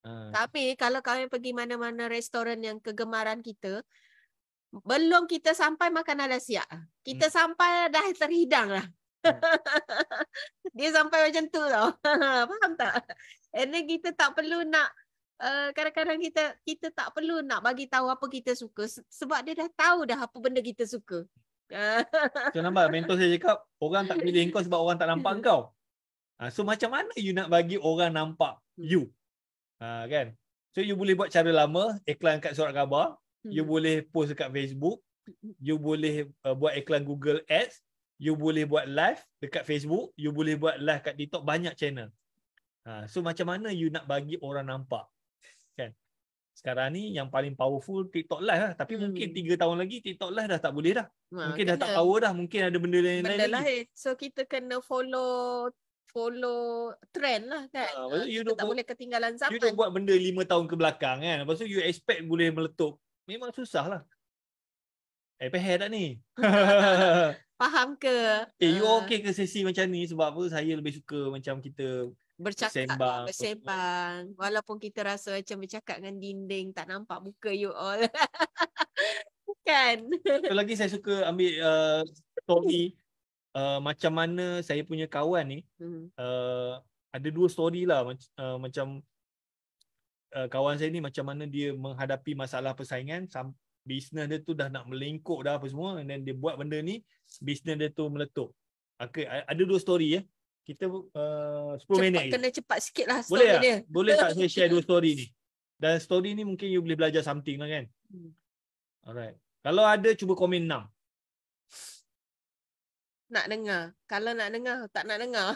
Ha. Tapi kalau kami pergi mana-mana restoran yang kegemaran kita, belum kita sampai makanan dah siap. Kita hmm. sampai dah terhidang lah. Hmm. <laughs> Dia sampai macam tu tau. <laughs> Faham tak? And then kita tak perlu nak Uh, kadang-kadang kita kita tak perlu nak bagi tahu apa kita suka sebab dia dah tahu dah apa benda kita suka. Uh. So nampak mentor saya cakap orang tak pilih kau sebab orang tak nampak <laughs> kau. Ha, so macam mana you nak bagi orang nampak hmm. you? Ha, kan? So you boleh buat cara lama, iklan kat surat khabar, hmm. you boleh post dekat Facebook, hmm. you boleh uh, buat iklan Google Ads, you boleh buat live dekat Facebook, you boleh buat live kat TikTok, banyak channel. Ha, so macam mana you nak bagi orang nampak? Kan? Sekarang ni yang paling powerful TikTok live lah. Tapi hmm. mungkin 3 tahun lagi TikTok live dah tak boleh dah. Ha, mungkin dah tak power dah. Mungkin ada benda lain-lain lain lagi. Lain. So kita kena follow follow trend lah kan. Ha, uh, you tak boleh ketinggalan zaman. You dah buat benda lima tahun ke belakang kan. Lepas tu you expect boleh meletup. Memang susah lah. Eh, peher tak ni? <laughs> <laughs> Faham ke? Eh, you ah. okay ke sesi macam ni? Sebab apa saya lebih suka macam kita bercakap sembang, bersembang walaupun kita rasa macam bercakap dengan dinding tak nampak muka you all <laughs> kan so, lagi saya suka ambil uh, Tommy uh, macam mana saya punya kawan ni mm-hmm. uh, ada dua story lah mac- uh, macam uh, kawan saya ni macam mana dia menghadapi masalah persaingan sam- bisnes dia tu dah nak melingkuk dah apa semua and then dia buat benda ni bisnes dia tu meletup okay, ada dua story ya kita uh, 10 minit kena cepat sikit lah story boleh tak? dia boleh tak <laughs> saya share dua story ni dan story ni mungkin you boleh belajar something lah kan hmm. alright kalau ada cuba komen 6 nak dengar. Kalau nak dengar, tak nak dengar.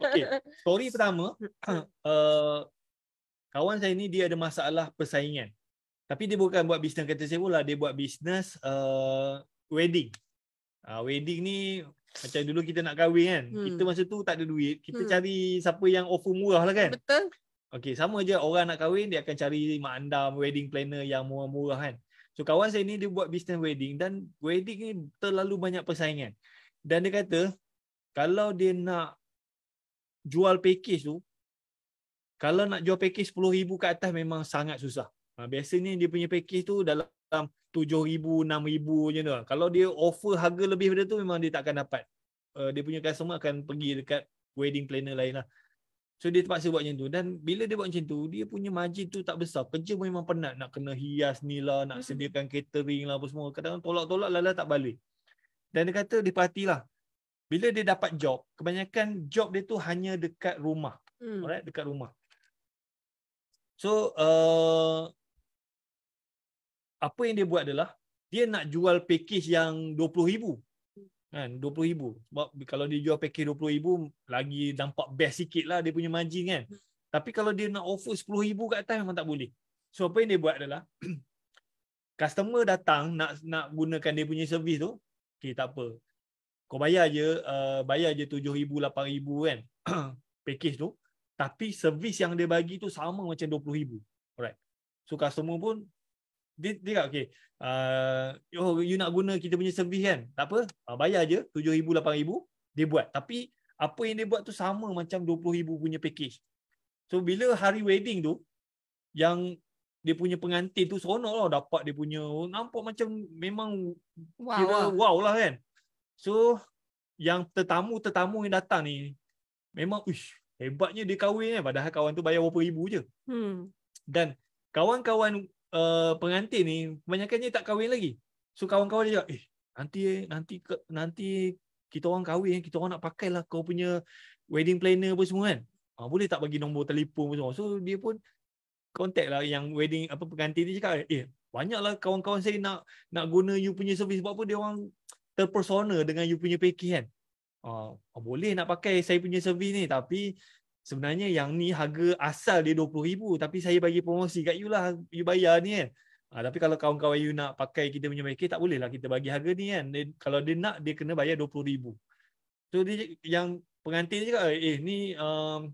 okay. Story <laughs> pertama, uh, <clears throat> kawan saya ni dia ada masalah persaingan. Tapi dia bukan buat bisnes kereta sewa pula Dia buat bisnes uh, wedding. Uh, wedding ni macam dulu kita nak kahwin kan. Hmm. Kita masa tu tak ada duit. Kita hmm. cari siapa yang offer murah lah kan. Betul. Okay, sama je orang nak kahwin, dia akan cari mak andam, wedding planner yang murah-murah kan. So kawan saya ni dia buat bisnes wedding dan wedding ni terlalu banyak persaingan dan dia kata kalau dia nak jual package tu kalau nak jual package 10000 ke atas memang sangat susah ha, biasanya dia punya package tu dalam 7000 6000 je tu lah. kalau dia offer harga lebih daripada tu memang dia tak akan dapat uh, dia punya customer akan pergi dekat wedding planner lain lah So dia terpaksa buat macam tu Dan bila dia buat macam tu Dia punya majlis tu tak besar Kerja memang penat Nak kena hias ni lah Nak hmm. sediakan catering lah apa semua Kadang-kadang tolak-tolak lah lah tak balik dan dia kata dia perhatilah. Bila dia dapat job, kebanyakan job dia tu hanya dekat rumah. Hmm. Alright, dekat rumah. So, uh, apa yang dia buat adalah dia nak jual package yang 20,000. Kan, 20,000. Sebab kalau dia jual package 20,000 lagi nampak best sikit lah dia punya margin kan. Hmm. Tapi kalau dia nak offer 10,000 kat atas memang tak boleh. So apa yang dia buat adalah <clears throat> customer datang nak nak gunakan dia punya servis tu, okay, tak apa. Kau bayar je, uh, bayar je tujuh ribu, lapan ribu kan, <clears throat> package tu. Tapi servis yang dia bagi tu sama macam dua puluh ribu. Alright. So customer pun, dia, dia kata, okay, uh, eh, oh, you nak guna kita punya servis kan, tak apa, uh, bayar je tujuh ribu, lapan ribu, dia buat. Tapi apa yang dia buat tu sama macam dua puluh ribu punya package. So bila hari wedding tu, yang dia punya pengantin tu seronok lah dapat dia punya nampak macam memang wow, kira wow. Lah. wow lah kan so yang tetamu-tetamu yang datang ni memang uish, hebatnya dia kahwin kan padahal kawan tu bayar berapa ribu je hmm. dan kawan-kawan uh, pengantin ni kebanyakannya tak kahwin lagi so kawan-kawan dia cakap eh nanti nanti nanti kita orang kahwin kita orang nak pakailah kau punya wedding planner apa semua kan ah, boleh tak bagi nombor telefon apa semua so dia pun contact lah yang wedding apa pengantin ni cakap eh banyaklah kawan-kawan saya nak nak guna you punya service sebab apa dia orang terpersona dengan you punya package kan oh, oh, boleh nak pakai saya punya service ni tapi sebenarnya yang ni harga asal dia 20000 tapi saya bagi promosi kat you lah you bayar ni kan ah, tapi kalau kawan-kawan you nak pakai kita punya package tak boleh lah kita bagi harga ni kan dia, kalau dia nak dia kena bayar 20000 so dia yang pengantin cakap eh ni um,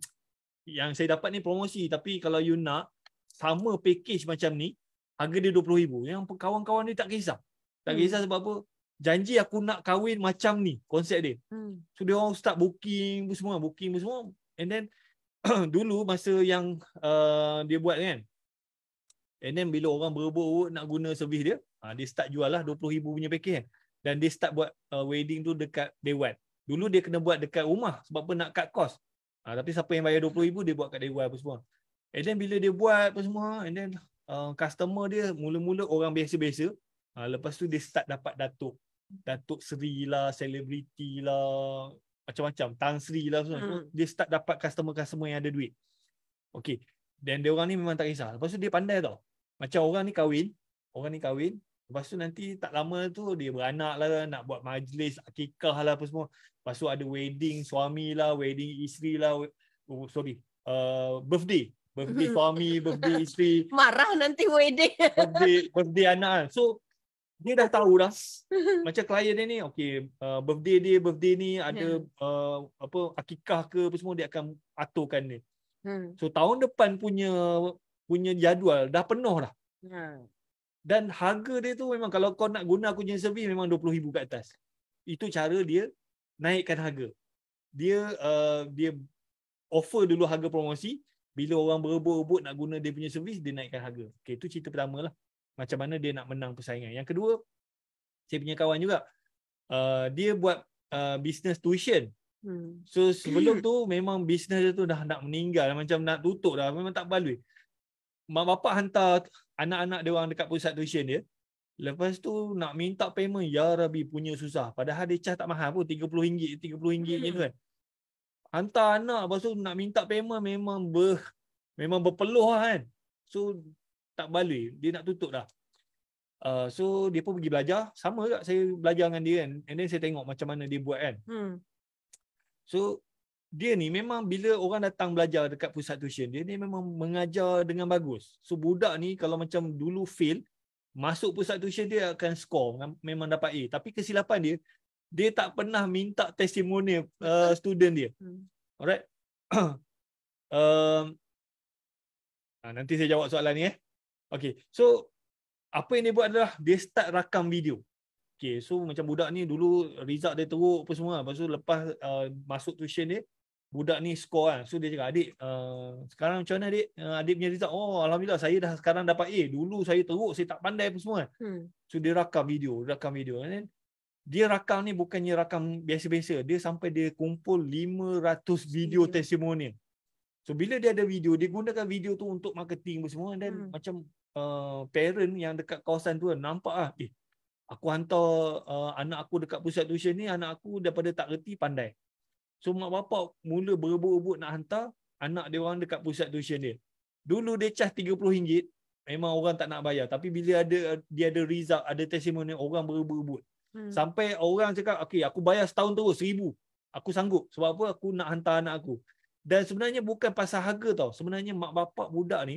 yang saya dapat ni promosi tapi kalau you nak sama package macam ni harga dia 20000 yang kawan-kawan ni tak kisah tak hmm. kisah sebab apa janji aku nak kahwin macam ni konsep dia hmm. so dia orang start booking semua booking semua and then <clears throat> dulu masa yang uh, dia buat kan and then bila orang berebut nak guna servis dia ha, dia start jual lah 20000 punya package kan dan dia start buat uh, wedding tu dekat dewan dulu dia kena buat dekat rumah sebab apa nak cut cost ha, tapi siapa yang bayar 20000 dia buat kat dewan apa semua And then bila dia buat apa semua and then uh, customer dia mula-mula orang biasa-biasa. Uh, lepas tu dia start dapat datuk. Datuk Seri lah, selebriti lah, macam-macam. Tang Sri lah. Hmm. Dia start dapat customer-customer yang ada duit. Okay. Dan dia orang ni memang tak kisah. Lepas tu dia pandai tau. Macam orang ni kahwin. Orang ni kahwin. Lepas tu nanti tak lama tu dia beranak lah. Nak buat majlis, akikah lah apa semua. Lepas tu ada wedding suami lah, wedding isteri lah. Oh, sorry. Uh, birthday Birthday suami, birthday isteri. <laughs> Marah nanti wedding. Birthday, birthday anak. Ah. So, dia dah tahu dah. Macam klien dia ni, okay, uh, birthday dia, birthday ni ada mm. uh, apa akikah ke apa semua, dia akan aturkan dia. Mm. So, tahun depan punya punya jadual dah penuh dah. Mm. Dan harga dia tu memang kalau kau nak guna aku jenis servis memang RM20,000 ke atas. Itu cara dia naikkan harga. Dia uh, dia offer dulu harga promosi, bila orang berebut-rebut nak guna dia punya servis, dia naikkan harga. Okay, itu cerita pertama lah. Macam mana dia nak menang persaingan. Yang kedua, saya punya kawan juga. Uh, dia buat uh, bisnes tuition. Hmm. So sebelum tu memang bisnes dia tu dah nak meninggal. Macam nak tutup dah. Memang tak balui. Mak bapak hantar anak-anak dia orang dekat pusat tuition dia. Lepas tu nak minta payment, Ya Rabbi punya susah. Padahal dia cah tak mahal pun. RM30, RM30 je tu kan hantar anak lepas tu nak minta payment memang ber, memang berpeluh lah kan. So tak balik, dia nak tutup dah. Uh, so dia pun pergi belajar sama juga saya belajar dengan dia kan and then saya tengok macam mana dia buat kan hmm. so dia ni memang bila orang datang belajar dekat pusat tuition dia ni memang mengajar dengan bagus so budak ni kalau macam dulu fail masuk pusat tuition dia akan score memang dapat A tapi kesilapan dia dia tak pernah minta testimoni uh, student dia. Hmm. Alright. <clears throat> um, ha, nanti saya jawab soalan ni eh. Okay. So, apa yang dia buat adalah dia start rakam video. Okay. So, macam budak ni dulu result dia teruk apa semua. Lepas tu lepas uh, masuk tuition dia, budak ni score kan. So, dia cakap, adik, uh, sekarang macam mana adik? Uh, adik punya result. Oh, Alhamdulillah saya dah sekarang dapat A. Dulu saya teruk, saya tak pandai apa semua. Hmm. So, dia rakam video. Rakam video. And dia rakam ni bukannya rakam biasa-biasa. Dia sampai dia kumpul 500 video yeah. testimonial. So bila dia ada video, dia gunakan video tu untuk marketing apa semua dan hmm. macam uh, parent yang dekat kawasan tu kan, nampak ah, eh aku hantar uh, anak aku dekat pusat tuition ni, anak aku daripada tak reti pandai. So mak bapak mula berebut-rebut nak hantar anak dia orang dekat pusat tuition dia. Dulu dia cas RM30, memang orang tak nak bayar. Tapi bila ada dia ada result, ada testimoni, orang berebut-rebut. Hmm. Sampai orang cakap, okay, aku bayar setahun terus seribu. Aku sanggup. Sebab apa? Aku nak hantar anak aku. Dan sebenarnya bukan pasal harga tau. Sebenarnya mak bapak budak ni,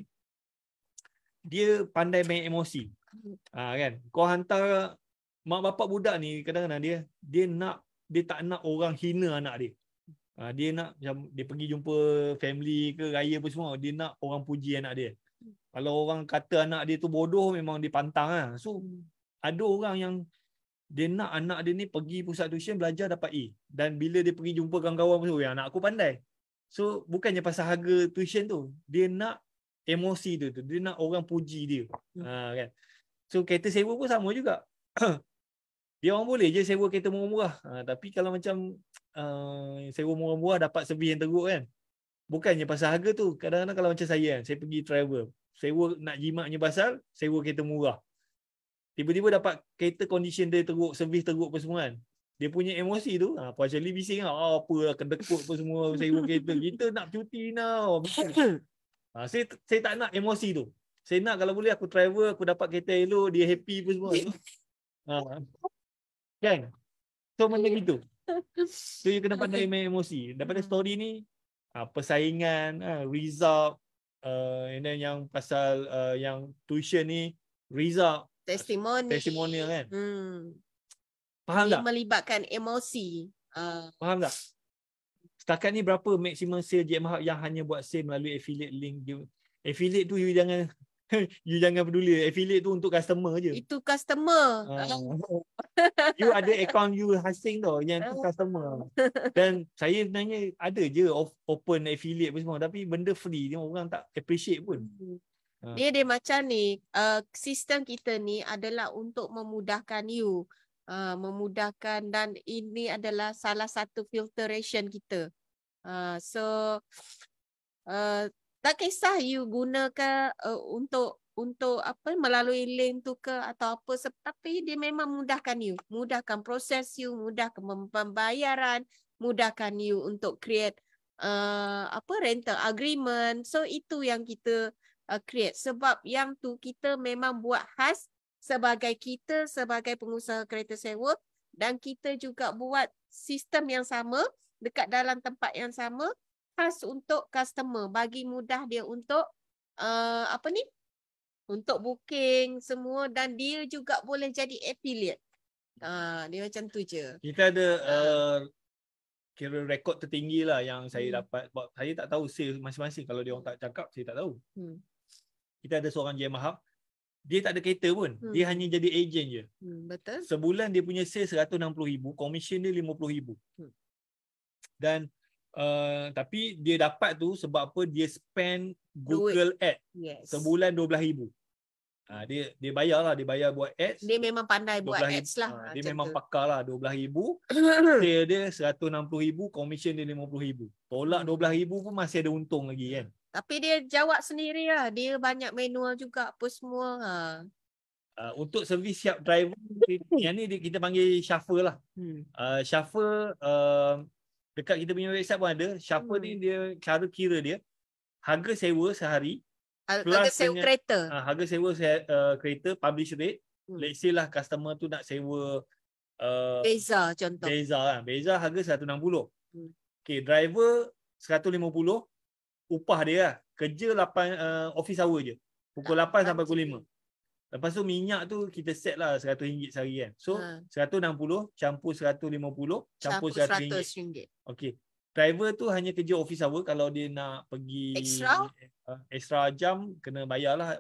dia pandai main emosi. Ha, kan? Kau hantar mak bapak budak ni, kadang-kadang dia, dia nak, dia tak nak orang hina anak dia. Ha, dia nak macam dia pergi jumpa family ke raya pun semua dia nak orang puji anak dia kalau orang kata anak dia tu bodoh memang dia pantang lah. so hmm. ada orang yang dia nak anak dia ni pergi pusat tuition belajar dapat E dan bila dia pergi jumpa kawan-kawan tu yang anak aku pandai so bukannya pasal harga tuition tu dia nak emosi tu, tu. dia nak orang puji dia hmm. ha, kan so kereta sewa pun sama juga <clears throat> dia orang boleh je sewa kereta murah-murah ha, tapi kalau macam uh, <clears throat> sewa murah-murah dapat servis yang teruk kan bukannya pasal harga tu kadang-kadang kalau macam saya kan saya pergi travel sewa nak jimatnya pasal sewa kereta murah tiba-tiba dapat kereta condition dia teruk, servis teruk apa semua kan. Dia punya emosi tu, ha, ah, partially bising lah. Oh, apa lah, kedekut apa semua, sewa kereta. Kita nak cuti now. Ha, saya, saya tak nak emosi tu. Saya nak kalau boleh aku travel, aku dapat kereta elok, dia happy apa semua. Tu. Ha. Kan? So macam ya. gitu. So you kena pandai main emosi. Daripada hmm. story ni, ha, persaingan, ha, result, uh, and then yang pasal uh, yang tuition ni, result, testimoni testimonial kan hmm faham Dia tak melibatkan emosi uh. faham tak setakat ni berapa maksimum sale JM Hub yang hanya buat sale melalui affiliate link affiliate tu you jangan <laughs> you jangan peduli affiliate tu untuk customer je itu customer uh. <laughs> you ada account you hasing tau yang tu ah. customer <laughs> dan saya sebenarnya ada je open affiliate pun semua tapi benda free ni orang tak appreciate pun hmm. Ah. Dia dia macam ni, uh, sistem kita ni adalah untuk memudahkan you. Uh, memudahkan dan ini adalah salah satu filtration kita. Uh, so uh, tak kisah you gunakan uh, untuk untuk apa melalui link tu ke atau apa tapi dia memang mudahkan you, mudahkan proses you, mudahkan pembayaran, mudahkan you untuk create uh, apa rental agreement. So itu yang kita uh, create. Sebab yang tu kita memang buat khas sebagai kita sebagai pengusaha kereta sewa dan kita juga buat sistem yang sama dekat dalam tempat yang sama khas untuk customer bagi mudah dia untuk uh, apa ni untuk booking semua dan dia juga boleh jadi affiliate. Uh, dia macam tu je. Kita ada uh, kira rekod tertinggi lah yang saya hmm. dapat. Sebab saya tak tahu sales masing-masing kalau dia orang tak cakap saya tak tahu. Hmm kita ada seorang Yamaha dia tak ada kereta pun hmm. dia hanya jadi ejen je hmm, betul sebulan dia punya sales 160000 komisen dia 50000 hmm. dan uh, tapi dia dapat tu sebab apa dia spend Google Ad yes. sebulan 12000 ha, dia dia bayarlah dia bayar buat ads dia memang pandai buat 12, ads lah ha, ha dia memang pakarlah 12000 <coughs> sale dia 160000 komisen dia 50000 tolak 12000 hmm. pun masih ada untung lagi kan tapi dia jawab sendiri lah. Dia banyak manual juga apa semua. Ha. Uh, untuk servis siap driver yang ni kita panggil shuffle lah. Hmm. Uh, shuffle uh, dekat kita punya website pun ada. Shuffle hmm. ni dia cara kira dia harga sewa sehari harga sewa dengan, kereta. Uh, harga sewa se- uh, kereta publish rate. Hmm. Let's say lah customer tu nak sewa uh, Beza contoh. Beza lah. Beza harga 160. Hmm. Okay, driver 150 upah dia lah. Kerja lapan, uh, office hour je. Pukul 8 sampai pukul 5. Lepas tu minyak tu kita set lah RM100 sehari kan. So RM160 ha. campur RM150 campur RM100. Okay. Driver tu hanya kerja office hour kalau dia nak pergi extra, uh, extra jam kena bayar lah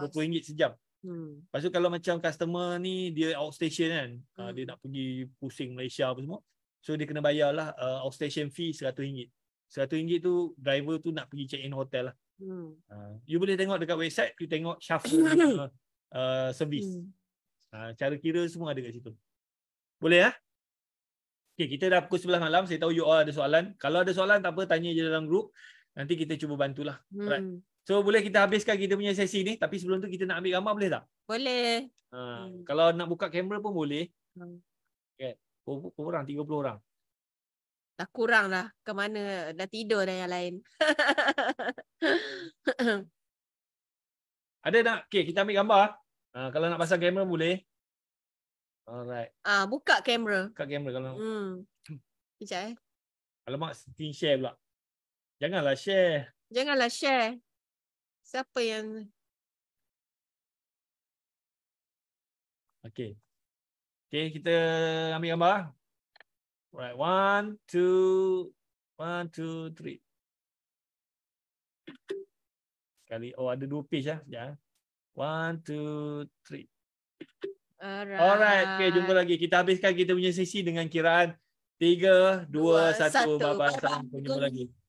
RM20 ah, uh, sejam. Hmm. Lepas tu kalau macam customer ni dia outstation kan. Ah, hmm. Uh, dia nak pergi pusing Malaysia apa semua. So dia kena bayar lah uh, outstation fee RM100. RM100 tu driver tu nak pergi check in hotel lah. Hmm. Uh, you boleh tengok dekat website, you tengok shuffle <coughs> uh, service. Hmm. Uh, cara kira semua ada kat situ. Boleh lah? Okay, kita dah pukul 11 malam. Saya tahu you all ada soalan. Kalau ada soalan, tak apa. Tanya je dalam group. Nanti kita cuba bantulah. Hmm. Right. So, boleh kita habiskan kita punya sesi ni? Tapi sebelum tu, kita nak ambil gambar boleh tak? Boleh. Uh, hmm. Kalau nak buka kamera pun boleh. Hmm. Okay. Orang, 30 orang dah kurang lah ke mana dah tidur dah yang lain. <laughs> Ada nak? Okay, kita ambil gambar. Uh, kalau nak pasang kamera boleh. Alright. Ah, uh, buka kamera. Buka kamera kalau. Hmm. Kejap eh. Alamak, screen share pula. Janganlah share. Janganlah share. Siapa yang... Okay. Okay, kita ambil gambar right, one, two, one, two, three. Kali, Oh, ada dua page lah. Sekejap. Ya. One, two, three. Alright. Alright. Okay, jumpa lagi. Kita habiskan kita punya sesi dengan kiraan. Tiga, dua, dua satu. satu. Bye-bye. Sampai jumpa lagi.